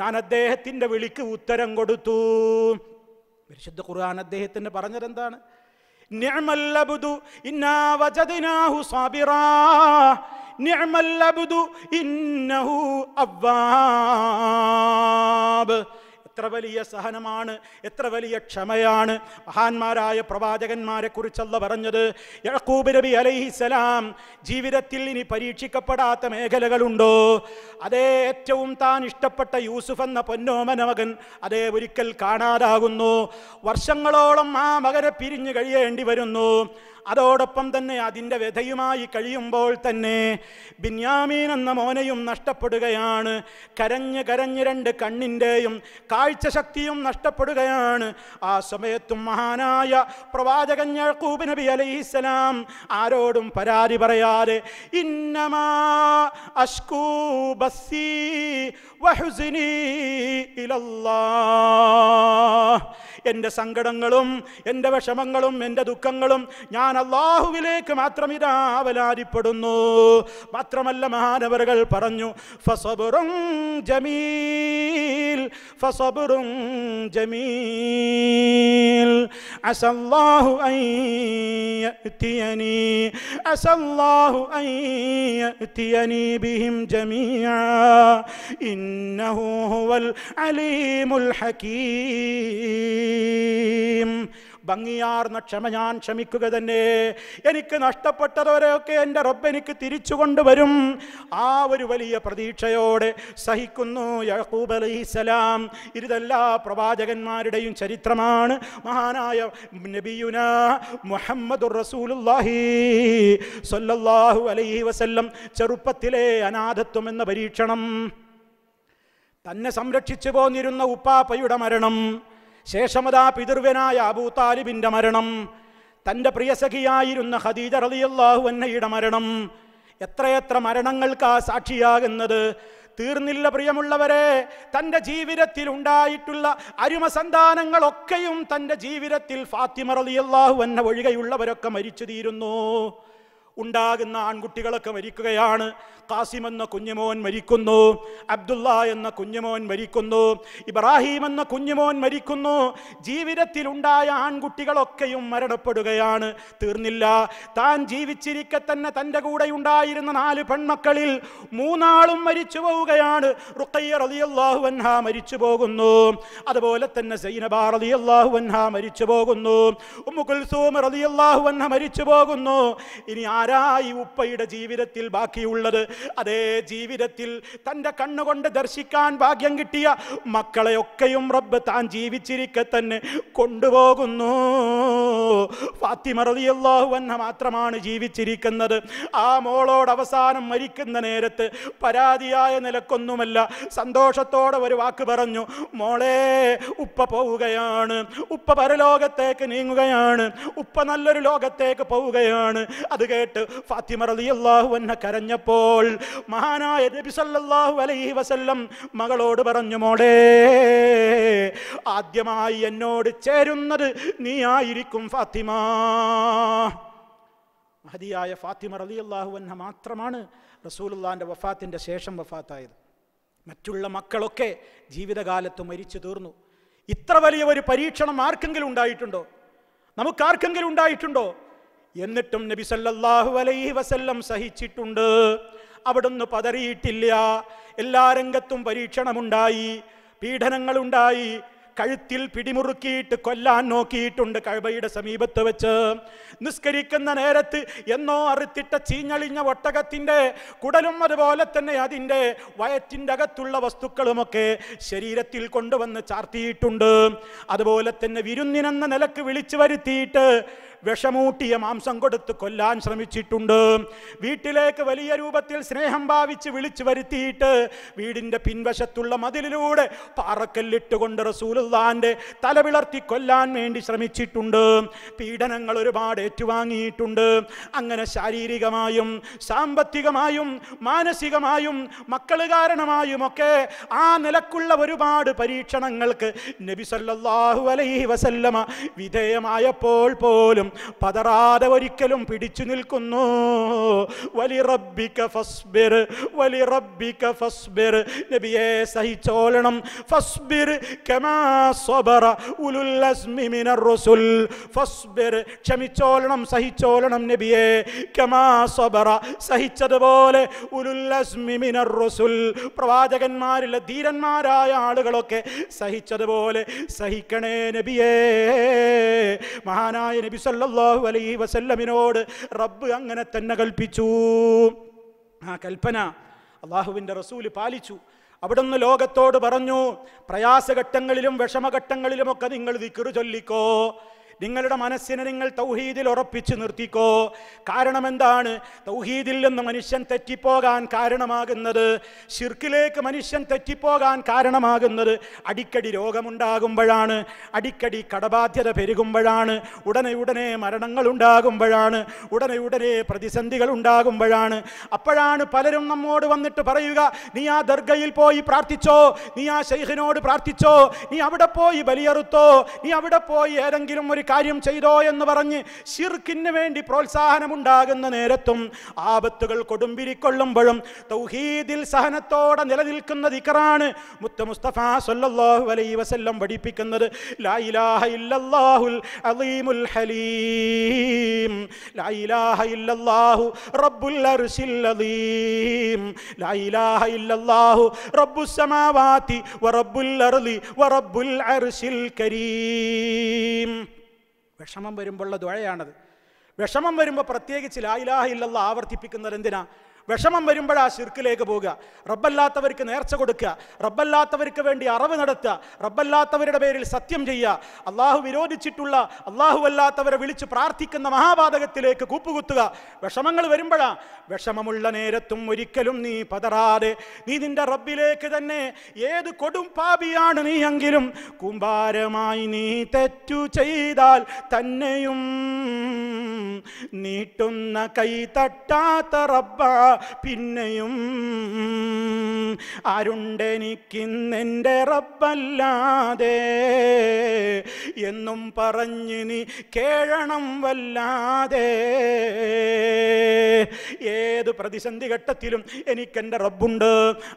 ഞാൻ അദ്ദേഹത്തിൻ്റെ വിളിക്ക് ഉത്തരം കൊടുത്തു പരിശുദ്ധ ഖുർആൻ അദ്ദേഹത്തിന് പറഞ്ഞതെന്താണ് നിഅമല്ലബുദു ഇന്നാ ഇന്നഹു എത്ര വലിയ സഹനമാണ് എത്ര വലിയ ക്ഷമയാണ് മഹാന്മാരായ കുറിച്ചല്ല പറഞ്ഞത് യഴക്കൂബ് നബി അലൈഹിസലാം ജീവിതത്തിൽ ഇനി പരീക്ഷിക്കപ്പെടാത്ത മേഖലകളുണ്ടോ അതേ ഏറ്റവും താൻ ഇഷ്ടപ്പെട്ട യൂസുഫ് എന്ന പൊന്നോമന മകൻ അതേ ഒരിക്കൽ കാണാതാകുന്നു വർഷങ്ങളോളം ആ മകനെ പിരിഞ്ഞു കഴിയേണ്ടി വരുന്നു അതോടൊപ്പം തന്നെ അതിൻ്റെ വ്യഥയുമായി കഴിയുമ്പോൾ തന്നെ ബിന്യാമീൻ എന്ന മോനയും നഷ്ടപ്പെടുകയാണ് കരഞ്ഞ് കരഞ്ഞ് രണ്ട് കണ്ണിൻ്റെയും കാഴ്ചശക്തിയും നഷ്ടപ്പെടുകയാണ് ആ സമയത്തും മഹാനായ പ്രവാചകൻ യഴക്കൂബ് നബി അലൈഹിസ്സലാം ആരോടും പരാതി പറയാതെ ഇന്നമാ അഷ്കൂബസി വഹുസിനി ഇലല്ലാ എൻ്റെ സങ്കടങ്ങളും എൻ്റെ വിഷമങ്ങളും എൻ്റെ ദുഃഖങ്ങളും ഞാൻ അള്ളാഹുവിലേക്ക് മാത്രം ഇതാവലാരിപ്പെടുന്നു മാത്രമല്ല മഹാനവറുകൾ പറഞ്ഞു ഫസബുറും ജമീ فصبر جميل عسى الله أن يأتيني عسى الله أن يأتيني بهم جميعا إنه هو العليم الحكيم ഭംഗിയാർന്ന ക്ഷമ ഞാൻ ക്ഷമിക്കുക തന്നെ എനിക്ക് നഷ്ടപ്പെട്ടതുവരെയൊക്കെ എൻ്റെ റബ്ബ് എനിക്ക് തിരിച്ചു കൊണ്ടുവരും ആ ഒരു വലിയ പ്രതീക്ഷയോടെ സഹിക്കുന്നു യഹൂബ് അലൈഹിസലാം ഇരുതെല്ലാ പ്രവാചകന്മാരുടെയും ചരിത്രമാണ് മഹാനായ നബിയുന മുഹമ്മദ് റസൂലുല്ലാഹി സൊല്ലാഹു അലൈഹി വസല്ലം ചെറുപ്പത്തിലെ അനാഥത്വം എന്ന പരീക്ഷണം തന്നെ സംരക്ഷിച്ചു പോന്നിരുന്ന ഉപ്പാപ്പയുടെ മരണം ശേഷമതാ പിതൃവ്യനായ അബൂ താലിബിൻ്റെ മരണം തൻ്റെ പ്രിയസഖിയായിരുന്ന ഖദീജ റളിയല്ലാഹു അന്നയുടെ മരണം എത്രയെത്ര മരണങ്ങൾക്കാ സാക്ഷിയാകുന്നത് തീർന്നില്ല പ്രിയമുള്ളവരെ തൻ്റെ ജീവിതത്തിൽ ഉണ്ടായിട്ടുള്ള അരുമസന്താനങ്ങളൊക്കെയും സന്താനങ്ങളൊക്കെയും തൻ്റെ ജീവിതത്തിൽ ഫാത്തിമ റളിയല്ലാഹു എന്ന ഒഴികെയുള്ളവരൊക്കെ മരിച്ചു തീരുന്നു ഉണ്ടാകുന്ന ആൺകുട്ടികളൊക്കെ മരിക്കുകയാണ് ഖാസിം എന്ന കുഞ്ഞുമോൻ മരിക്കുന്നു അബ്ദുള്ള എന്ന കുഞ്ഞുമോൻ മരിക്കുന്നു ഇബ്രാഹിം എന്ന കുഞ്ഞുമോൻ മരിക്കുന്നു ജീവിതത്തിലുണ്ടായ ആൺകുട്ടികളൊക്കെയും മരണപ്പെടുകയാണ് തീർന്നില്ല താൻ ജീവിച്ചിരിക്കെ തന്നെ തൻ്റെ കൂടെ ഉണ്ടായിരുന്ന നാല് പെൺമക്കളിൽ മൂന്നാളും മരിച്ചു പോവുകയാണ് മരിച്ചു പോകുന്നു അതുപോലെ തന്നെ സൈനബ റലിയല്ലാഹു അൻഹ മരിച്ചു പോകുന്നു മരിച്ചു പോകുന്നു ഇനി ആരായി ഉപ്പയുടെ ജീവിതത്തിൽ ബാക്കിയുള്ളത് അതേ ജീവിതത്തിൽ തൻ്റെ കണ്ണുകൊണ്ട് ദർശിക്കാൻ ഭാഗ്യം കിട്ടിയ മക്കളെയൊക്കെയും റബ്ബ് താൻ ജീവിച്ചിരിക്കെ തന്നെ കൊണ്ടുപോകുന്നു ഫാത്തിമ റളിയല്ലാഹു മാത്രമാണ് ജീവിച്ചിരിക്കുന്നത് ആ മോളോട് അവസാനം മരിക്കുന്ന നേരത്ത് പരാതിയായ നിലക്കൊന്നുമല്ല സന്തോഷത്തോടെ ഒരു വാക്ക് പറഞ്ഞു മോളെ ഉപ്പ പോവുകയാണ് ഉപ്പ പരലോകത്തേക്ക് നീങ്ങുകയാണ് ഉപ്പ നല്ലൊരു ലോകത്തേക്ക് പോവുകയാണ് അത് കേട്ട് ഫാത്തിമ റളിയല്ലാഹു കരഞ്ഞപ്പോൾ മഹാനായ നബി സല്ലല്ലാഹു അലൈഹി വസല്ലം മകളോട് പറഞ്ഞു മോളെ ആദ്യമായി എന്നോട് ചേരുന്നത് നീ ആയിരിക്കും ഫാത്തിമ മഹതിയായ ഫാത്തിമ റളിയല്ലാഹു അൻഹ മാത്രമാണ് റസൂലുള്ളാന്റെ വഫാത്തിൻ്റെ ശേഷം വഫാത്തായത് മറ്റുള്ള മക്കളൊക്കെ ജീവിതകാലത്ത് മരിച്ചു തീർന്നു ഇത്ര വലിയ ഒരു പരീക്ഷണം ആർക്കെങ്കിലും ഉണ്ടായിട്ടുണ്ടോ നമുക്കാർക്കെങ്കിലും ഉണ്ടായിട്ടുണ്ടോ എന്നിട്ടും നബി സല്ലല്ലാഹു അലൈഹി വസല്ലം സഹിച്ചിട്ടുണ്ട് അവിടുന്ന് പതറിയിട്ടില്ല എല്ലാ രംഗത്തും പരീക്ഷണമുണ്ടായി പീഡനങ്ങളുണ്ടായി കഴുത്തിൽ പിടിമുറുക്കിയിട്ട് കൊല്ലാൻ നോക്കിയിട്ടുണ്ട് കഴബയുടെ സമീപത്ത് വെച്ച് നിസ്കരിക്കുന്ന നേരത്ത് എന്നോ അറുത്തിട്ട ചീഞ്ഞളിഞ്ഞ ഒട്ടകത്തിൻ്റെ കുടലും അതുപോലെ തന്നെ അതിൻ്റെ വയറ്റിൻ്റെ അകത്തുള്ള വസ്തുക്കളുമൊക്കെ ശരീരത്തിൽ കൊണ്ടുവന്ന് ചാർത്തിയിട്ടുണ്ട് അതുപോലെ തന്നെ വിരുന്നിനെന്ന നിലക്ക് വിളിച്ചു വരുത്തിയിട്ട് വിഷമൂട്ടിയ മാംസം കൊടുത്ത് കൊല്ലാൻ ശ്രമിച്ചിട്ടുണ്ട് വീട്ടിലേക്ക് വലിയ രൂപത്തിൽ സ്നേഹം ഭാവിച്ച് വിളിച്ചു വരുത്തിയിട്ട് വീടിൻ്റെ പിൻവശത്തുള്ള മതിലിലൂടെ പാറക്കല്ലിട്ടുകൊണ്ട് റസൂലുള്ളാൻ്റെ തല വിളർത്തി കൊല്ലാൻ വേണ്ടി ശ്രമിച്ചിട്ടുണ്ട് പീഡനങ്ങൾ ഒരുപാട് ഏറ്റുവാങ്ങിയിട്ടുണ്ട് അങ്ങനെ ശാരീരികമായും സാമ്പത്തികമായും മാനസികമായും മക്കൾ കാരണമായുമൊക്കെ ആ നിലക്കുള്ള ഒരുപാട് പരീക്ഷണങ്ങൾക്ക് നബി സല്ലല്ലാഹു അലൈഹി വസല്ലമ വിധേയമായപ്പോൾ പോലും ഒരിക്കലും പതറാതെ ഒരിക്കലും പിടിച്ചു നിൽക്കുന്നു വലി സഹിച്ചോളണം കമാ സബറ ഉലുൽ അസ്മി ക്ഷമിച്ചോളണം സഹിച്ചോളണം നബിയെ കമാ സബറ സഹിച്ചതുപോലെ ഉലുൽ അസ്മി പ്രവാചകന്മാരിലെ ധീരന്മാരായ ആളുകളൊക്കെ സഹിച്ചതുപോലെ സഹിക്കണേ നബിയേ മഹാനായ നബി സല്ല സല്ലാഹു അലൈ വസല്ലമിനോട് റബ്ബ് അങ്ങനെ തന്നെ കൽപ്പിച്ചു ആ കൽപ്പന അള്ളാഹുവിൻ്റെ റസൂല് പാലിച്ചു അവിടുന്ന് ലോകത്തോട് പറഞ്ഞു പ്രയാസഘട്ടങ്ങളിലും വിഷമഘട്ടങ്ങളിലുമൊക്കെ നിങ്ങൾ ദിക്കറ് ചൊല്ലിക്കോ നിങ്ങളുടെ മനസ്സിനെ നിങ്ങൾ തൗഹീദിൽ ഉറപ്പിച്ചു നിർത്തിക്കോ കാരണം എന്താണ് തൗഹീദിൽ നിന്ന് മനുഷ്യൻ തെറ്റിപ്പോകാൻ കാരണമാകുന്നത് ഷിർക്കിലേക്ക് മനുഷ്യൻ തെറ്റിപ്പോകാൻ കാരണമാകുന്നത് അടിക്കടി രോഗമുണ്ടാകുമ്പോഴാണ് അടിക്കടി കടബാധ്യത പെരുകുമ്പോഴാണ് ഉടനെ ഉടനെ മരണങ്ങൾ ഉണ്ടാകുമ്പോഴാണ് ഉടനെ ഉടനെ പ്രതിസന്ധികൾ ഉണ്ടാകുമ്പോഴാണ് അപ്പോഴാണ് പലരും നമ്മോട് വന്നിട്ട് പറയുക നീ ആ ദർഗയിൽ പോയി പ്രാർത്ഥിച്ചോ നീ ആ ശൈഹിനോട് പ്രാർത്ഥിച്ചോ നീ അവിടെ പോയി ബലിയറുത്തോ നീ അവിടെ പോയി ഏതെങ്കിലും ഒരു കാര്യം ചെയ്തോ എന്ന് പറഞ്ഞ് ഷിർക്കിന് വേണ്ടി പ്രോത്സാഹനമുണ്ടാകുന്ന നേരത്തും ആപത്തുകൾ കൊടുമ്പിരിക്കൊള്ളുമ്പോഴും തൗഹീദിൽ സഹനത്തോടെ നിലനിൽക്കുന്ന ദിക്കറാണ് മുത്ത മുസ്തഫ സൊല്ലാഹു അലൈ വസല്ലം പഠിപ്പിക്കുന്നത് ലായിലാഹ ഹലീം റബ്ബുൽ അർശിൽ വറബ്ബുൽ അർളി വറബ്ബുൽ അർശിൽ കരീം വിഷമം വരുമ്പോഴുള്ള ദ്വഴയാണത് വിഷമം വരുമ്പോൾ പ്രത്യേകിച്ച് ലായിലാഹ ഇല്ലല്ല ആവർത്തിപ്പിക്കുന്നത് എന്തിനാ വിഷമം വരുമ്പോഴാ ശിർക്കിലേക്ക് പോവുക റബ്ബല്ലാത്തവർക്ക് നേർച്ച കൊടുക്കുക റബ്ബല്ലാത്തവർക്ക് വേണ്ടി അറവ് നടത്തുക റബ്ബല്ലാത്തവരുടെ പേരിൽ സത്യം ചെയ്യുക അള്ളാഹു വിരോധിച്ചിട്ടുള്ള അള്ളാഹു അല്ലാത്തവരെ വിളിച്ച് പ്രാർത്ഥിക്കുന്ന മഹാപാതകത്തിലേക്ക് കൂപ്പുകുത്തുക വിഷമങ്ങൾ വരുമ്പോഴാ വിഷമമുള്ള നേരത്തും ഒരിക്കലും നീ പതറാതെ നീ നിന്റെ റബ്ബിലേക്ക് തന്നെ ഏത് കൊടും പാപിയാണ് എങ്കിലും കുമ്പാരമായി നീ തെറ്റു ചെയ്താൽ തന്നെയും നീട്ടുന്ന കൈ തട്ടാത്ത റബ്ബ പിന്നെയും അരുണ്ടെനിക്കിന്നെൻ്റെ റബ്ബല്ലാതെ എന്നും പറഞ്ഞ് നീ കേഴണം വല്ലാതെ ഏത് പ്രതിസന്ധി ഘട്ടത്തിലും എനിക്കെൻ്റെ റബ്ബുണ്ട്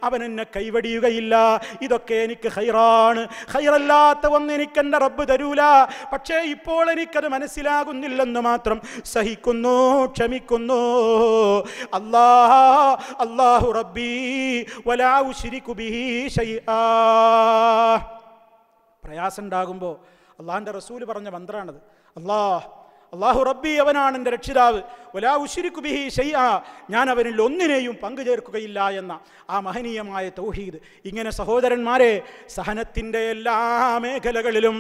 അവൻ എന്നെ കൈവടിയുകയില്ല ഇതൊക്കെ എനിക്ക് ഹൈറാണ് ഹൈറല്ലാത്ത ഒന്ന് എനിക്കെൻ്റെ റബ്ബ് തരൂല പക്ഷേ ഇപ്പോൾ എനിക്കത് മനസ്സിലാകുന്നില്ലെന്ന് മാത്രം സഹിക്കുന്നു ക്ഷമിക്കുന്നു അള്ളാഹ അള്ളാഹു റബ്ബി വലാ ഉശിരിക്കു ബിഹി ഷൈആ പ്രയാസം ഉണ്ടാകുമ്പോൾ അള്ളാഹിൻ്റെ റസൂൽ പറഞ്ഞ മന്ത്രാണത് അള്ളാഹ് അള്ളാഹു റബ്ബി അവനാണ് എൻ്റെ രക്ഷിതാവ് ഒലാ ബിഹി ഷെയ്യ ഞാൻ അവരിൽ ഒന്നിനെയും പങ്കു ചേർക്കുകയില്ല എന്ന ആ മഹനീയമായ തൗഹീദ് ഇങ്ങനെ സഹോദരന്മാരെ സഹനത്തിൻ്റെ എല്ലാ മേഖലകളിലും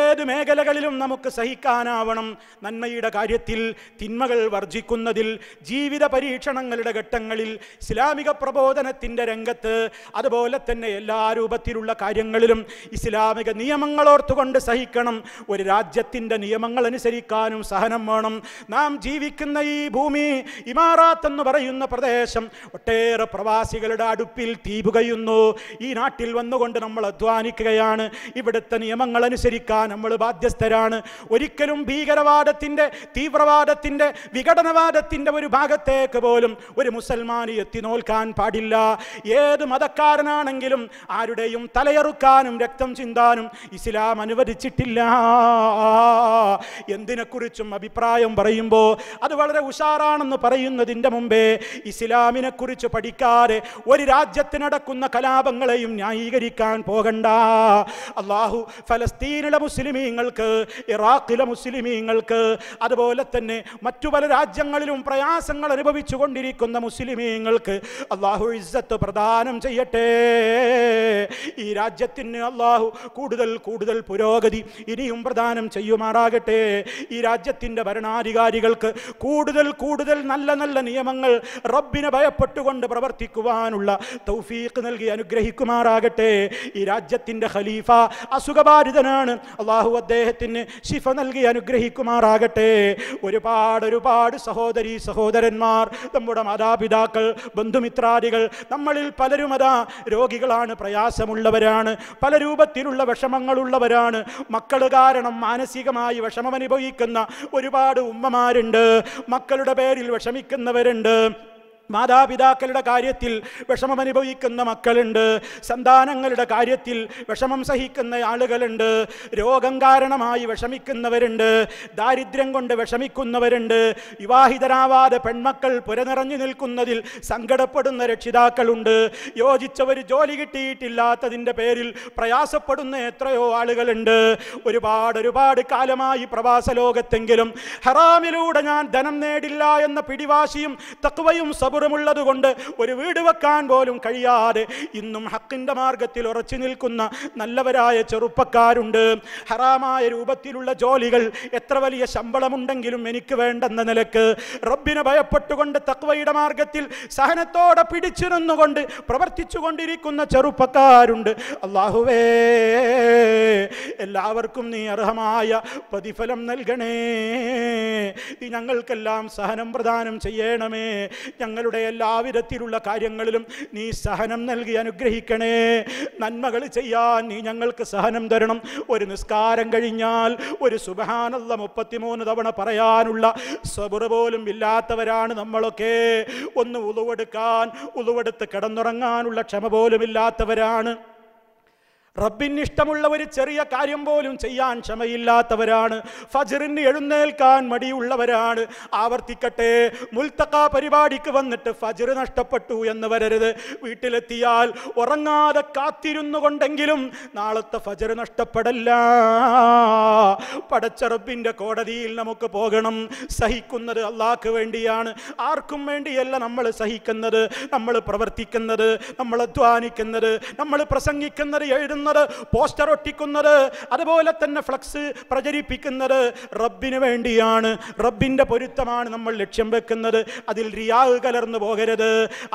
ഏത് മേഖലകളിലും നമുക്ക് സഹിക്കാനാവണം നന്മയുടെ കാര്യത്തിൽ തിന്മകൾ വർജിക്കുന്നതിൽ ജീവിത പരീക്ഷണങ്ങളുടെ ഘട്ടങ്ങളിൽ ഇസ്ലാമിക പ്രബോധനത്തിൻ്റെ രംഗത്ത് അതുപോലെ തന്നെ എല്ലാ രൂപത്തിലുള്ള കാര്യങ്ങളിലും ഇസ്ലാമിക നിയമങ്ങളോർത്തുകൊണ്ട് സഹിക്കണം ഒരു രാജ്യത്തിൻ്റെ നിയമങ്ങൾ അനുസരിക്കാനും സഹനം വേണം നാം ജീവിക്കുന്ന ഈ ഭൂമി ഇമാറാത്ത് എന്ന് പറയുന്ന പ്രദേശം ഒട്ടേറെ പ്രവാസികളുടെ അടുപ്പിൽ തീപുകയുന്നു ഈ നാട്ടിൽ വന്നുകൊണ്ട് നമ്മൾ അധ്വാനിക്കുകയാണ് ഇവിടുത്തെ നിയമങ്ങൾ അനുസരിക്കാൻ നമ്മൾ ബാധ്യസ്ഥരാണ് ഒരിക്കലും ഭീകരവാദത്തിൻ്റെ തീവ്രവാദത്തിൻ്റെ വിഘടനവാദത്തിൻ്റെ ഒരു ഭാഗത്തേക്ക് പോലും ഒരു മുസൽമാൻ എത്തി നോൽക്കാൻ പാടില്ല ഏത് മതക്കാരനാണെങ്കിലും ആരുടെയും തലയറുക്കാനും രക്തം ചിന്താനും ഇസ്ലാം അനുവദിച്ചിട്ടില്ല എന്തിനെക്കുറിച്ചും അഭിപ്രായം പറയുമ്പോൾ അത് വളരെ വളരെ ഉഷാറാണെന്ന് പറയുന്നതിൻ്റെ മുമ്പേ ഇസ്ലാമിനെ കുറിച്ച് പഠിക്കാതെ ഒരു രാജ്യത്തിനടക്കുന്ന കലാപങ്ങളെയും ന്യായീകരിക്കാൻ പോകണ്ട അള്ളാഹു ഫലസ്തീനിലെ മുസ്ലിമീങ്ങൾക്ക് ഇറാഖിലെ മുസ്ലിമീങ്ങൾക്ക് അതുപോലെ തന്നെ മറ്റു പല രാജ്യങ്ങളിലും പ്രയാസങ്ങൾ അനുഭവിച്ചു കൊണ്ടിരിക്കുന്ന മുസ്ലിമീങ്ങൾക്ക് അള്ളാഹു ഇസ്സത്ത് പ്രദാനം ചെയ്യട്ടെ ഈ രാജ്യത്തിന് അള്ളാഹു കൂടുതൽ കൂടുതൽ പുരോഗതി ഇനിയും പ്രദാനം ചെയ്യുമാറാകട്ടെ ഈ രാജ്യത്തിൻ്റെ ഭരണാധികാരികൾക്ക് കൂടുതൽ കൂടുതൽ കൂടുതൽ നല്ല നല്ല നിയമങ്ങൾ റബ്ബിനെ ഭയപ്പെട്ടുകൊണ്ട് പ്രവർത്തിക്കുവാനുള്ള തൗഫീഖ് നൽകി അനുഗ്രഹിക്കുമാറാകട്ടെ ഈ രാജ്യത്തിൻ്റെ ഖലീഫ അസുഖബാധിതനാണ് അള്ളാഹു അദ്ദേഹത്തിന് ശിഫ നൽകി അനുഗ്രഹിക്കുമാറാകട്ടെ ഒരുപാട് ഒരുപാട് സഹോദരി സഹോദരന്മാർ നമ്മുടെ മാതാപിതാക്കൾ ബന്ധുമിത്രാദികൾ നമ്മളിൽ പലരും അതാ രോഗികളാണ് പ്രയാസമുള്ളവരാണ് പല രൂപത്തിലുള്ള വിഷമങ്ങളുള്ളവരാണ് മക്കൾ കാരണം മാനസികമായി വിഷമമനുഭവിക്കുന്ന ഒരുപാട് ഉമ്മമാരുണ്ട് മക്കളുടെ പേരിൽ വിഷമിക്കുന്നവരുണ്ട് മാതാപിതാക്കളുടെ കാര്യത്തിൽ വിഷമം അനുഭവിക്കുന്ന മക്കളുണ്ട് സന്താനങ്ങളുടെ കാര്യത്തിൽ വിഷമം സഹിക്കുന്ന ആളുകളുണ്ട് രോഗം കാരണമായി വിഷമിക്കുന്നവരുണ്ട് ദാരിദ്ര്യം കൊണ്ട് വിഷമിക്കുന്നവരുണ്ട് വിവാഹിതരാവാതെ പെൺമക്കൾ പുരനിറഞ്ഞു നിൽക്കുന്നതിൽ സങ്കടപ്പെടുന്ന രക്ഷിതാക്കളുണ്ട് യോജിച്ചവർ ജോലി കിട്ടിയിട്ടില്ലാത്തതിൻ്റെ പേരിൽ പ്രയാസപ്പെടുന്ന എത്രയോ ആളുകളുണ്ട് ഒരുപാട് ഒരുപാട് കാലമായി പ്രവാസ ലോകത്തെങ്കിലും ഹറാമിലൂടെ ഞാൻ ധനം നേടില്ല എന്ന പിടിവാശിയും തക്വയും സബ മലപ്പുറമുള്ളതുകൊണ്ട് ഒരു വീട് വെക്കാൻ പോലും കഴിയാതെ ഇന്നും ഹക്കിൻ്റെ മാർഗത്തിൽ ഉറച്ചു നിൽക്കുന്ന നല്ലവരായ ചെറുപ്പക്കാരുണ്ട് ഹറാമായ രൂപത്തിലുള്ള ജോലികൾ എത്ര വലിയ ശമ്പളമുണ്ടെങ്കിലും എനിക്ക് വേണ്ടെന്ന നിലക്ക് റബ്ബിനെ ഭയപ്പെട്ടുകൊണ്ട് തക്വയുടെ മാർഗത്തിൽ സഹനത്തോടെ പിടിച്ചു നിന്നുകൊണ്ട് പ്രവർത്തിച്ചു കൊണ്ടിരിക്കുന്ന ചെറുപ്പക്കാരുണ്ട് അള്ളാഹുവേ എല്ലാവർക്കും നീ അർഹമായ പ്രതിഫലം നൽകണേ ഞങ്ങൾക്കെല്ലാം സഹനം പ്രദാനം ചെയ്യണമേ ഞങ്ങൾ ഞങ്ങളുടെ എല്ലാവിധത്തിലുള്ള കാര്യങ്ങളിലും നീ സഹനം നൽകി അനുഗ്രഹിക്കണേ നന്മകൾ ചെയ്യാൻ നീ ഞങ്ങൾക്ക് സഹനം തരണം ഒരു നിസ്കാരം കഴിഞ്ഞാൽ ഒരു സുബഹാനുള്ള മുപ്പത്തിമൂന്ന് തവണ പറയാനുള്ള സ്വബുറ പോലും ഇല്ലാത്തവരാണ് നമ്മളൊക്കെ ഒന്ന് ഉളുവെടുക്കാൻ ഉളുവെടുത്ത് കിടന്നുറങ്ങാനുള്ള ക്ഷമ പോലും ഇല്ലാത്തവരാണ് റബ്ബിന് ഇഷ്ടമുള്ള ഒരു ചെറിയ കാര്യം പോലും ചെയ്യാൻ ക്ഷമയില്ലാത്തവരാണ് ഫജറിന് എഴുന്നേൽക്കാൻ മടിയുള്ളവരാണ് ആവർത്തിക്കട്ടെ മുൽത്തക്ക പരിപാടിക്ക് വന്നിട്ട് ഫജർ നഷ്ടപ്പെട്ടു എന്ന് വരരുത് വീട്ടിലെത്തിയാൽ ഉറങ്ങാതെ കാത്തിരുന്നു കൊണ്ടെങ്കിലും നാളത്തെ ഫജർ നഷ്ടപ്പെടല്ല പടച്ച റബ്ബിൻ്റെ കോടതിയിൽ നമുക്ക് പോകണം സഹിക്കുന്നത് അള്ളാഹ്ക്ക് വേണ്ടിയാണ് ആർക്കും വേണ്ടിയല്ല നമ്മൾ സഹിക്കുന്നത് നമ്മൾ പ്രവർത്തിക്കുന്നത് നമ്മൾ അധ്വാനിക്കുന്നത് നമ്മൾ പ്രസംഗിക്കുന്നത് എഴുതുന്നത് പ്രചരിപ്പിക്കുന്നത് പോസ്റ്റർ ഒട്ടിക്കുന്നത് അതുപോലെ തന്നെ ഫ്ലക്സ് പ്രചരിപ്പിക്കുന്നത് റബ്ബിന് വേണ്ടിയാണ് റബ്ബിൻ്റെ പൊരുത്തമാണ് നമ്മൾ ലക്ഷ്യം വെക്കുന്നത് അതിൽ റിയാഹ് കലർന്നു പോകരുത്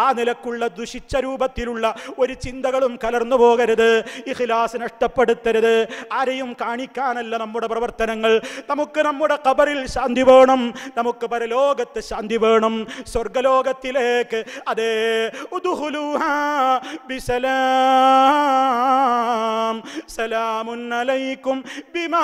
ആ നിലക്കുള്ള ദുഷിച്ച രൂപത്തിലുള്ള ഒരു ചിന്തകളും കലർന്നു പോകരുത് ഇഖിലാസ് നഷ്ടപ്പെടുത്തരുത് ആരെയും കാണിക്കാനല്ല നമ്മുടെ പ്രവർത്തനങ്ങൾ നമുക്ക് നമ്മുടെ കബറിൽ ശാന്തി വേണം നമുക്ക് പരലോകത്ത് ശാന്തി വേണം സ്വർഗലോകത്തിലേക്ക് അതേ ഉദുഹുലൂഹ ബിസലാ സലാം അലൈക്കും ബിമാ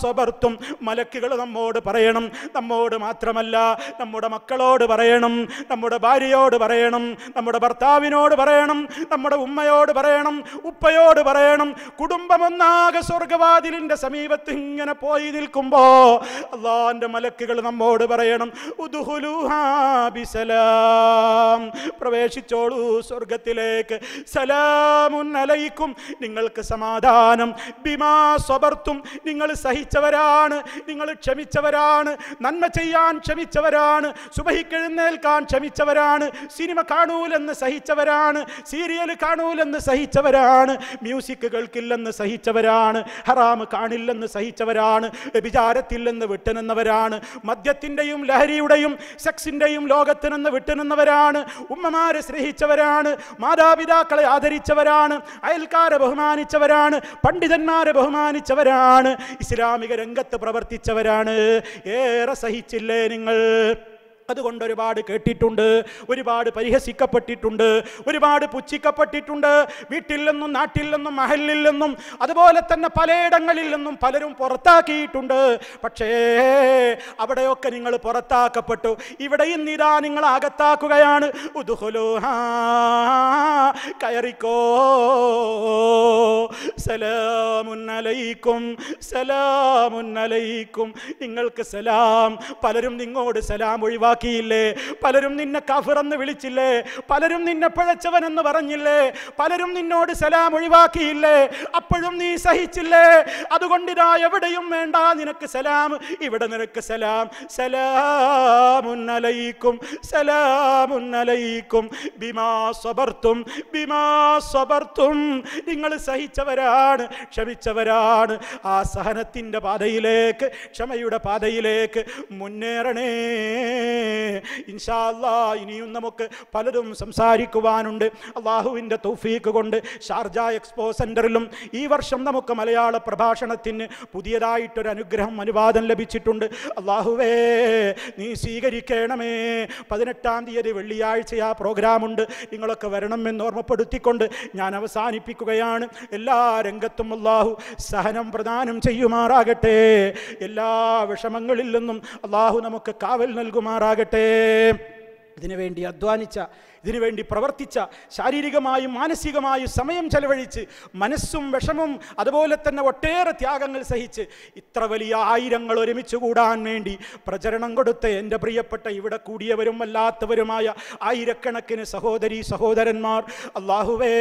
സ്വബർത്തും മലക്കുകൾ നമ്മോട് പറയണം നമ്മോട് മാത്രമല്ല നമ്മുടെ മക്കളോട് പറയണം നമ്മുടെ ഭാര്യയോട് പറയണം നമ്മുടെ ഭർത്താവിനോട് പറയണം നമ്മുടെ ഉമ്മയോട് പറയണം ഉപ്പയോട് പറയണം കുടുംബമൊന്നാകെ സ്വർഗവാതിലിൻ്റെ സമീപത്ത് ഇങ്ങനെ പോയി നിൽക്കുമ്പോൾ അള്ളാൻ്റെ മലക്കുകൾ നമ്മോട് പറയണം ഉദുഹുലുഹാബിസലാം പ്രവേശിച്ചോളൂ സ്വർഗത്തിലേക്ക് അലയിക്കും നിങ്ങൾ നിങ്ങൾക്ക് സമാധാനം ബിമാ സ്വബർത്തും നിങ്ങൾ സഹിച്ചവരാണ് നിങ്ങൾ ക്ഷമിച്ചവരാണ് നന്മ ചെയ്യാൻ ക്ഷമിച്ചവരാണ് സുബഹിക്കെഴുന്നേൽക്കാൻ ക്ഷമിച്ചവരാണ് സിനിമ കാണൂലെന്ന് സഹിച്ചവരാണ് സീരിയൽ കാണൂലെന്ന് സഹിച്ചവരാണ് മ്യൂസിക് കേൾക്കില്ലെന്ന് സഹിച്ചവരാണ് ഹറാമ് കാണില്ലെന്ന് സഹിച്ചവരാണ് വിചാരത്തില്ലെന്ന് വിട്ടുനിന്നവരാണ് മദ്യത്തിൻ്റെയും ലഹരിയുടെയും സെക്സിൻ്റെയും ലോകത്ത് നിന്ന് വിട്ടുനിന്നവരാണ് ഉമ്മമാരെ സ്നേഹിച്ചവരാണ് മാതാപിതാക്കളെ ആദരിച്ചവരാണ് അയൽക്കാരെ ബഹുമാന ബഹുമാനിച്ചവരാണ് പണ്ഡിതന്മാരെ ബഹുമാനിച്ചവരാണ് ഇസ്ലാമിക രംഗത്ത് പ്രവർത്തിച്ചവരാണ് ഏറെ സഹിച്ചില്ലേ നിങ്ങൾ അതുകൊണ്ട് ഒരുപാട് കേട്ടിട്ടുണ്ട് ഒരുപാട് പരിഹസിക്കപ്പെട്ടിട്ടുണ്ട് ഒരുപാട് പുച്ഛിക്കപ്പെട്ടിട്ടുണ്ട് വീട്ടിൽ നിന്നും നാട്ടിൽ നിന്നും മഹലിൽ നിന്നും അതുപോലെ തന്നെ പലയിടങ്ങളിൽ നിന്നും പലരും പുറത്താക്കിയിട്ടുണ്ട് പക്ഷേ അവിടെയൊക്കെ നിങ്ങൾ പുറത്താക്കപ്പെട്ടു ഇവിടെയും നിരാ നിങ്ങൾ അകത്താക്കുകയാണ് കയറിക്കോ സലാമുന്നലയിക്കും സലാമുന്നലയിക്കും നിങ്ങൾക്ക് സലാം പലരും നിങ്ങോട് സലാം ഒഴിവാക്കി മനസ്സിലാക്കിയില്ലേ പലരും നിന്നെ എന്ന് വിളിച്ചില്ലേ പലരും നിന്നെ എന്ന് പറഞ്ഞില്ലേ പലരും നിന്നോട് സലാം ഒഴിവാക്കിയില്ലേ അപ്പോഴും നീ സഹിച്ചില്ലേ അതുകൊണ്ടിതാ എവിടെയും വേണ്ട നിനക്ക് സലാം ഇവിടെ നിനക്ക് സലാം സലാമുന്നലയിക്കും സലാമുന്നലയിക്കും ബിമാ സ്വബർത്തും ബിമാ സ്വബർത്തും നിങ്ങൾ സഹിച്ചവരാണ് ക്ഷമിച്ചവരാണ് ആ സഹനത്തിൻ്റെ പാതയിലേക്ക് ക്ഷമയുടെ പാതയിലേക്ക് മുന്നേറണേ ഇൻഷാല്ല ഇനിയും നമുക്ക് പലരും സംസാരിക്കുവാനുണ്ട് അള്ളാഹുവിൻ്റെ തൗഫീക്ക് കൊണ്ട് ഷാർജ എക്സ്പോ സെൻറ്ററിലും ഈ വർഷം നമുക്ക് മലയാള പ്രഭാഷണത്തിന് പുതിയതായിട്ടൊരു അനുഗ്രഹം അനുവാദം ലഭിച്ചിട്ടുണ്ട് അള്ളാഹുവേ നീ സ്വീകരിക്കണമേ പതിനെട്ടാം തീയതി വെള്ളിയാഴ്ച ആ പ്രോഗ്രാമുണ്ട് നിങ്ങളൊക്കെ വരണമെന്ന് ഓർമ്മപ്പെടുത്തിക്കൊണ്ട് ഞാൻ അവസാനിപ്പിക്കുകയാണ് എല്ലാ രംഗത്തും അള്ളാഹു സഹനം പ്രദാനം ചെയ്യുമാറാകട്ടെ എല്ലാ വിഷമങ്ങളിൽ നിന്നും അള്ളാഹു നമുക്ക് കാവൽ നൽകുമാറാകട്ടെ ഉണ്ടാകട്ടെ ഇതിനുവേണ്ടി അധ്വാനിച്ച ഇതിനുവേണ്ടി പ്രവർത്തിച്ച ശാരീരികമായും മാനസികമായും സമയം ചെലവഴിച്ച് മനസ്സും വിഷമം അതുപോലെ തന്നെ ഒട്ടേറെ ത്യാഗങ്ങൾ സഹിച്ച് ഇത്ര വലിയ ആയിരങ്ങൾ ഒരുമിച്ച് കൂടാൻ വേണ്ടി പ്രചരണം കൊടുത്ത എൻ്റെ പ്രിയപ്പെട്ട ഇവിടെ കൂടിയവരും അല്ലാത്തവരുമായ ആയിരക്കണക്കിന് സഹോദരി സഹോദരന്മാർ അള്ളാഹുവേ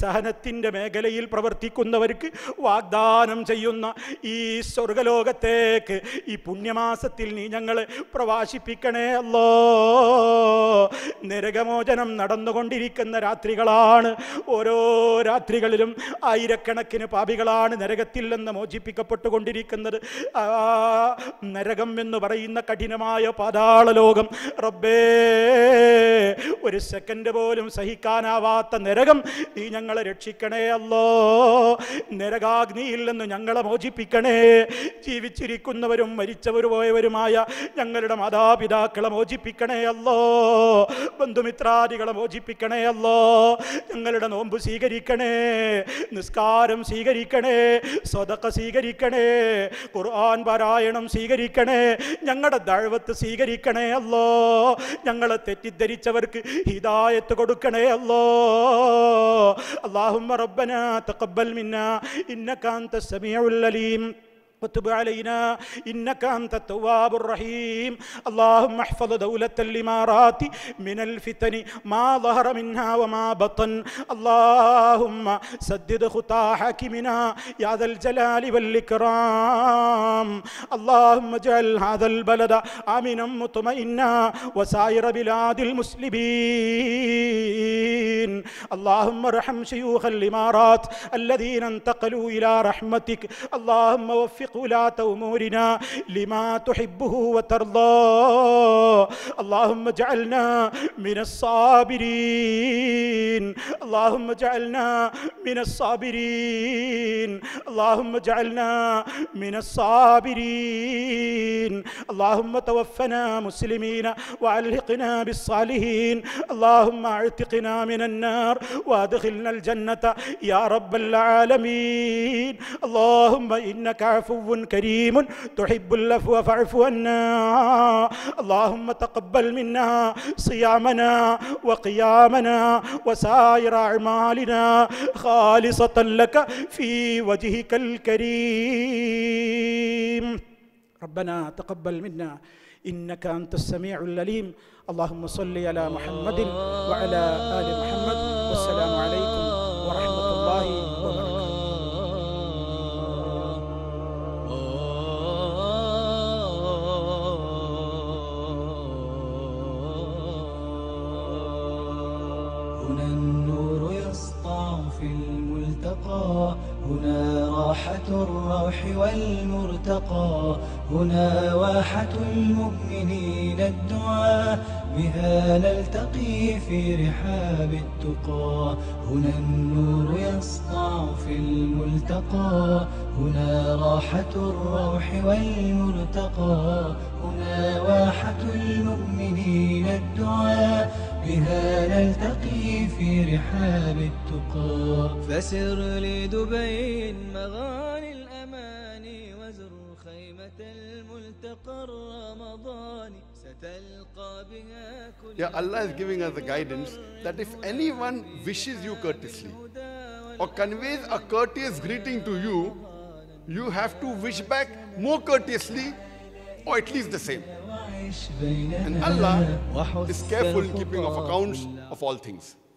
സഹനത്തിൻ്റെ മേഖലയിൽ പ്രവർത്തിക്കുന്നവർക്ക് വാഗ്ദാനം ചെയ്യുന്ന ഈ സ്വർഗലോകത്തേക്ക് ഈ പുണ്യമാസത്തിൽ നീ ഞങ്ങളെ പ്രവാശിപ്പിക്കണേ അല്ലോ നരകമോചനം നടന്നുകൊണ്ടിരിക്കുന്ന രാത്രികളാണ് ഓരോ രാത്രികളിലും ആയിരക്കണക്കിന് പാപികളാണ് നരകത്തിൽ നിന്ന് മോചിപ്പിക്കപ്പെട്ടുകൊണ്ടിരിക്കുന്നത് നരകം എന്ന് പറയുന്ന കഠിനമായ പാതാള ലോകം റബ്ബേ ഒരു സെക്കൻഡ് പോലും സഹിക്കാനാവാത്ത നരകം നീ ഞങ്ങളെ രക്ഷിക്കണേ അല്ലോ നരകാഗ്നിയിൽ നിന്ന് ഞങ്ങളെ മോചിപ്പിക്കണേ ജീവിച്ചിരിക്കുന്നവരും മരിച്ചവരുമായവരുമായ ഞങ്ങളുടെ മാതാപിതാക്കളെ മോചിപ്പിക്കണേ അല്ലോ ബന്ധുമിത്രാദികളെ മോചിപ്പിക്കണേ അല്ലോ ഞങ്ങളുടെ നോമ്പ് സ്വീകരിക്കണേ നിസ്കാരം സ്വീകരിക്കണേ സ്വതക്ക സ്വീകരിക്കണേ ഖുർആൻ പാരായണം സ്വീകരിക്കണേ ഞങ്ങളുടെ ദഴവത്ത് സ്വീകരിക്കണേ അല്ലോ ഞങ്ങളെ തെറ്റിദ്ധരിച്ചവർക്ക് ഹിദായത്ത് കൊടുക്കണേ അല്ലോ അള്ളാഹുമ്മ റബ്ബന തഖബ്ബൽ മിന്ന ഇന്നക അൻത സമീഉൽ അലീം وتب علينا إنك أنت التواب الرحيم اللهم احفظ دولة الإمارات من الفتن ما ظهر منها وما بطن اللهم سدد خطى حاكمنا يا ذا الجلال والإكرام اللهم اجعل هذا البلد آمنا مطمئنا وسائر بلاد المسلمين اللهم ارحم شيوخ الإمارات الذين انتقلوا إلى رحمتك اللهم وفق ولاة أمورنا لما تحبه وترضى اللهم اجعلنا من الصابرين اللهم اجعلنا من الصابرين اللهم اجعلنا من الصابرين اللهم توفنا مسلمين وعلقنا بالصالحين اللهم اعتقنا من النار وادخلنا الجنة يا رب العالمين اللهم إنك عفو عفو كريم تحب اللفو فاعف عنا اللهم تقبل منا صيامنا وقيامنا وسائر أعمالنا خالصة لك في وجهك الكريم ربنا تقبل منا إنك أنت السميع العليم اللهم صل على محمد وعلى آل محمد والسلام عليكم 哦。هنا راحة الروح والمرتقى هنا واحة المؤمنين الدعاء بها نلتقي في رحاب التقى هنا النور يسطع في الملتقى هنا راحة الروح والمرتقى هنا واحة المؤمنين الدعاء بها نلتقي في رحاب التقى فسر لدبي بين مغاني الأماني وزروا خيمة الملتقى الرمضاني ستلقى بها كل Yeah, Allah is giving us the guidance that if anyone wishes you courteously or conveys a courteous greeting to you, you have to wish back more courteously or at least the same. And Allah is careful in keeping of accounts of all things.